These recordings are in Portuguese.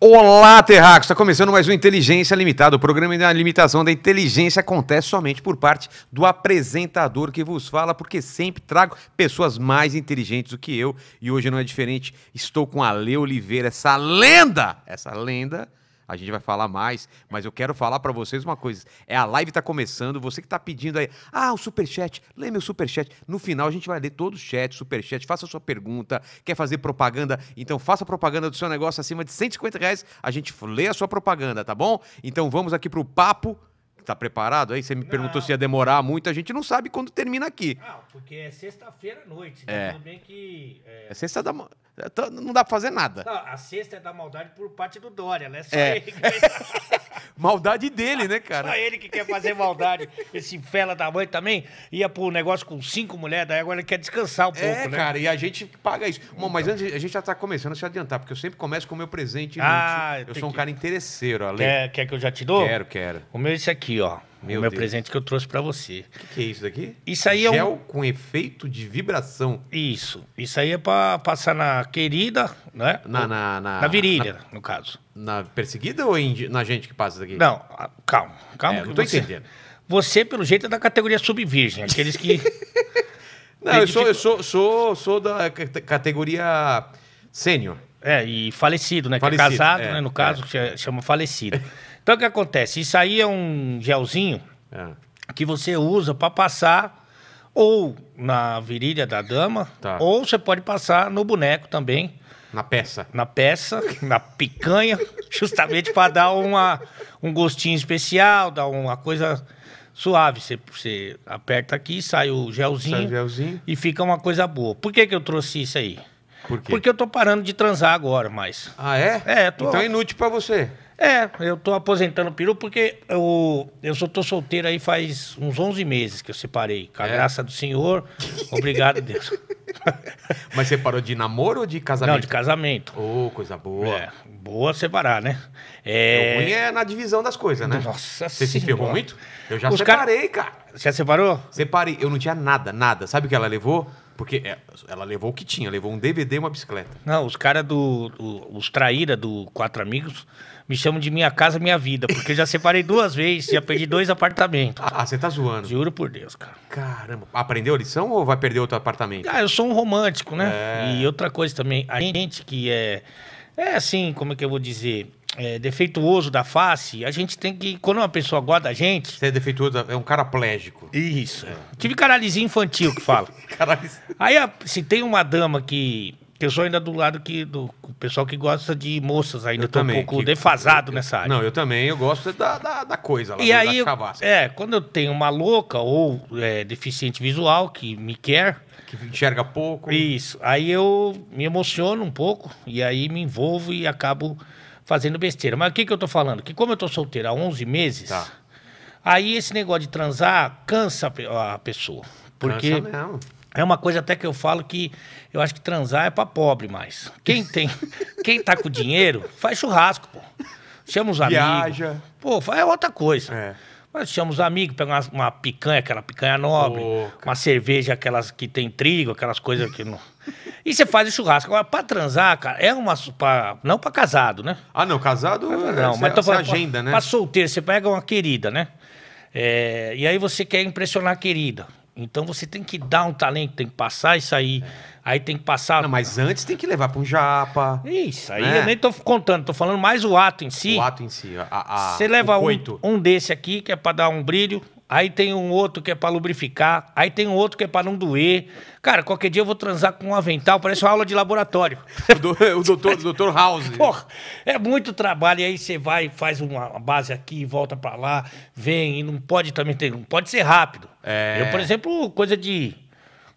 Olá, Terráqueos! Está começando mais um Inteligência Limitada. O programa da limitação da inteligência acontece somente por parte do apresentador que vos fala, porque sempre trago pessoas mais inteligentes do que eu e hoje não é diferente. Estou com a Lê Oliveira, essa lenda, essa lenda a gente vai falar mais, mas eu quero falar para vocês uma coisa. É a live tá começando, você que tá pedindo aí, ah, o super chat, lê meu super chat. No final a gente vai ler todos os chats, super chat, faça a sua pergunta, quer fazer propaganda, então faça propaganda do seu negócio acima de 150 reais, a gente lê a sua propaganda, tá bom? Então vamos aqui pro papo. Tá preparado aí? Você me não. perguntou se ia demorar muito, a gente não sabe quando termina aqui. Ah, porque é sexta-feira à noite, né? É. Também que. É, é sexta da manhã. Então, não dá pra fazer nada. Não, a sexta é da maldade por parte do Dória, né? Só é. ele. Que... maldade dele, né, cara? Só ele que quer fazer maldade. Esse fela da mãe também ia pro negócio com cinco mulheres, daí agora ele quer descansar um é, pouco, é, né? cara, e a gente paga isso. Bom, mas então. antes, a gente já tá começando a se adiantar, porque eu sempre começo com o meu presente Ah, eu sou um que... cara interesseiro, Ale. Quer, quer que eu já te dou? Quero, quero. O meu é esse aqui, ó. Meu, o meu presente que eu trouxe para você. O que, que, é isso daqui? Isso aí é Gel é Gel um... com efeito de vibração. Isso. Isso aí é para passar na querida, né? Na, na, na, na virilha, na, no caso. Na perseguida ou em, na gente que passa daqui? Não, calma. Calma. É, não tô você, entendendo. Você, pelo jeito, é da categoria subvirgem. Aqueles que... não, eu, sou, eu sou, sou, sou da categoria sênior. É, e falecido, né? Falecido, que é casado, é, né? No caso, é. chama falecido. Então o que acontece? Isso aí é um gelzinho é. que você usa para passar ou na virilha da dama, tá. ou você pode passar no boneco também. Na peça. Na peça, na picanha, justamente para dar uma, um gostinho especial, dar uma coisa suave. Você, você aperta aqui, sai o gelzinho, sai o gelzinho e fica uma coisa boa. Por que, que eu trouxe isso aí? Por Porque eu tô parando de transar agora, mais. Ah, é? É, tô... Então é inútil para você. É, eu tô aposentando o peru porque eu, eu só tô solteiro aí faz uns 11 meses que eu separei. Com a é. graça do senhor, obrigado, Deus. Mas você parou de namoro ou de casamento? Não, de casamento. Oh, coisa boa. É, boa separar, né? É, é... O ruim é na divisão das coisas, né? Nossa Você se ferrou muito? Eu já Os separei, cara... cara. Você separou? Separei. Eu não tinha nada, nada. Sabe o que ela levou? Porque é, ela levou o que tinha, levou um DVD e uma bicicleta. Não, os caras do, do. Os traíra do Quatro Amigos me chamam de Minha Casa Minha Vida, porque eu já separei duas vezes, já perdi dois apartamentos. Ah, você tá zoando. Juro por Deus, cara. Caramba. Aprendeu a lição ou vai perder outro apartamento? Ah, eu sou um romântico, né? É... E outra coisa também, a gente que é. É assim, como é que eu vou dizer? É, defeituoso da face, a gente tem que. Quando uma pessoa gosta da gente. Você é defeituoso, é um cara plégico. Isso. É. Tive caralizinho infantil que fala. Aí, se tem uma dama que eu sou ainda do lado que do pessoal que gosta de moças ainda. Eu né? tô também, um pouco que, defasado eu, nessa área. Não, eu também. Eu gosto da, da, da coisa lá, e aí, da É, quando eu tenho uma louca ou é, deficiente visual que me quer... Que enxerga pouco. Isso. Aí eu me emociono um pouco e aí me envolvo e acabo fazendo besteira. Mas o que, que eu tô falando? Que como eu tô solteiro há 11 meses... Tá. Aí esse negócio de transar cansa a pessoa. Porque... Cansa mesmo é uma coisa até que eu falo que eu acho que transar é para pobre mais. Quem tem, quem tá com dinheiro, faz churrasco, pô. Chama os amigos. Viaja. Pô, é outra coisa. É. Mas chama os amigos, pega uma, uma picanha, aquela picanha nobre, uma cerveja, aquelas que tem trigo, aquelas coisas que não. E você faz o churrasco. Agora, pra transar, cara, é uma. Pra, não pra casado, né? Ah, não, casado. Não, não é, mas tô falando. Agenda, pra, né? pra solteiro, você pega uma querida, né? É, e aí você quer impressionar a querida. Então você tem que dar um talento, tem que passar isso aí. É. Aí tem que passar. Não, mas antes tem que levar para um japa. Isso, aí né? eu nem tô contando, tô falando mais o ato em si. O ato em si. você leva um, um desse aqui, que é para dar um brilho, Aí tem um outro que é para lubrificar. Aí tem um outro que é para não doer. Cara, qualquer dia eu vou transar com um avental. Parece uma aula de laboratório. O, do, o doutor, o doutor House. Porra, é muito trabalho. E aí você vai, faz uma base aqui, volta para lá, vem. E não pode também ter... Não pode ser rápido. É... Eu, por exemplo, coisa de...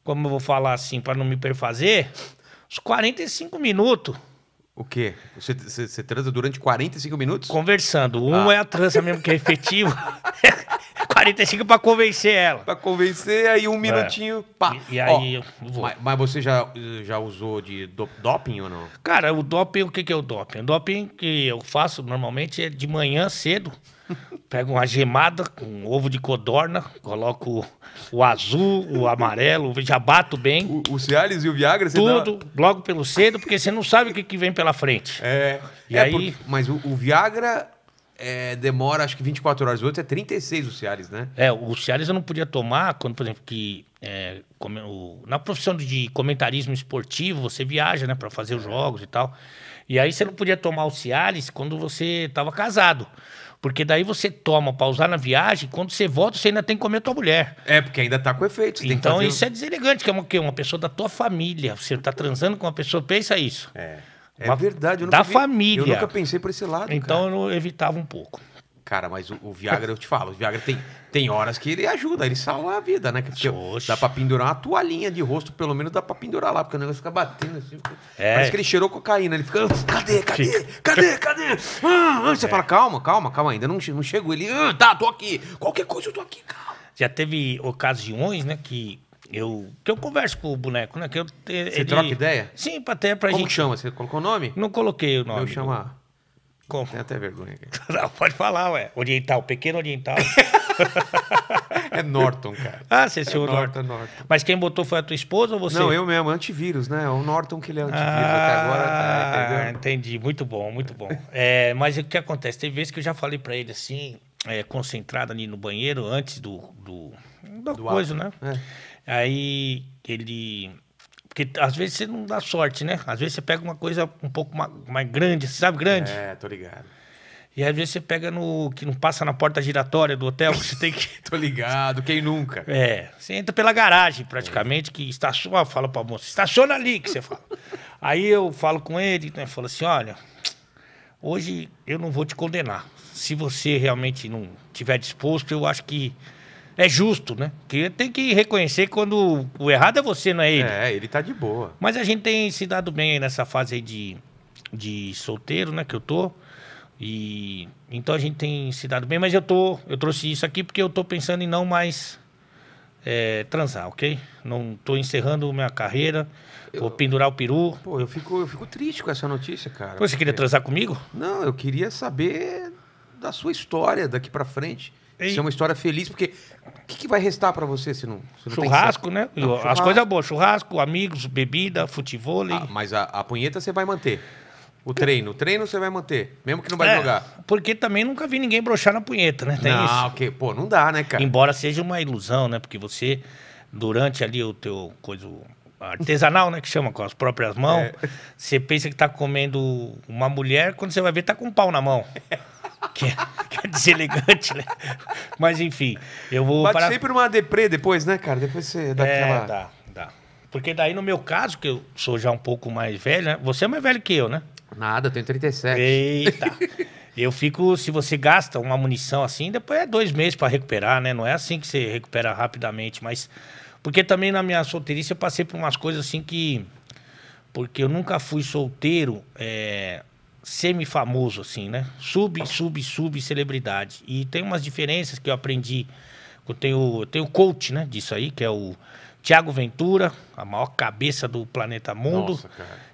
Como eu vou falar assim, para não me perfazer... Uns 45 minutos o quê? Você, você, você transa durante 45 minutos? Conversando. Um ah. é a trança mesmo, que é efetivo. 45 pra convencer ela. Pra convencer, aí um é. minutinho, é. pá. E, e aí Ó, eu vou. Mas, mas, você já, já usou de do, doping ou não? Cara, o doping, o que, que é o doping? O doping que eu faço normalmente é de manhã cedo. Pego uma gemada com um ovo de codorna, coloco o azul, o amarelo, já bato bem. O, o Cialis e o Viagra? Você tudo, dá... logo pelo cedo, porque você não sabe o que, que vem pela frente. É. E é aí... Porque, mas o, o Viagra é, demora acho que 24 horas. O outro é 36 o Cialis, né? É, o Cialis eu não podia tomar quando, por exemplo, que é, o, na profissão de comentarismo esportivo, você viaja, né, para fazer os jogos e tal. E aí você não podia tomar o Cialis quando você estava casado. Porque daí você toma pra usar na viagem, quando você volta, você ainda tem que comer a tua mulher. É, porque ainda tá com efeito. então fazer... isso é deselegante, que é uma, que é uma pessoa da tua família. Você tá transando com uma pessoa, pensa isso. É. É uma, verdade, eu da família. Eu nunca pensei por esse lado. Então cara. eu evitava um pouco. Cara, mas o, o, Viagra, eu te falo, o Viagra tem, tem horas que ele ajuda, ele salva a vida, né? Porque Oxe. dá pra pendurar uma toalhinha de rosto, pelo menos dá pra pendurar lá, porque o negócio fica batendo assim. É. Parece que ele cheirou cocaína, ele fica, ah, cadê, cadê, cadê, cadê? Ah, ah Você é. fala, calma, calma, calma, ainda não, não chegou Ele, ah, tá, tô aqui, qualquer coisa eu tô aqui, calma. Já teve ocasiões, né, que eu que eu converso com o boneco, né? Que eu, Você troca ideia? Sim, até pra Como gente. Como chama? Você colocou o nome? Não coloquei o nome. Eu chamo. Como? Tem até vergonha. Não, pode falar, ué. Oriental, pequeno oriental. é Norton, cara. Ah, você é senhor Norton. Norton. É Norton. Mas quem botou foi a tua esposa ou você? Não, eu mesmo, antivírus, né? É o Norton que ele é antivírus ah, até agora. Tá, entendi. Muito bom, muito bom. É, mas o que acontece? Tem vezes que eu já falei para ele assim, é, concentrado ali no banheiro, antes do. do, do coisa, ato. né? É. Aí ele porque às vezes você não dá sorte, né? Às vezes você pega uma coisa um pouco mais, grande, sabe? Grande. É, tô ligado. E às vezes você pega no. que não passa na porta giratória do hotel, que você tem que. Tô ligado, quem nunca? É. Você entra pela garagem, praticamente, é. que estaciona. Fala pra moça, estaciona ali que você fala. Aí eu falo com ele, então né, ele fala assim: olha, hoje eu não vou te condenar. Se você realmente não tiver disposto, eu acho que é justo, né? Porque tem que reconhecer quando o errado é você, não é ele. É, ele tá de boa. Mas a gente tem se dado bem nessa fase aí de, de solteiro, né? Que eu tô. E então a gente tem se dado bem, mas eu tô, eu trouxe isso aqui porque eu tô pensando em não mais é, transar, ok? Não tô encerrando minha carreira, eu, vou pendurar o peru. Pô, eu fico, eu fico triste com essa notícia, cara. você porque... queria transar comigo? Não, eu queria saber da sua história daqui para frente. Isso é uma história feliz, porque o que, que vai restar para você se não. Se não churrasco, né? Não, churrasco. As coisas boas, churrasco, amigos, bebida, futebol. Ah, mas a, a punheta você vai manter. O treino, o treino você vai manter, mesmo que não vai é, jogar. Porque também nunca vi ninguém brochar na punheta, né? Tem não, isso. Okay. pô, não dá, né, cara? Embora seja uma ilusão, né? Porque você, durante ali o teu coisa artesanal, né, que chama com as próprias mãos, é. você pensa que tá comendo uma mulher, quando você vai ver tá com um pau na mão. Que é, que é, deselegante, né? Mas enfim, eu vou. Bate parar... sempre uma deprê depois, né, cara? Depois você dá é, aquela. Dá, dá. Porque daí, no meu caso, que eu sou já um pouco mais velho, né? Você é mais velho que eu, né? Nada, eu tenho 37. Eita! eu fico, se você gasta uma munição assim, depois é dois meses para recuperar, né? Não é assim que você recupera rapidamente, mas. Porque também na minha solteirice eu passei por umas coisas assim que. Porque eu nunca fui solteiro. É semi-famoso, assim, né? Sub, sub, sub celebridade. E tem umas diferenças que eu aprendi. Eu tenho, eu tenho coach, né? Disso aí, que é o Tiago Ventura, a maior cabeça do planeta mundo. Nossa,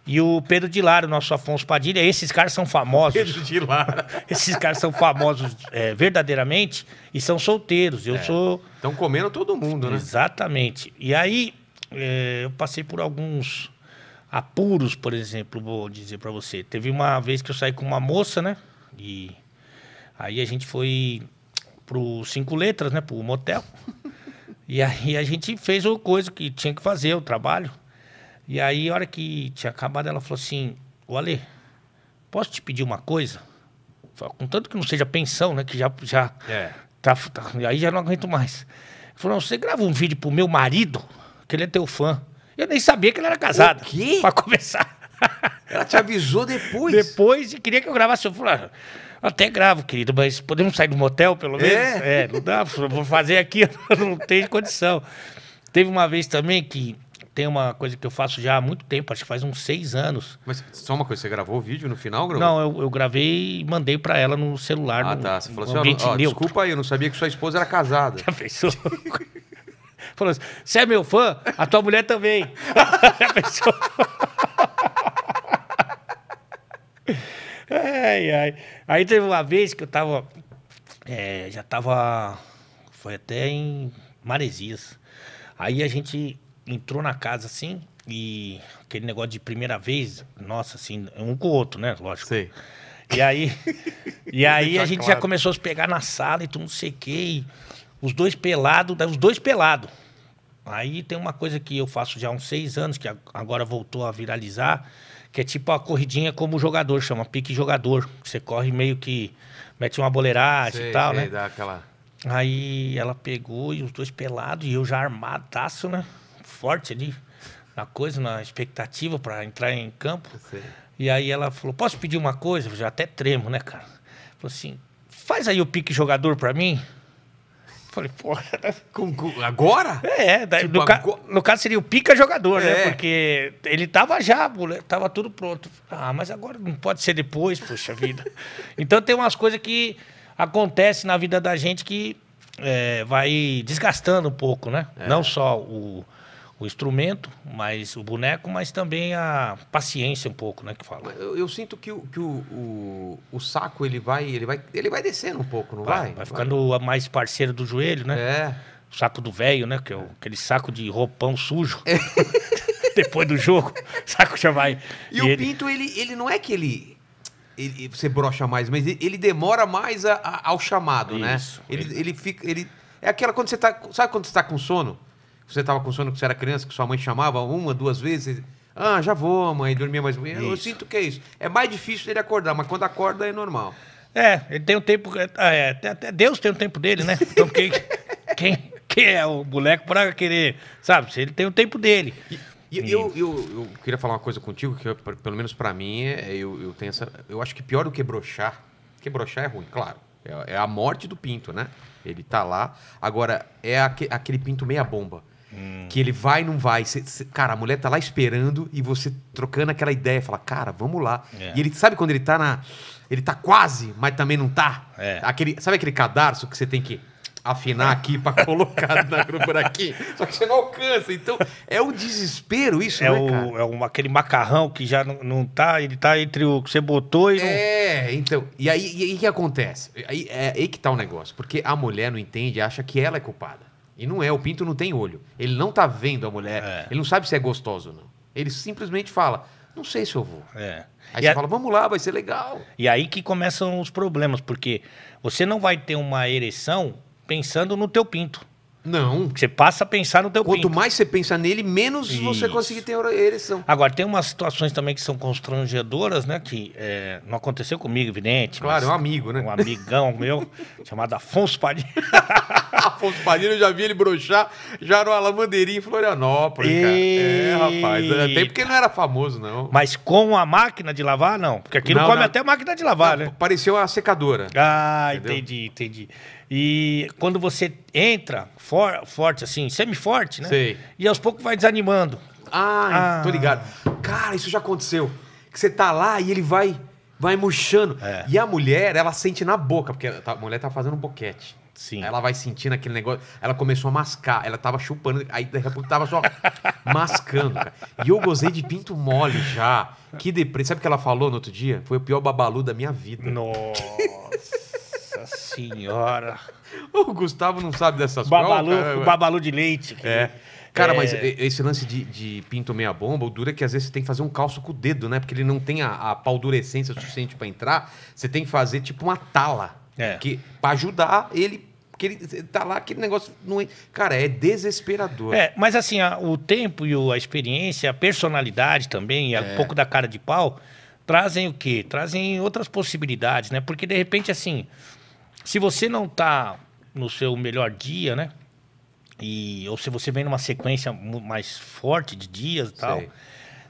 e o Pedro de Lara, o nosso Afonso Padilha. Esses caras são famosos. Pedro de Lara. Esses caras são famosos é, verdadeiramente e são solteiros. Eu é. sou. Estão comendo todo mundo, né? Exatamente. E aí, é, eu passei por alguns apuros, por exemplo, vou dizer para você. Teve uma vez que eu saí com uma moça, né? E aí a gente foi pro Cinco Letras, né? Pro motel. E aí a gente fez o coisa que tinha que fazer, o trabalho. E aí, a hora que tinha acabado, ela falou assim: Ô Ale, posso te pedir uma coisa? Contanto que não seja pensão, né? Que já. já é. tá, tá, aí já não aguento mais. Falou: Você grava um vídeo pro meu marido, que ele é teu fã. Eu nem sabia que ela era casada. O quê? Pra começar. Ela te avisou depois? Depois e queria que eu gravasse. Eu falei, ah, até gravo, querido, mas podemos sair do motel, pelo é? menos? É, é não dá, vou fazer aqui, não tem condição. Teve uma vez também que tem uma coisa que eu faço já há muito tempo, acho que faz uns seis anos. Mas só uma coisa, você gravou o vídeo no final, gravou? Não, eu, eu gravei e mandei para ela no celular. Ah, no, tá. Você falou assim, ó, ó, desculpa aí, eu não sabia que sua esposa era casada. Já pensou? Falando assim, você é meu fã? A tua mulher também. Já pensou? ai, ai. Aí teve uma vez que eu tava. É, já tava. Foi até em Maresias. Aí a gente entrou na casa assim. E aquele negócio de primeira vez, nossa, assim, um com o outro, né? Lógico. Sei. E aí, e aí a gente claro. já começou a pegar na sala e tudo não sei o quê os dois pelados, né, os dois pelados. Aí tem uma coisa que eu faço já há uns seis anos, que agora voltou a viralizar, que é tipo a corridinha como jogador, chama pique jogador. Você corre meio que mete uma boleiragem e tal, sei, né? Dá aquela... Aí ela pegou e os dois pelados, e eu já armadaço, né? Forte ali, na coisa, na expectativa para entrar em campo. E aí ela falou: Posso pedir uma coisa? Eu já até tremo, né, cara? Falou assim: Faz aí o pique jogador para mim. Falei, porra. Com, agora? É, é, daí, tipo, no, agora? no, caso seria o pica jogador, né? é. né? Porque ele tava já, tava tudo pronto. Ah, mas agora não pode ser depois, poxa vida. então tem umas coisas que acontecem na vida da gente que é, vai desgastando um pouco, né? É. Não só o o instrumento, mas o boneco, mas também a paciência um pouco, né, que fala. Eu, eu sinto que, o, que o, o, o, saco ele vai, ele vai, ele vai descendo um pouco, não vai? Vai, vai ficando vai. mais parceiro do joelho, né? É. O saco do velho, né, que é, é. aquele saco de roupão sujo. É. Depois do jogo, saco já vai. E, e o ele... pinto ele, ele não é que ele ele, você brocha mais, mas ele, ele demora mais a, a, ao chamado, né? Isso, né? Ele, ele, ele fica. Ele, é aquela quando você tá. Sabe quando você tá com sono? você estava com sono que você era criança, que sua mãe chamava uma, duas vezes. Ah, já vou, mãe, dormia mais. Isso. Eu sinto que é isso. É mais difícil dele acordar, mas quando acorda é normal. É, ele tem um tempo. Ah, é, até Deus tem o um tempo dele, né? Então quem, quem, quem é o boneco para querer, sabe? Se ele tem o um tempo dele. E, e, e... Eu, eu, eu, queria falar uma coisa contigo, que eu, pelo menos para mim, é, eu, eu tenho essa. Eu acho que pior do que brochar. que brochar é ruim, claro. É, é a morte do pinto, né? Ele tá lá. Agora, é aquele pinto meia bomba Hum. Que ele vai, não vai. Cê, cê, cara, a mulher tá lá esperando e você trocando aquela ideia. Fala, cara, vamos lá. É. E ele sabe quando ele tá na. Ele tá quase, mas também não tá. É. Aquele, sabe aquele cadarço que você tem que afinar aqui para colocar na, por aqui. Só que você não alcança. Então, é um desespero isso, é né, o, cara? É um, aquele macarrão que já não, não tá, ele tá entre o que você botou e. É, não... então. E aí o que acontece? Aí, é aí que tá o negócio. Porque a mulher não entende, acha que ela é culpada. E não é, o pinto não tem olho. Ele não tá vendo a mulher, é. ele não sabe se é gostoso ou não. Ele simplesmente fala: não sei se eu vou. É. Aí e você a... fala, vamos lá, vai ser legal. E aí que começam os problemas, porque você não vai ter uma ereção pensando no teu pinto. Não. Você passa a pensar no teu Quanto pinto. mais você pensa nele, menos Isso. você consegue ter ereção. Agora, tem umas situações também que são constrangedoras, né? Que é, não aconteceu comigo, evidente. Claro, é um amigo, né? Um amigão meu, chamado Afonso Padilha. Afonso Padilha, eu já vi ele broxar já era uma lavanderia em Florianópolis, Eita. cara. É, rapaz. Até porque ele não era famoso, não. Mas com a máquina de lavar, não. Porque aquilo não, come não. até a máquina de lavar, não, né? Pareceu a secadora. Ah, entendeu? entendi, entendi. E quando você entra for, forte, assim, semi-forte, né? Sei. E aos poucos vai desanimando. Ah, ah, tô ligado. Cara, isso já aconteceu. Que você tá lá e ele vai vai murchando. É. E a mulher, ela sente na boca, porque tá, a mulher tá fazendo um boquete. Sim. Ela vai sentindo aquele negócio. Ela começou a mascar. Ela tava chupando. Aí daqui a pouco tava só mascando, cara. E eu gozei de pinto mole já. Que depressão. Sabe o que ela falou no outro dia? Foi o pior babalu da minha vida. Nossa. Nossa senhora. O Gustavo não sabe dessas babalu, coisas. Né, o babalu de leite. Que... É. Cara, é... mas esse lance de, de pinto meia bomba, o duro é que às vezes você tem que fazer um calço com o dedo, né? Porque ele não tem a, a paldurecência suficiente para entrar. Você tem que fazer tipo uma tala. É. Que, pra ajudar ele porque ele tá lá, aquele negócio. Não... Cara, é desesperador. É, mas assim, a, o tempo e o, a experiência, a personalidade também, e é. um pouco da cara de pau, trazem o quê? Trazem outras possibilidades, né? Porque de repente, assim, se você não está no seu melhor dia, né? E, ou se você vem numa sequência mais forte de dias e tal. Sei.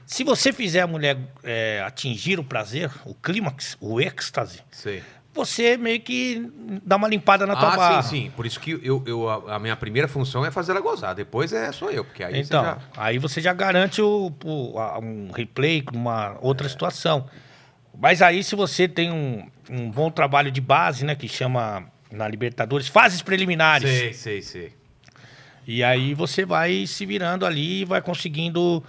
Se você fizer a mulher é, atingir o prazer, o clímax, o êxtase, Sei. você meio que dá uma limpada na tua ah, Sim, sim. Por isso que eu, eu, a minha primeira função é fazer ela gozar. Depois é sou eu, porque aí então, você já... aí você já garante o, o a, um replay numa outra é. situação. Mas aí se você tem um um bom trabalho de base, né? Que chama na Libertadores fases preliminares. Sei, sei, sei. E aí você vai se virando ali e vai conseguindo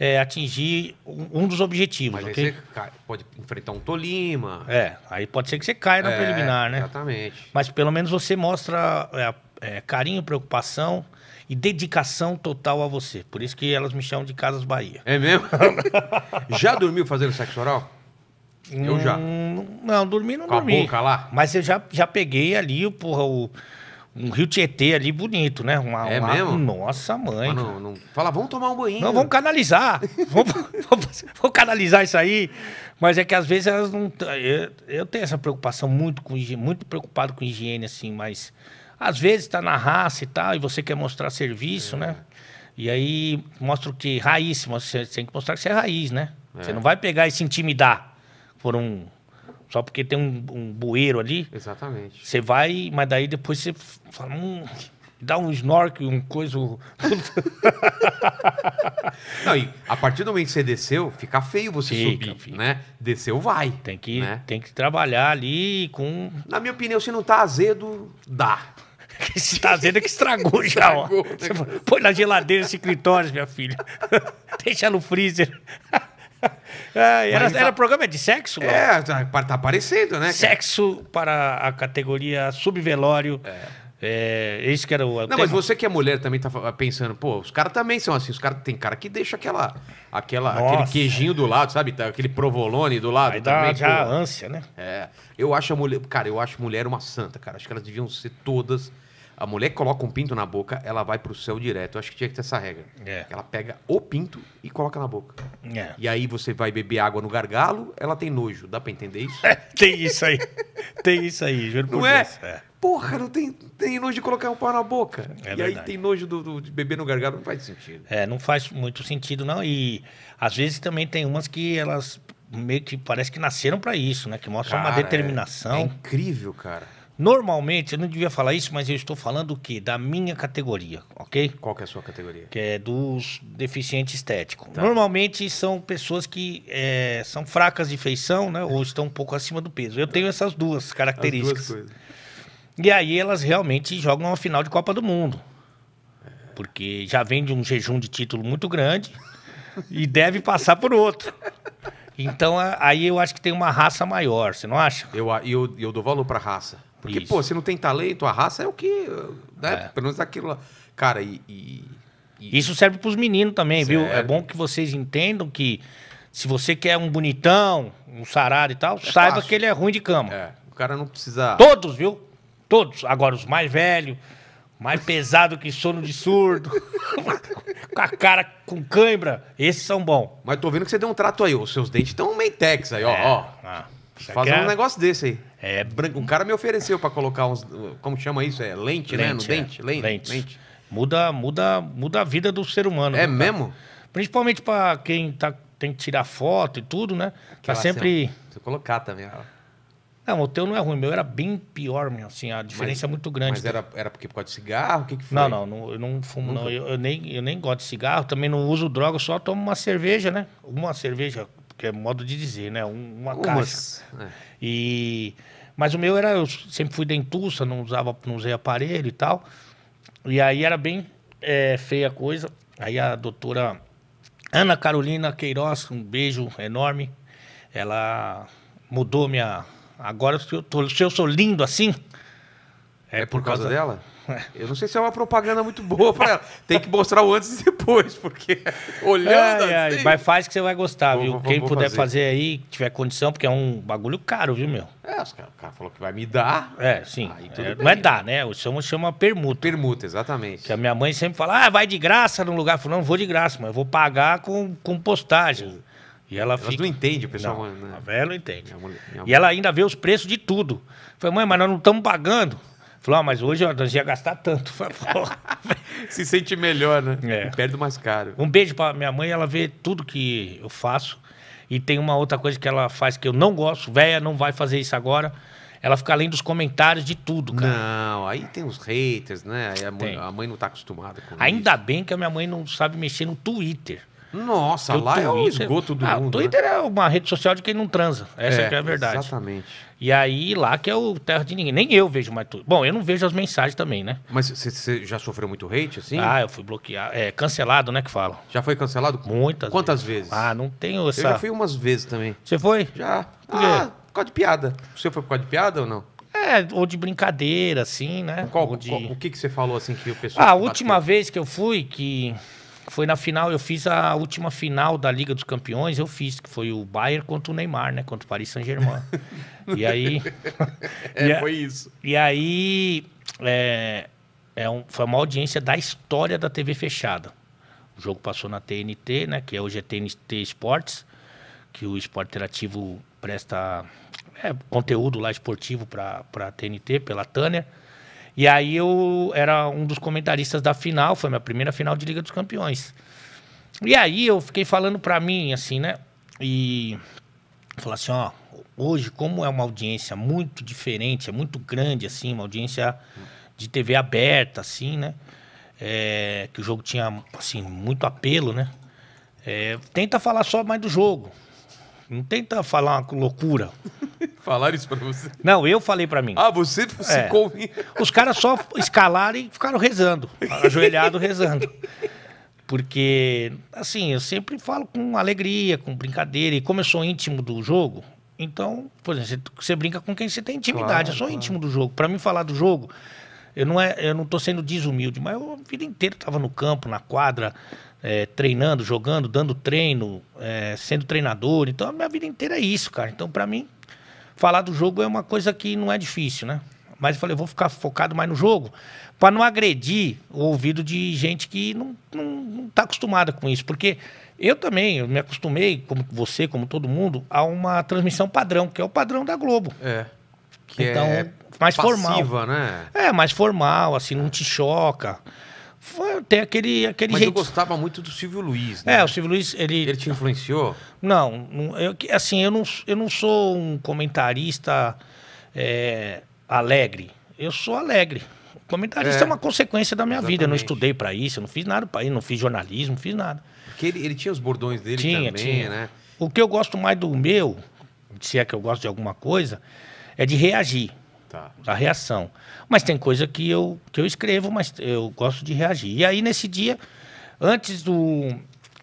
é, atingir um, dos objetivos, Mas ok? Aí você cai, pode enfrentar um Tolima. É, aí pode ser que você caia na é, preliminar, né? Exatamente. Mas pelo menos você mostra é, é carinho, preocupação e dedicação total a você. Por isso que elas me chamam de Casas Bahia. É mesmo? Já dormiu fazendo sexo oral? Eu já. Hum, não, dormi não Com dormi. a boca lá? Mas eu já, já peguei ali, porra, o, um rio Tietê ali bonito, né? Uma, É uma- mesmo? Nossa, mãe. Mas não, não- Fala, vamos tomar um banho. Não, vamos canalizar. vamos, vamos- canalizar isso aí. Mas é que às vezes elas não. Eu, eu tenho essa preocupação muito com higiene, muito preocupado com higiene, assim, mas às vezes tá na raça e tal, e você quer mostrar serviço, é. né? E aí mostra o que? Raiz, você tem que mostrar que você é raiz, né? É. Você não vai pegar e se intimidar por um. Só porque tem um, um bueiro ali. Exatamente. Você vai, mas daí depois você fala, hum, dá um snorkel, um coisa. Não, e a partir do momento que você desceu, fica feio você fica, subir, fica. né? Desceu vai. Tem que, né? tem que trabalhar ali com. Na minha opinião, se não tá azedo, dá. Esse tá azedo é que estragou já, ó. Né? Põe na geladeira esse clitóris, minha filha. Deixa no freezer. é, era, era, tá- programa de sexo? É, tá, tá aparecendo, né? Sexo para a categoria subvelório. É. É, isso que era o. Não, tema. mas você que é mulher também tá pensando, pô, os caras também são assim. Os cara, tem cara que deixa aquela, aquela, aquele queijinho do lado, sabe? Tá, aquele provolone do lado Aí também. Dá, já pô. ânsia, né? É. Eu acho a mulher. Cara, eu acho mulher uma santa, cara. Acho que elas deviam ser todas a mulher coloca um pinto na boca, ela vai pro céu direto. Eu acho que tinha que ter essa regra. É. Ela pega o pinto e coloca na boca. É. E aí você vai beber água no gargalo, ela tem nojo. Dá pra entender isso? É, tem isso aí. tem isso aí, juro não por é? Deus. É. Porra, não tem, tem nojo de colocar um pau na boca. É e verdade. aí tem nojo do, do, de beber no gargalo, não faz sentido. É, não faz muito sentido, não. E às vezes também tem umas que elas meio que parece que nasceram para isso, né? Que mostram uma é. determinação. é incrível, cara. Normalmente, eu não devia falar isso, mas eu estou falando o quê? Da minha categoria, ok? Qual que é a sua categoria? Que é dos deficientes estéticos. Tá. Normalmente são pessoas que é, são fracas de feição, né? Ou estão um pouco acima do peso. Eu tenho essas duas características. Duas e aí elas realmente jogam uma final de Copa do Mundo. Porque já vem de um jejum de título muito grande e deve passar por outro. Então aí eu acho que tem uma raça maior, você não acha? Eu, eu, eu dou valor pra raça. Porque, Isso. pô, se não tem talento, a raça é o que. Né? É. Pelo menos aquilo lá. Cara, e. e, e... Isso serve para os meninos também, serve. viu? É bom que vocês entendam que se você quer um bonitão, um sarado e tal, é saiba fácil. que ele é ruim de cama. É. O cara não precisa. Todos, viu? Todos. Agora, os mais velhos, mais pesado que sono de surdo, com a cara com cãibra, esses são bons. Mas tô vendo que você deu um trato aí, os seus dentes estão meio tex aí, ó. É. ó. Ah. Fazer um negócio desse aí. É. Um cara me ofereceu para colocar uns. Como chama isso? É lente, lente né? No é. dente? Lente. Lente. lente. Muda, muda, muda a vida do ser humano. É né, mesmo? Cara. Principalmente para quem tá, tem que tirar foto e tudo, né? Que tá sempre. Se colocar também. Não, o teu não é ruim, meu era bem pior, meu, assim, a diferença mas, é muito grande. Mas era, era porque por causa de cigarro? O que, que foi? Não, não, não eu não fumo, Nunca. não. Eu, eu, nem, eu nem gosto de cigarro, também não uso droga, só tomo uma cerveja, né? Uma cerveja que é modo de dizer, né? Um, uma Umas, caixa. É. Né? E mas o meu era eu sempre fui dentuça, não usava, não usei aparelho e tal. E aí era bem é, feia a coisa. Aí a doutora Ana Carolina Queiroz, um beijo enorme. Ela mudou minha. Agora se eu, tô, se eu sou lindo assim. É, é por, por causa, causa dela? Eu não sei se é uma propaganda muito boa para ela. Tem que mostrar o antes e depois, porque olhando ai, assim... ai, Mas faz que você vai gostar, vou, viu? Vou, Quem vou puder fazer. fazer. aí, tiver condição, porque é um bagulho caro, viu, meu? É, cara, o cara falou que vai me dar. É, sim. É, não é dar, né? O chama, chama permuta. Permuta, exatamente. Que a minha mãe sempre fala, ah, vai de graça no lugar. Eu falo, não, vou de graça, mas eu vou pagar com, com postagem. E ela Elas fica... não entende, o pessoal. Não, né? A velha não entende. Minha mulher, minha e ela ainda vê os preços de tudo. falei, mãe, mas nós não estamos pagando. Falou, ah, mas hoje ó, nós ia gastar tanto. Se sente melhor, né? É. Perde mais caro. Um beijo pra minha mãe, ela vê tudo que eu faço. E tem uma outra coisa que ela faz que eu não gosto, véia, não vai fazer isso agora. Ela fica além dos comentários de tudo, cara. Não, aí tem os haters, né? A mãe, a mãe, não tá acostumada com Ainda isso. bem que a minha mãe não sabe mexer no Twitter. Nossa, lá Twitter... é o esgoto do ah, mundo. O Twitter né? é uma rede social de quem não transa. Essa é, que é a verdade. Exatamente. E aí, lá que é o terra de ninguém. Nem eu vejo mais tudo. Bom, eu não vejo as mensagens também, né? Mas você já sofreu muito hate, assim? Ah, eu fui bloqueado. É, cancelado, né, que falam. Já foi cancelado? Muitas Quantas vezes? Ah, não tenho essa... Eu já fui umas vezes também. Você foi? Já. Por quê? Ah, por causa de piada. Você foi por causa de piada ou não? É, ou de brincadeira, assim, né? Qual, de... qual o que, que você falou, assim, que o pessoal... Ah, a última vez que eu fui, que foi na final, eu fiz a última final da Liga dos Campeões, eu fiz, que foi o Bayern contra o Neymar, né? Contra o Paris Saint-Germain. e aí. É, e a, foi isso. E aí. É, é um, foi uma audiência da história da TV fechada. O jogo passou na TNT, né? Que hoje é TNT Esportes, que o esporte interativo presta é, conteúdo lá esportivo para a TNT, pela Tânia. E aí eu era um dos comentaristas da final, foi minha primeira final de Liga dos Campeões. E aí eu fiquei falando para mim, assim, né? E falar assim, ó, hoje como é uma audiência muito diferente, é muito grande, assim, uma audiência de TV aberta, assim, né? É, que o jogo tinha, assim, muito apelo, né? É, tenta falar só mais do jogo, não tenta falar uma loucura. Falaram isso pra você? Não, eu falei pra mim. Ah, você se é. convinha. Os caras só escalaram e ficaram rezando, ajoelhado rezando. Porque, assim, eu sempre falo com alegria, com brincadeira. E como eu sou íntimo do jogo, então, por exemplo, você brinca com quem você tem intimidade. Claro, eu sou claro. íntimo do jogo. Para mim falar do jogo, eu não, é, eu não tô sendo desumilde, mas eu, a vida inteira estava no campo, na quadra, é, treinando, jogando, dando treino, é, sendo treinador. Então, a minha vida inteira é isso, cara. Então, para mim, falar do jogo é uma coisa que não é difícil, né? Mas eu falei, eu vou ficar focado mais no jogo, para não agredir o ouvido de gente que não, não, não tá acostumada com isso. Porque eu também, eu me acostumei, como você, como todo mundo, a uma transmissão padrão, que é o padrão da Globo. É. Que então, é mais passiva, formal. né? É, mais formal, assim, não é. te choca. Foi até aquele, aquele Mas jeito. eu gostava muito do Silvio Luiz, né? É, o Silvio Luiz, ele... Ele te influenciou? Não, não eu, assim, eu não, eu não sou um comentarista é, alegre. Eu sou alegre. Comentarista é, é uma consequência da minha exatamente. vida. Eu não estudei para isso, eu não fiz nada para isso, não fiz jornalismo, não fiz nada. Porque ele, ele tinha os bordões dele tinha, também, tinha. né? O que eu gosto mais do meu, se é que eu gosto de alguma coisa, é de reagir. Tá. A reação. Mas tem coisa que eu, que eu escrevo, mas eu gosto de reagir. E aí, nesse dia, antes do,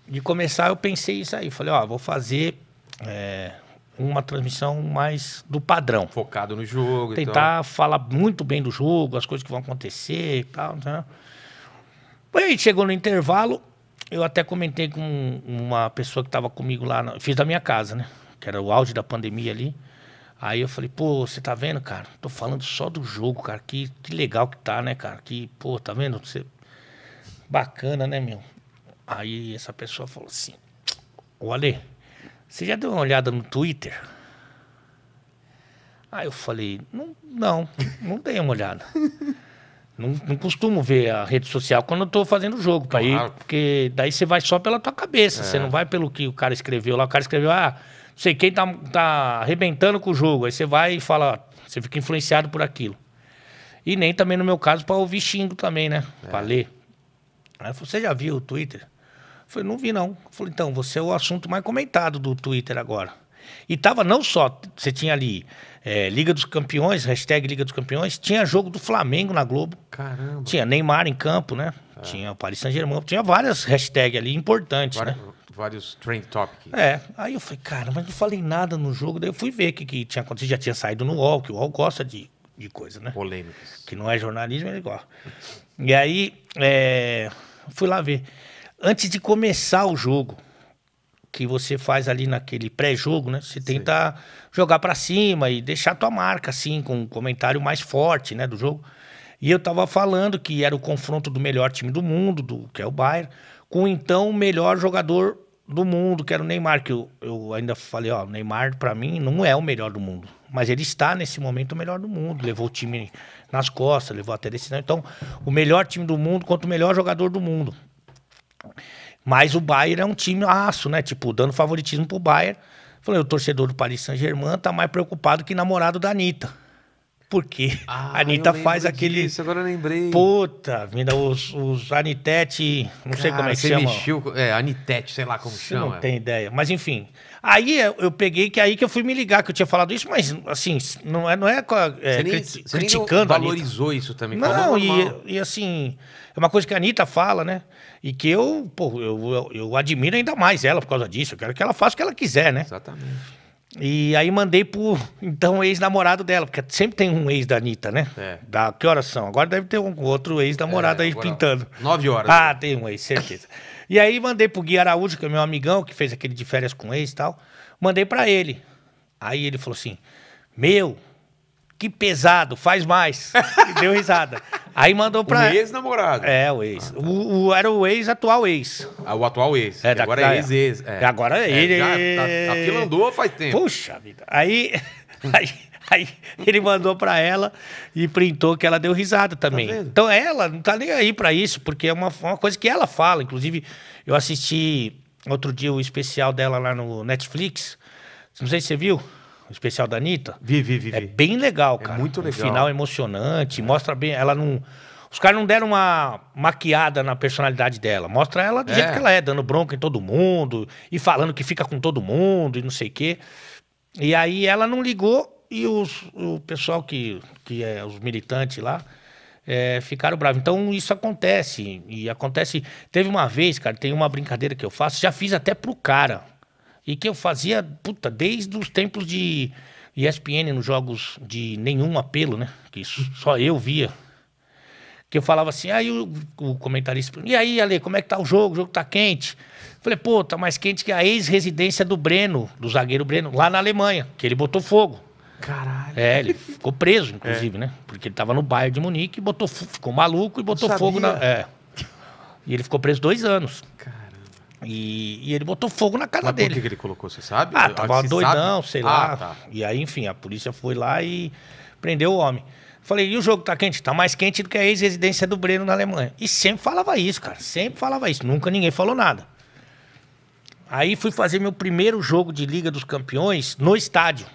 de começar, eu pensei isso aí. Falei, ó, vou fazer é, uma transmissão mais do padrão. Focado no jogo. Tentar então. falar muito bem do jogo, as coisas que vão acontecer e tal. Né? Aí chegou no intervalo, eu até comentei com uma pessoa que estava comigo lá, fiz da minha casa, né? Que era o auge da pandemia ali. Aí eu falei, pô, você tá vendo, cara? Tô falando só do jogo, cara. Que, que legal que tá, né, cara? Que, pô, tá vendo? Você... Bacana, né, meu? Aí essa pessoa falou assim: Ô Ale, você já deu uma olhada no Twitter? Aí eu falei: Não, não, não dei uma olhada. não, não costumo ver a rede social quando eu tô fazendo jogo, pra claro. ir, porque daí você vai só pela tua cabeça, é. você não vai pelo que o cara escreveu lá. O cara escreveu, ah sei quem tá, tá arrebentando com o jogo. Aí você vai e fala, você fica influenciado por aquilo. E nem também no meu caso para ouvir xingo também, né? É. Pra ler. Aí você já viu o Twitter? Eu falei, não vi não. Eu falei, então, você é o assunto mais comentado do Twitter agora. E tava não só, você tinha ali é, Liga dos Campeões, hashtag Liga dos Campeões, tinha jogo do Flamengo na Globo. Caramba. Tinha Neymar em campo, né? É. Tinha o Paris Saint-Germain, tinha várias hashtags ali importantes, né? vários trend topics. É, aí eu falei, cara, mas não falei nada no jogo. Daí eu fui ver o que, que tinha acontecido. Já tinha saído no UOL, que o UOL gosta de, de coisa, né? Polêmicas. Que não é jornalismo, ele é gosta. e aí, é, fui lá ver. Antes de começar o jogo, que você faz ali naquele pré-jogo, né? Você tenta Sim. jogar para cima e deixar tua marca, assim, com um comentário mais forte, né, do jogo. E eu tava falando que era o confronto do melhor time do mundo, do que é o Bayern, com então o melhor jogador do mundo, que era o Neymar, que eu, eu ainda falei, ó, o Neymar para mim não é o melhor do mundo, mas ele está nesse momento o melhor do mundo, levou o time nas costas, levou até decisão, então o melhor time do mundo contra o melhor jogador do mundo. Mas o Bayern é um time aço, né? Tipo, dando favoritismo pro Bayern. Falei, o torcedor do Paris Saint-Germain tá mais preocupado que namorado da Anitta. Porque ah, a Anitta faz aquele. Isso, agora eu lembrei. Puta, ainda os, os Anitete, não Cara, sei como é que você chama. Mexeu, é, Anitete, sei lá como você chama. Não tem ideia. Mas enfim. Aí eu peguei que é aí que eu fui me ligar, que eu tinha falado isso, mas assim, não é, não é, é você nem, você criticando. Nem valorizou isso também. Não, e, e assim, é uma coisa que a Anitta fala, né? E que eu, pô, eu, eu, eu admiro ainda mais ela por causa disso. Eu quero que ela faça o que ela quiser, né? Exatamente. E aí mandei pro então ex-namorado dela, porque sempre tem um ex da Anitta, né? É. Da, que horas são? Agora deve ter um outro ex-namorado é, aí pintando. Nove horas. Ah, né? tem um ex, certeza. e aí mandei pro Gui Araújo, que é meu amigão, que fez aquele de férias com ex e tal. Mandei para ele. Aí ele falou assim: Meu, que pesado, faz mais. E deu risada. Aí mandou pra. O ex-namorado. É, o ex. Ah, tá. o, o, era o ex-atual ex. Ah, o atual ex. É, da, agora é da, é ex-ex. É. Agora é, é, ele. Já, tá, tá filandou faz tempo. Puxa vida. Aí, aí, aí, ele mandou pra ela e printou que ela deu risada também. Tá então ela não tá nem aí pra isso, porque é uma, uma coisa que ela fala. Inclusive, eu assisti outro dia o especial dela lá no Netflix. Não sei se você viu o especial da Anitta? Vi, vi, vi. É vi. bem legal, é cara. É muito legal. O final emocionante, mostra bem. Ela não. Os caras não deram uma maquiada na personalidade dela. Mostra ela do é. jeito que ela é, dando bronca em todo mundo e falando que fica com todo mundo e não sei o quê. E aí ela não ligou e os, o pessoal que, que é os militantes lá é, ficaram bravos. Então isso acontece. E acontece. Teve uma vez, cara, tem uma brincadeira que eu faço, já fiz até pro cara. E que eu fazia, puta, desde os tempos de ESPN nos jogos de nenhum apelo, né? Que só eu via. Que eu falava assim, aí o, o comentarista, e aí, Ale, como é que tá o jogo? O jogo tá quente. Falei, pô, tá mais quente que a ex-residência do Breno, do zagueiro Breno, lá na Alemanha, que ele botou fogo. Caralho. É, ele ficou preso, inclusive, é. né? Porque ele tava no bairro de Munique, botou, ficou maluco e botou fogo na. É. E ele ficou preso dois anos. Caralho. E, e, ele botou fogo na casa Mas dele. Por que, que ele colocou, você sabe? Ah, tava doidão, sabe? sei ah, lá. Ah, tá. E aí, enfim, a polícia foi lá e prendeu o homem. Falei, e o jogo tá quente? Tá mais quente do que a ex-residência do Breno na Alemanha. E sempre falava isso, cara. Sempre falava isso. Nunca ninguém falou nada. Aí fui fazer meu primeiro jogo de Liga dos Campeões no estádio.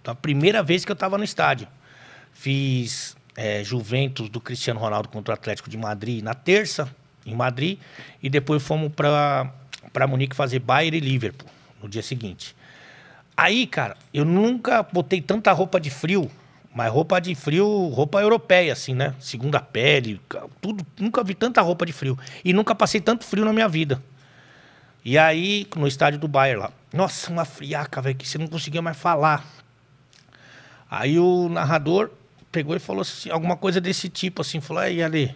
Então, a primeira vez que eu tava no estádio. Fiz é, Juventus do Cristiano Ronaldo contra o Atlético de Madrid na terça em Madrid e depois fomos para Munique fazer Bayern e Liverpool no dia seguinte. Aí, cara, eu nunca botei tanta roupa de frio, mas roupa de frio, roupa europeia, assim, né? Segunda pele, tudo. Nunca vi tanta roupa de frio. E nunca passei tanto frio na minha vida. E aí, no estádio do Bayern lá. Nossa, uma friaca, velho, que você não conseguia mais falar. Aí o narrador pegou e falou assim, alguma coisa desse tipo, assim, falou, aí, Ale,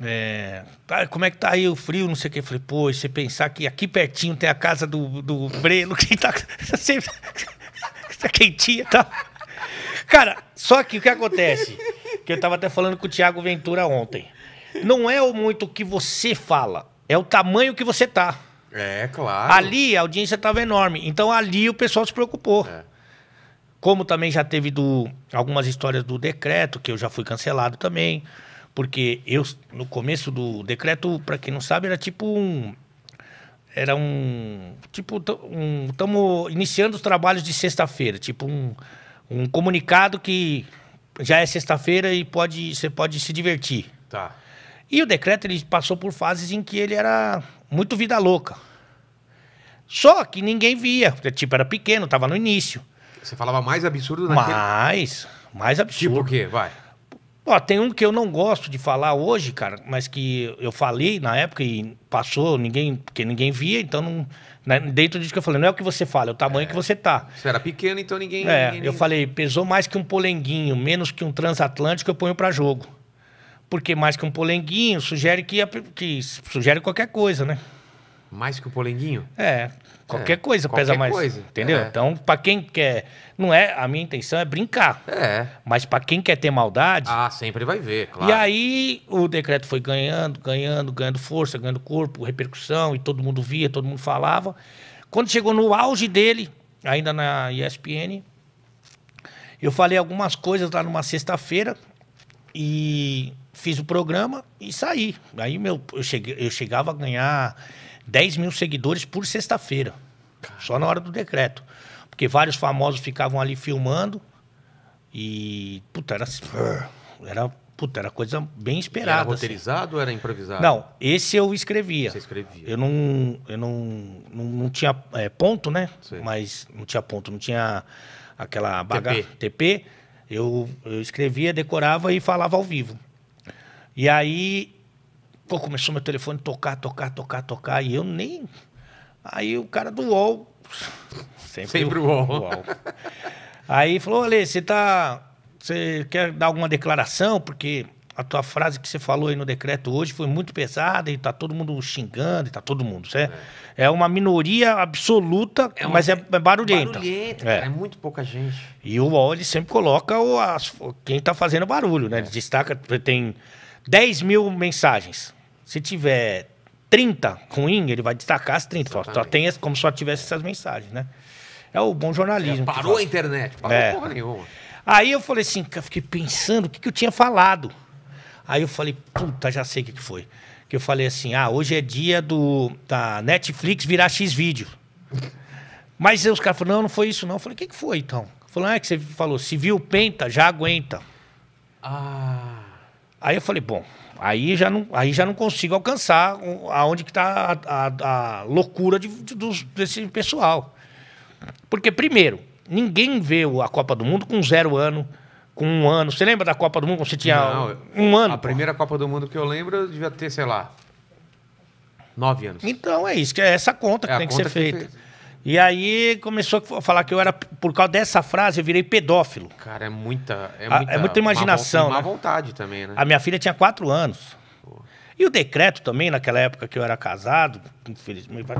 é, ah, como é que tá aí o frio, não sei o que. falei, pô, você pensar que aqui pertinho tem a casa do, do Breno, que tá sempre tá quentinha e tá. Cara, só que o que acontece? Que eu tava até falando com o Thiago Ventura ontem. Não é o muito que você fala, é o tamanho que você tá. É, claro. Ali a audiência tava enorme. Então ali o pessoal se preocupou. É. Como também já teve do, algumas histórias do decreto, que eu já fui cancelado também. Porque eu, no começo do decreto, para quem não sabe, era tipo um. Era um. Tipo, estamos iniciando os trabalhos de sexta-feira. Tipo, um, um comunicado que já é sexta-feira e pode, você pode se divertir. Tá. E o decreto ele passou por fases em que ele era muito vida louca. Só que ninguém via, porque, tipo, era pequeno, estava no início. Você falava mais absurdo naquele... Mais, mais absurdo. Tipo o quê? Vai. Ó, tem um que eu não gosto de falar hoje, cara, mas que eu falei na época e passou, ninguém, porque ninguém via, então não, né, dentro disso que eu falei, não é o que você fala, é o tamanho é, que você tá. Você era pequeno, então ninguém. É, ninguém, eu falei, pesou mais que um polenguinho, menos que um transatlântico, eu ponho para jogo. Porque mais que um polenguinho sugere que, que sugere qualquer coisa, né? Mais que um polenguinho? É. Qualquer é, coisa qualquer pesa mais. Coisa. Entendeu? É. Então, para quem quer. Não é. A minha intenção é brincar. É. Mas para quem quer ter maldade. Ah, sempre vai ver, claro. E aí o decreto foi ganhando, ganhando, ganhando força, ganhando corpo, repercussão, e todo mundo via, todo mundo falava. Quando chegou no auge dele, ainda na ESPN, eu falei algumas coisas lá numa sexta-feira e fiz o programa e saí. Aí meu, eu, cheguei, eu chegava a ganhar 10 mil seguidores por sexta-feira. Só na hora do decreto. Porque vários famosos ficavam ali filmando. E, puta, era. Assim, era, puta, era coisa bem esperada. Era assim. roteirizado assim. ou era improvisado? Não, esse eu escrevia. Você escrevia. Eu não, eu não, não, não tinha é, ponto, né? Sim. Mas não tinha ponto, não tinha aquela baga TP. TP. Eu, eu escrevia, decorava e falava ao vivo. E aí Pô, começou meu telefone tocar, tocar, tocar, tocar, e eu nem. Aí o cara do UOL. Sempre, Sempre o UOL. UOL. Aí falou: Ale, você tá. Você quer dar alguma declaração? Porque a tua frase que você falou aí no decreto hoje foi muito pesada e tá todo mundo xingando, e tá todo mundo. é. é uma minoria absoluta, é uma, mas é, é barulhenta. é. é. muito pouca gente. E o UOL, ele sempre coloca o, as, quem tá fazendo barulho, né? É. Ele destaca, tem 10 mil mensagens. Se tiver 30 ruim, ele vai destacar as 30. Só, só tem como só tivesse essas mensagens, né? É o bom jornalismo. É, parou a internet, parou é. porra nenhuma. Aí eu falei assim, eu fiquei pensando o que, que eu tinha falado. Aí eu falei, puta, já sei o que, que foi. Que eu falei assim, ah, hoje é dia do da Netflix virar X-Vídeo. Mas os caras falaram, não, não foi isso não. Eu falei, o que, que foi então? Falaram, ah, é que você falou, se viu penta, já aguenta. Ah. Aí eu falei, bom, Aí já não, aí já não consigo alcançar aonde que está a, a, a, loucura de, de, dos, desse pessoal. Porque, primeiro, ninguém vê a Copa do Mundo com zero ano, com um ano. Você lembra da Copa do Mundo quando você tinha não, um, ano? A pô? primeira Copa do Mundo que eu lembro devia ter, sei lá, nove anos. Então é isso, que é essa conta é que tem que ser feita. E aí começou a falar que eu era, por causa dessa frase, eu virei pedófilo. Cara, é muita. É muita, ah, é muita imaginação. Má, má né? vontade também, né? A minha filha tinha quatro anos. E o decreto também, naquela época que eu era casado, infelizmente. Vai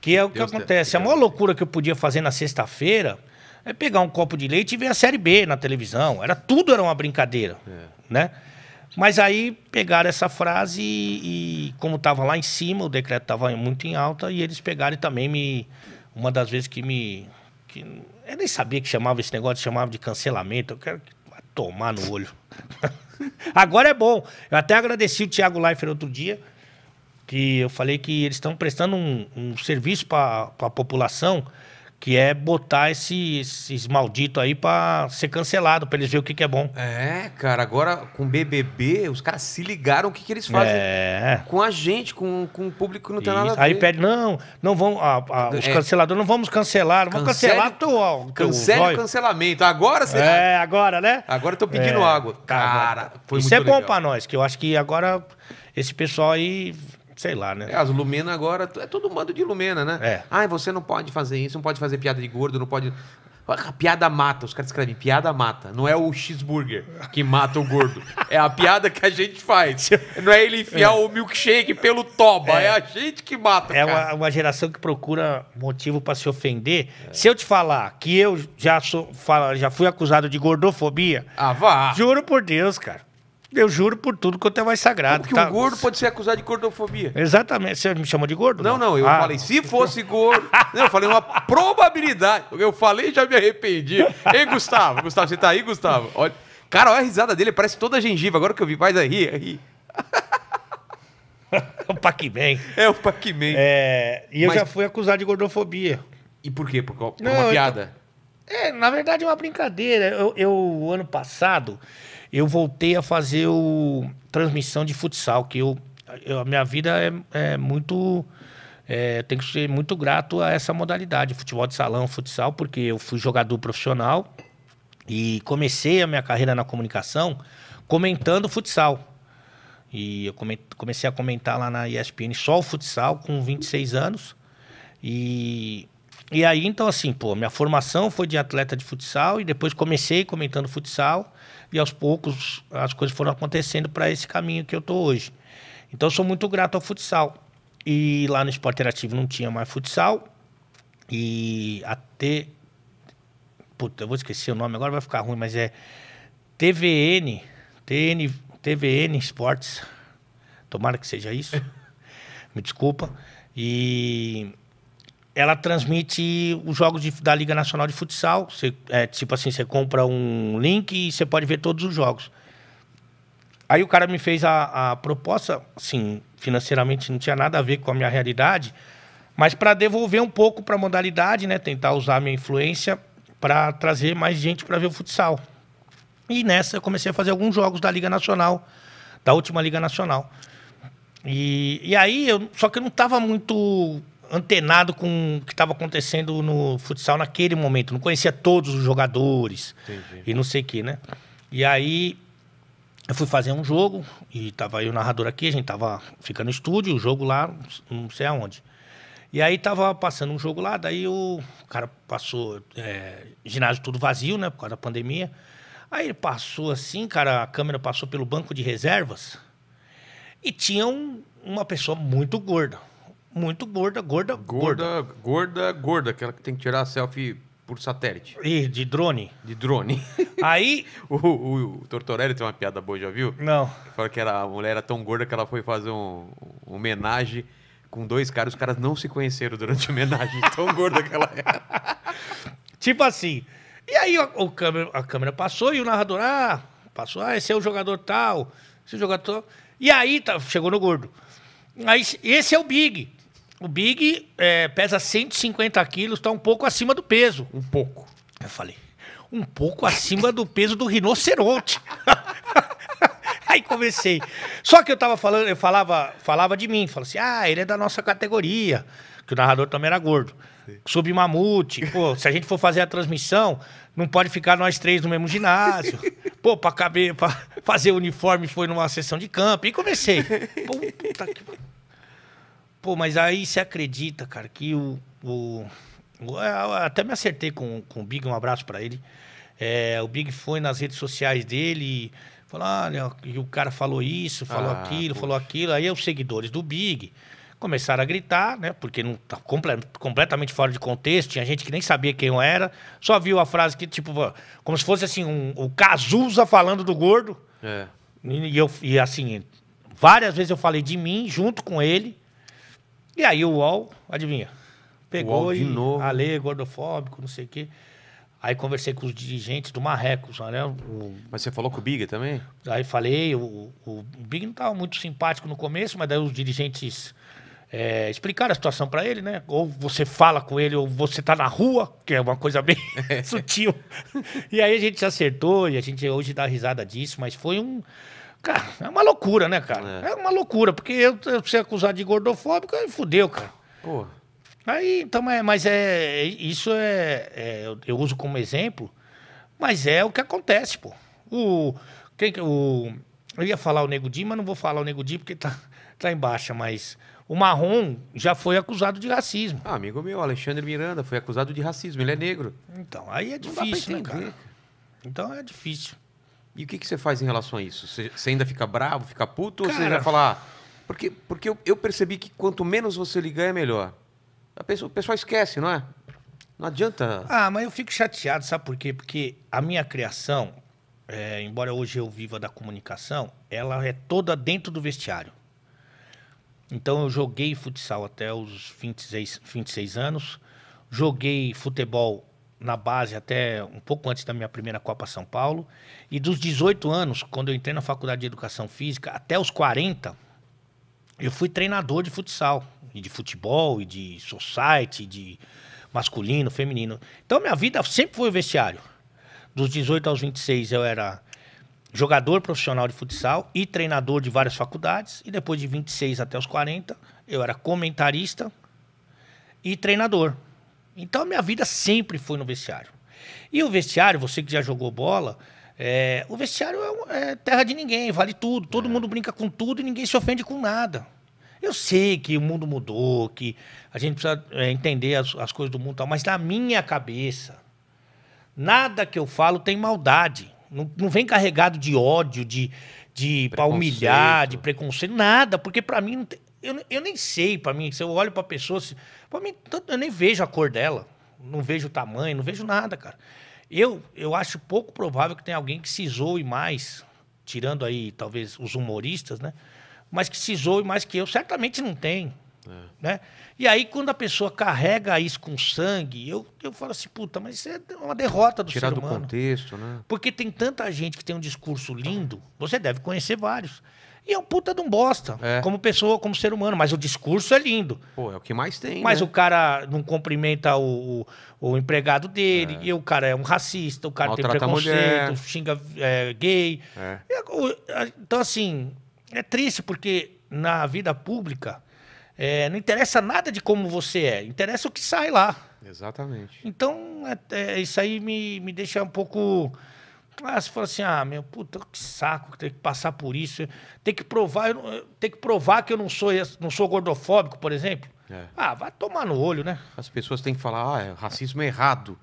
Que é o que Deus acontece. É Deus. A maior loucura que eu podia fazer na sexta-feira é pegar um copo de leite e ver a série B na televisão. Era tudo era uma brincadeira, é. né? Mas aí pegaram essa frase e, e como estava lá em cima, o decreto estava muito em alta, e eles pegaram e também me. Uma das vezes que me. Que, eu nem sabia que chamava esse negócio, chamava de cancelamento. Eu quero tomar no olho. Agora é bom. Eu até agradeci o Thiago Leifert outro dia, que eu falei que eles estão prestando um, um serviço para a população que é botar esse, esses malditos aí pra ser cancelado, pra eles verem o que, que é bom. É, cara, agora com BBB, os caras se ligaram o que, que eles fazem é. com a gente, com, com o público que não tem Isso. nada a ver. Aí pede, não, não vamos, ah, ah, é. os é. canceladores, não vamos cancelar, não vamos cancelar atual. Cancele o cancelamento, agora você... É, agora, né? Agora eu tô pedindo é. água. Tá, cara, tá. foi Isso muito é bom para pra nós, que eu acho que agora esse pessoal aí sei lá, né? É, as Lumena agora, é todo um bando de Lumena, né? É. Ah, você não pode fazer isso, não pode fazer piada de gordo, não pode. Ah, piada mata, os caras escrevem piada mata. Não é o cheeseburger que mata o gordo. é a piada que a gente faz. Não é ele enfiar é. o milkshake pelo toba. É. é, a gente que mata. É uma, uma, geração que procura motivo para se ofender. É. Se eu te falar que eu já, sou, já fui acusado de gordofobia. Ah, vá. Juro por Deus, cara. Eu juro por tudo quanto é mais sagrado. Porque tá? um gordo pode ser acusado de gordofobia. Exatamente. Você me chamou de gordo? Não, não. não eu ah. falei, se fosse gordo. não, eu falei uma probabilidade. Eu falei e já me arrependi. Ei, Gustavo. Gustavo, você tá aí, Gustavo? Olha. Cara, olha a risada dele, parece toda gengiva. Agora que eu vi, faz aí, rir. É o Pac-Man. É, o Pac-Man. É, e eu Mas... já fui acusado de gordofobia. E por quê? Por, por Não, uma piada? Eu... É, na verdade é uma brincadeira. Eu, eu ano passado, eu voltei a fazer o transmissão de futsal, que eu, eu a minha vida é, é muito. É, tenho que ser muito grato a essa modalidade, futebol de salão, futsal, porque eu fui jogador profissional e comecei a minha carreira na comunicação comentando futsal. E eu comecei a comentar lá na ESPN só o futsal com 26 anos. E, e aí, então, assim, pô, minha formação foi de atleta de futsal e depois comecei comentando futsal. E aos poucos as coisas foram acontecendo para esse caminho que eu tô hoje. Então sou muito grato ao futsal. E lá no Esporte Interativo não tinha mais futsal. E até. Puta, eu vou esquecer o nome agora, vai ficar ruim, mas é TVN. TN, TVN Esportes. Tomara que seja isso. Me desculpa. E ela transmite os jogos de, da Liga Nacional de Futsal. Você, é, tipo assim, você compra um link e você pode ver todos os jogos. Aí o cara me fez a, a proposta, assim, financeiramente não tinha nada a ver com a minha realidade, mas para devolver um pouco para a modalidade, né? Tentar usar a minha influência para trazer mais gente para ver o futsal. E nessa eu comecei a fazer alguns jogos da Liga Nacional, da última Liga Nacional. E, e aí, eu, só que eu não estava muito antenado com o que estava acontecendo no futsal naquele momento. Não conhecia todos os jogadores Entendi. e não sei o que, né? E aí eu fui fazer um jogo e tava aí o narrador aqui, a gente tava ficando no estúdio, o jogo lá, não sei aonde. E aí tava passando um jogo lá, daí o cara passou é, ginásio tudo vazio, né, por causa da pandemia. Aí ele passou assim, cara, a câmera passou pelo banco de reservas e tinha um, uma pessoa muito gorda. Muito gorda, gorda, gorda. Gorda, gorda, gorda, aquela que tem que tirar a selfie por satélite. E de drone. De drone. Aí. o, o, o, Tortorelli tem uma piada boa, já viu? Não. falou fala que era, a mulher era tão gorda que ela foi fazer um, homenagem com dois caras. Os caras não se conheceram durante a homenagem, tão gorda que ela era. tipo assim. E aí o, o, câmera, a câmera passou e o narrador, ah, passou, ah, esse é o jogador tal, esse jogador tal. jogador. E aí tá, chegou no gordo. Aí, esse é o Big. O Big é, pesa 150 quilos, tá um pouco acima do peso. Um pouco. Eu falei, um pouco acima do peso do rinoceronte. Aí comecei. Só que eu tava falando, eu falava, falava de mim, falava assim: "Ah, ele é da nossa categoria", que o narrador também era gordo. Sub mamute, pô, se a gente for fazer a transmissão, não pode ficar nós três no mesmo ginásio. Pô, pra, caber, pra fazer o uniforme foi numa sessão de campo. E comecei. Puta que Pô, mas aí você acredita, cara, que o. o, o é, até me acertei com, com o Big, um abraço para ele. É, o Big foi nas redes sociais dele falou, ah, e o cara falou isso, falou ah, aquilo, poxa. falou aquilo. Aí os seguidores do Big começaram a gritar, né? Porque não tá comple completamente fora de contexto, tinha gente que nem sabia quem eu era, só viu a frase que, tipo, como se fosse assim, um, o Cazuza falando do gordo. É. E, eu, e assim, várias vezes eu falei de mim junto com ele. E aí o UOL, adivinha? Pegou UOL de e novo. Ale, gordofóbico, não sei o quê. Aí conversei com os dirigentes do Marrecos, né? O... Mas você falou com o Big também? Aí falei, o, o Big não estava muito simpático no começo, mas daí os dirigentes é, explicaram a situação para ele, né? Ou você fala com ele, ou você está na rua, que é uma coisa bem é. sutil. E aí a gente acertou e a gente hoje dá risada disso, mas foi um Cara, é uma loucura, né, cara? É, é uma loucura, porque eu, eu ser acusado de gordofóbico, aí fudeu, cara. Porra. Aí, então, é, mas é. Isso é, é eu, eu, uso como exemplo, mas é o que acontece, pô. O. Quem, o eu ia falar o Nego Di, mas não vou falar o Nego Di porque tá, tá em mas. O Marrom já foi acusado de racismo. Ah, amigo meu, Alexandre Miranda, foi acusado de racismo. Ele é negro. Então, aí é difícil, né, cara? Então é difícil. E o que, que você faz em relação a isso? Você, você ainda fica bravo, fica puto? Cara... Ou você vai falar ah, porque porque eu, eu percebi que quanto menos você ligar, é melhor. A pessoa, o pessoal esquece, não é? Não adianta. Ah, mas eu fico chateado, sabe por quê? Porque a minha criação, é, embora hoje eu viva da comunicação, ela é toda dentro do vestiário. Então eu joguei futsal até os 26, 26 anos, joguei futebol na base até um pouco antes da minha primeira Copa São Paulo. E dos 18 anos, quando eu entrei na faculdade de educação física, até os 40, eu fui treinador de futsal, e de futebol, e de society, de masculino, feminino. Então minha vida sempre foi o vestiário. Dos 18 aos 26 eu era jogador profissional de futsal e treinador de várias faculdades, e depois de 26 até os 40, eu era comentarista e treinador. Então a minha vida sempre foi no vestiário. E o vestiário, você que já jogou bola, é, o vestiário é, é, terra de ninguém, vale tudo. Todo é. mundo brinca com tudo e ninguém se ofende com nada. Eu sei que o mundo mudou, que a gente precisa é, entender as, as coisas do mundo, tal, mas na minha cabeça, nada que eu falo tem maldade. Não, não vem carregado de ódio, de, de humilhar, de preconceito, nada, porque para mim eu, eu nem sei, para mim, se eu olho para a pessoa, para mim, eu nem vejo a cor dela, não vejo o tamanho, não vejo nada, cara. Eu, eu acho pouco provável que tenha alguém que se zoe mais, tirando aí, talvez, os humoristas, né? Mas que se zoe mais que eu, certamente não tem. É. Né? E aí, quando a pessoa carrega isso com sangue, eu, eu falo assim, puta, mas isso é uma derrota do Tirar ser humano. Tirar do contexto, né? Porque tem tanta gente que tem um discurso lindo, você deve conhecer vários, e é um puta de um bosta, é. como pessoa, como ser humano. Mas o discurso é lindo. Pô, é o que mais tem. Mas né? o cara não cumprimenta o, o, o empregado dele, é. e o cara é um racista, o cara Maltrata tem preconceito, xinga é, gay. É. Então, assim, é triste porque na vida pública é, não interessa nada de como você é, interessa o que sai lá. Exatamente. Então, é, isso aí me, me deixa um pouco ah, você fala assim, ah, meu, puta, que saco, tem que passar por isso. Tem que provar, eh, tem que provar que eu não sou, não sou gordofóbico, por exemplo. É. Ah, vai tomar no olho, né? As pessoas têm que falar, ah, é racismo é errado.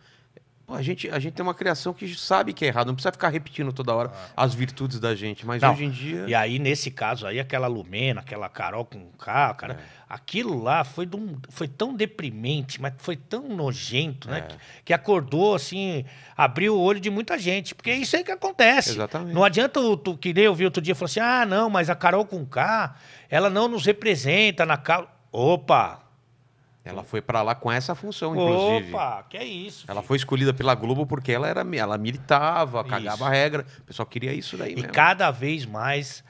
Pô, a, gente, a gente tem uma criação que sabe que é errado, não precisa ficar repetindo toda hora ah. as virtudes da gente, mas não. hoje em dia. E aí, nesse caso aí, aquela Lumena, aquela Carol com K, cara, é. aquilo lá foi, um, foi tão deprimente, mas foi tão nojento, né, é. né? Que, que, acordou, assim, abriu o olho de muita gente, porque é isso aí que acontece. Exatamente. Não adianta tu, tu que nem eu vi outro dia e falou assim: ah, não, mas a Carol com K, ela não nos representa na causa. Opa! Ela foi para lá com essa função, inclusive. Opa, que é isso. Ela foi escolhida pela Globo porque ela era ela militava, cagava a regra. O pessoal queria isso daí e mesmo. E cada vez mais.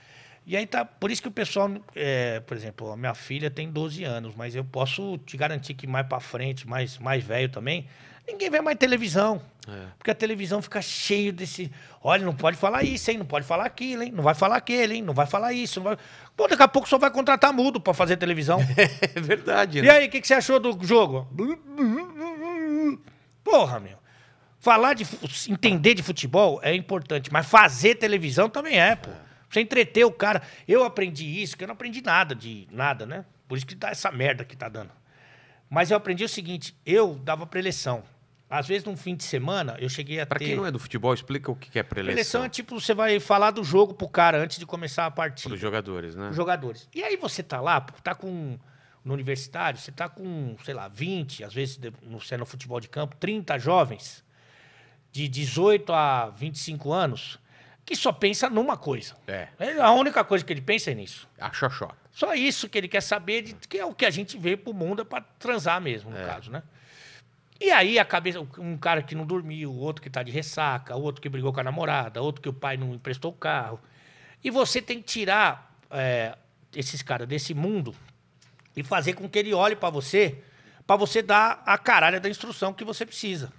E aí tá. Por isso que o pessoal. É, por exemplo, a minha filha tem 12 anos, mas eu posso te garantir que mais para frente, mais, mais velho também, Ninguém vê mais televisão. É. Porque a televisão fica cheio desse. Olha, não pode falar isso, hein? Não pode falar aquilo, hein? Não vai falar aquele, hein? Não vai falar isso. Não vai... Pô, daqui a pouco só vai contratar mudo para fazer televisão. É verdade, né? E aí, o que, que você achou do jogo? Porra, meu. Falar de. Entender de futebol é importante, mas fazer televisão também é, pô. Você entreter o cara. Eu aprendi isso, que eu não aprendi nada de nada, né? Por isso que dá tá essa merda que tá dando. Mas eu aprendi o seguinte: eu dava preleção. Às vezes, num fim de semana, eu cheguei a pra ter... quem não é do futebol, explica o que é preleção. Preleção é tipo, você vai falar do jogo pro cara antes de começar a partida. Pros jogadores, né? Pros jogadores. E aí você tá lá, tá com... No universitário, você tá com, sei lá, 20, às vezes, não sei é no futebol de campo, 30 jovens de 18 a 25 anos que só pensa numa coisa. É. é. a única coisa que ele pensa é nisso. A xoxota. Só isso que ele quer saber, de, que é o que a gente veio pro mundo é pra transar mesmo, no é. caso, né? E aí a cabeça, um cara que não dormiu, outro que tá de ressaca, outro que brigou com a namorada, outro que o pai não emprestou o carro. E você tem que tirar é, esses caras desse mundo e fazer com que ele olhe para você, para você dar a caralha da instrução que você precisa.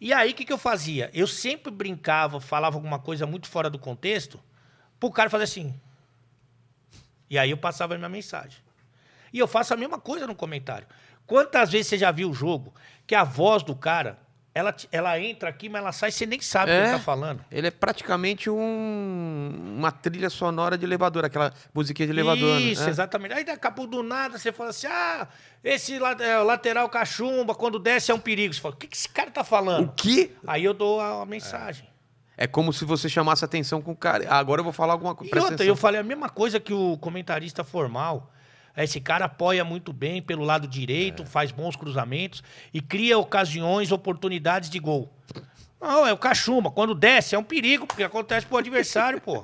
E aí o que, que eu fazia? Eu sempre brincava, falava alguma coisa muito fora do contexto, pro cara fazer assim. E aí eu passava a minha mensagem. E eu faço a mesma coisa no comentário. Quantas vezes você já viu o jogo que a voz do cara, ela, ela entra aqui, mas ela sai, você nem sabe o que ele é, tá falando. Ele é praticamente um, uma trilha sonora de elevador, aquela musiquinha de elevador. Né? Isso, né? exatamente. Aí daqui a pouco do nada você fala assim: ah, esse é, lateral cachumba, quando desce é um perigo. Você fala, o que, que esse cara tá falando? O quê? Aí eu dou a, a mensagem. É. É como se você chamasse atenção com o cara. agora eu vou falar alguma coisa. eu falei a mesma coisa que o comentarista formal. Esse cara apoia muito bem pelo lado direito, é. faz bons cruzamentos e cria ocasiões, oportunidades de gol. Não, é o cachumba. Quando desce é um perigo, porque acontece pro adversário, pô.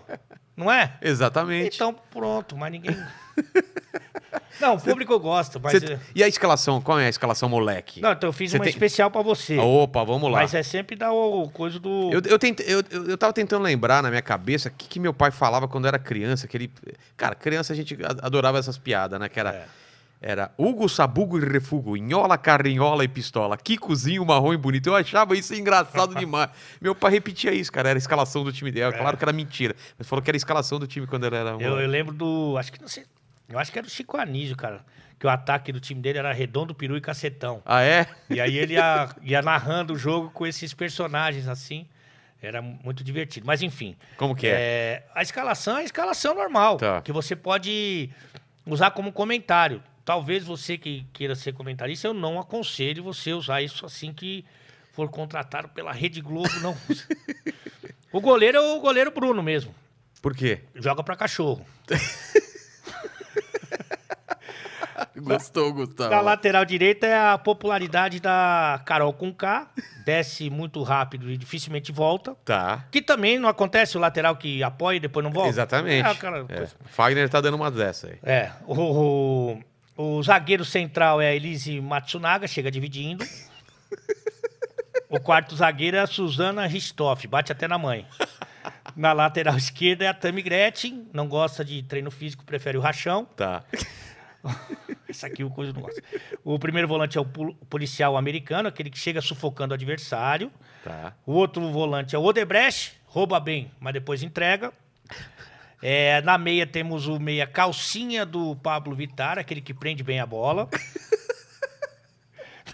Não é? Exatamente. Então pronto, mas ninguém. Não, o público cê, gosta, mas. Cê, é- e a escalação? Qual é a escalação, moleque? Não, então eu fiz cê uma tem... especial para você. Opa, vamos lá. Mas é sempre da o, coisa do. Eu, eu, tente, eu, eu tava tentando lembrar na minha cabeça o que, que meu pai falava quando era criança. Que ele... Cara, criança a gente adorava essas piadas, né? Que era. É era Hugo, Sabugo e Refugo, Inhola, Carrinhola e Pistola, Kikozinho, Marrom e Bonito. Eu achava isso engraçado demais. Meu pai repetia isso, cara, era a escalação do time dele. É. Claro que era mentira, mas falou que era a escalação do time quando ele era... Eu, eu lembro do... acho que não sei... Eu acho que era o Chico Anísio, cara que o ataque do time dele era Redondo, Peru e Cacetão. Ah, é? E aí ele ia, ia, narrando o jogo com esses personagens, assim. Era muito divertido. Mas, enfim. Como que é? é a escalação é a escalação normal, tá. que você pode usar como comentário. Talvez você que queira ser comentarista, eu não aconselho você usar isso assim que for contratado pela Rede Globo, não o goleiro é o goleiro Bruno mesmo. Por quê? Joga pra cachorro. Gostou, Gustavo. Da lateral direita é a popularidade da Carol com K. Desce muito rápido e dificilmente volta. Tá. Que também não acontece o lateral que apoia e depois não volta. Exatamente. É, cara, é. Fagner tá dando uma dessa aí. É. o, o zagueiro central é a Elise Matsunaga, chega dividindo. o quarto zagueiro é a Suzana Ristoff, bate até na mãe. Na lateral esquerda é a Tammy Gretchen, não gosta de treino físico, prefere o rachão. Tá. Isso aqui o coisa não gosta. O primeiro volante é o policial americano, aquele que chega sufocando o adversário. Tá. O outro volante é o Odebrecht, rouba bem, mas depois entrega. É, na meia temos o meia calcinha do Pablo Vitar, aquele que prende bem a bola.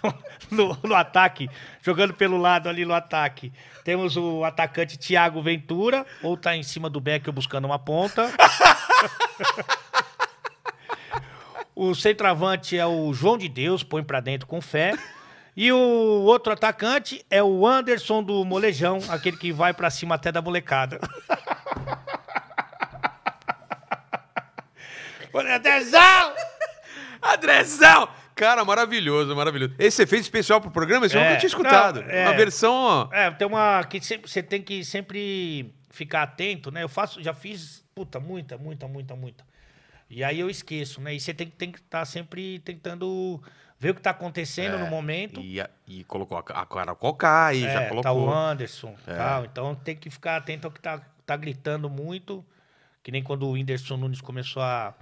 no, no, ataque, jogando pelo lado ali no ataque, temos o atacante Thiago Ventura, ou tá em cima do Beck buscando uma ponta. o centroavante é o João de Deus, põe para dentro com fé. E o outro atacante é o Anderson do Molejão, aquele que vai para cima até da molecada. Olha, Andrezão! Andrezão! Cara, maravilhoso, maravilhoso. Esse efeito especial pro programa, esse é, eu nunca é. tinha escutado. Não, é, uma versão. Ó... É, tem uma. que Você tem que sempre ficar atento, né? Eu faço, já fiz, puta, muita, muita, muita, muita. E aí eu esqueço, né? E você tem, tem que estar tá sempre tentando ver o que está acontecendo é, no momento. E, e colocou a cara colocar e é, já colocou. Tá o Anderson é. tal. Então tem que ficar atento ao que tá, tá gritando muito. Que nem quando o Whindersson Nunes começou a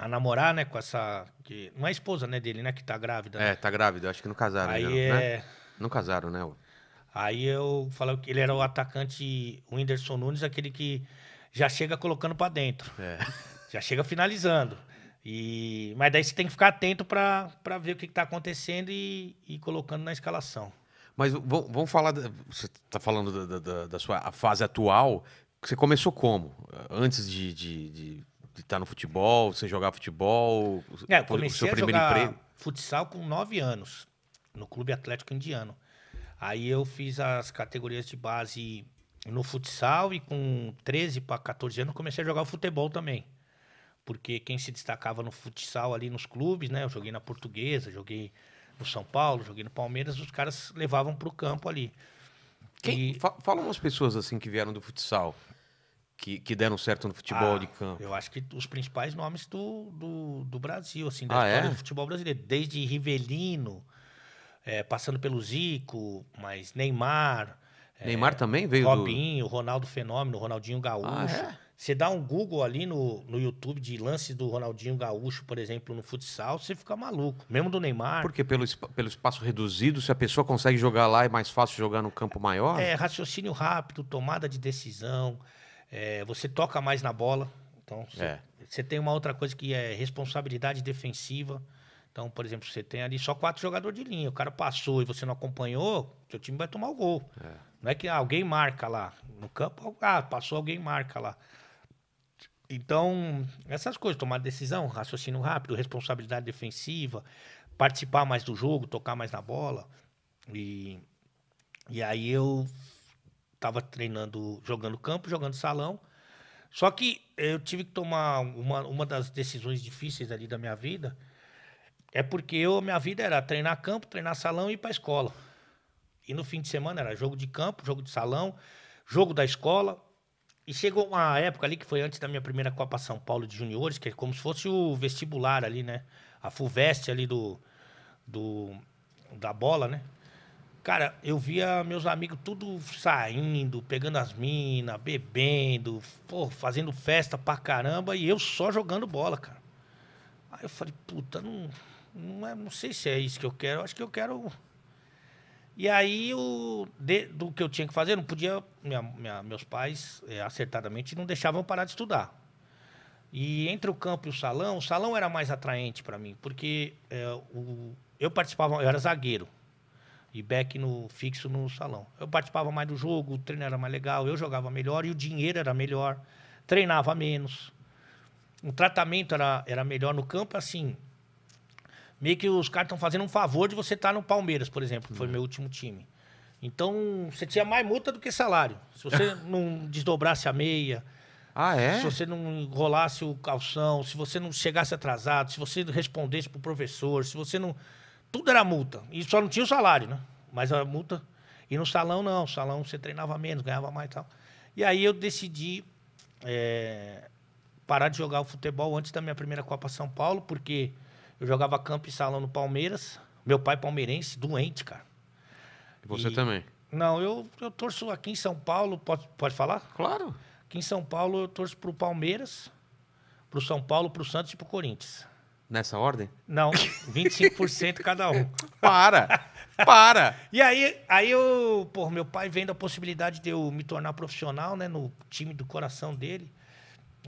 a namorar, né, com essa. Que, não é a esposa, né, dele, né? Que tá grávida. É, né? tá grávida, acho que não casaram Aí ainda, né? é... né? Não casaram, né? Aí eu falo que ele era o atacante, Whindersson Nunes, aquele que já chega colocando para dentro. É. Já chega finalizando. E, mas daí você tem que ficar atento para ver o que está acontecendo e, e colocando na escalação. Mas vamos falar. você tá falando da, da, da, sua fase atual. Você começou como? Antes de, de, de estar no futebol, você jogar futebol? É, eu comecei seu a primeiro jogar emprego? futsal com 9 anos, no Clube Atlético Indiano. Aí eu fiz as categorias de base no futsal e com 13 para 14 anos comecei a jogar futebol também. Porque quem se destacava no futsal ali nos clubes, né? Eu joguei na Portuguesa, joguei no São Paulo, joguei no Palmeiras, os caras levavam para o campo ali. Quem, e... Fala umas pessoas assim que vieram do futsal que, que deram certo no futebol ah, de campo? Eu acho que os principais nomes do, do, do Brasil, assim, da ah, história é? do futebol brasileiro. Desde Rivelino, é, passando pelo Zico, mas Neymar. É, Neymar é, também veio Robinho, do... Ronaldo Fenômeno, Ronaldinho Gaúcho. Ah, é? você dá um Google ali no, no YouTube de lances do Ronaldinho Gaúcho, por exemplo, no futsal, você fica maluco. Mesmo do Neymar. Porque pelo, pelo espaço reduzido, se a pessoa consegue jogar lá, é mais fácil jogar no campo maior? É, raciocínio rápido, tomada de decisão. É, você toca mais na bola. Então, você, é. você tem uma outra coisa que é responsabilidade defensiva. Então, por exemplo, você tem ali só quatro jogadores de linha. O cara passou e você não acompanhou, seu time vai tomar o gol. É. Não é que alguém marca lá. No campo, ah, passou, alguém marca lá. Então, essas coisas, tomar decisão, raciocínio rápido, responsabilidade defensiva, participar mais do jogo, tocar mais na bola. E, e aí eu estava treinando, jogando campo, jogando salão. Só que eu tive que tomar uma, uma das decisões difíceis ali da minha vida. É porque eu, minha vida era treinar campo, treinar salão e ir para escola. E no fim de semana era jogo de campo, jogo de salão, jogo da escola. E chegou uma época ali que foi antes da minha primeira Copa São Paulo de Juniores, que é como se fosse o vestibular ali, né? A FUVEST ali do, do da bola, né? Cara, eu via meus amigos tudo saindo, pegando as minas, bebendo, pô, fazendo festa pra caramba e eu só jogando bola, cara. Aí eu falei, puta, não, não, é, não sei se é isso que eu quero, acho que eu quero. E aí, o, de, do que eu tinha que fazer, não podia. Minha, minha, meus pais, é, acertadamente, não deixavam parar de estudar. E entre o campo e o salão, o salão era mais atraente para mim, porque é, o, eu participava, eu era zagueiro e back no fixo no salão. Eu participava mais do jogo, o treino era mais legal, eu jogava melhor e o dinheiro era melhor, treinava menos. O tratamento era, era melhor no campo, assim. Meio que os caras estão fazendo um favor de você estar tá no Palmeiras, por exemplo, que foi uhum. meu último time. Então, você tinha mais multa do que salário. Se você não desdobrasse a meia, ah, é? Se você não enrolasse o calção, se você não chegasse atrasado, se você respondesse pro professor, se você não tudo era multa. E só não tinha o salário, né? Mas a multa. E no salão, não. No salão você treinava menos, ganhava mais e tal. E aí eu decidi é, parar de jogar o futebol antes da minha primeira Copa São Paulo, porque eu jogava campo e salão no Palmeiras. Meu pai palmeirense, doente, cara. E você também? Não, eu, eu torço aqui em São Paulo. Pode, pode falar? Claro. Aqui em São Paulo eu torço pro Palmeiras, pro São Paulo, pro Santos e pro Corinthians. Nessa ordem? Não, 25% cada um. Para! Para! E aí, aí eu, por meu pai vendo a possibilidade de eu me tornar profissional, né, no time do coração dele,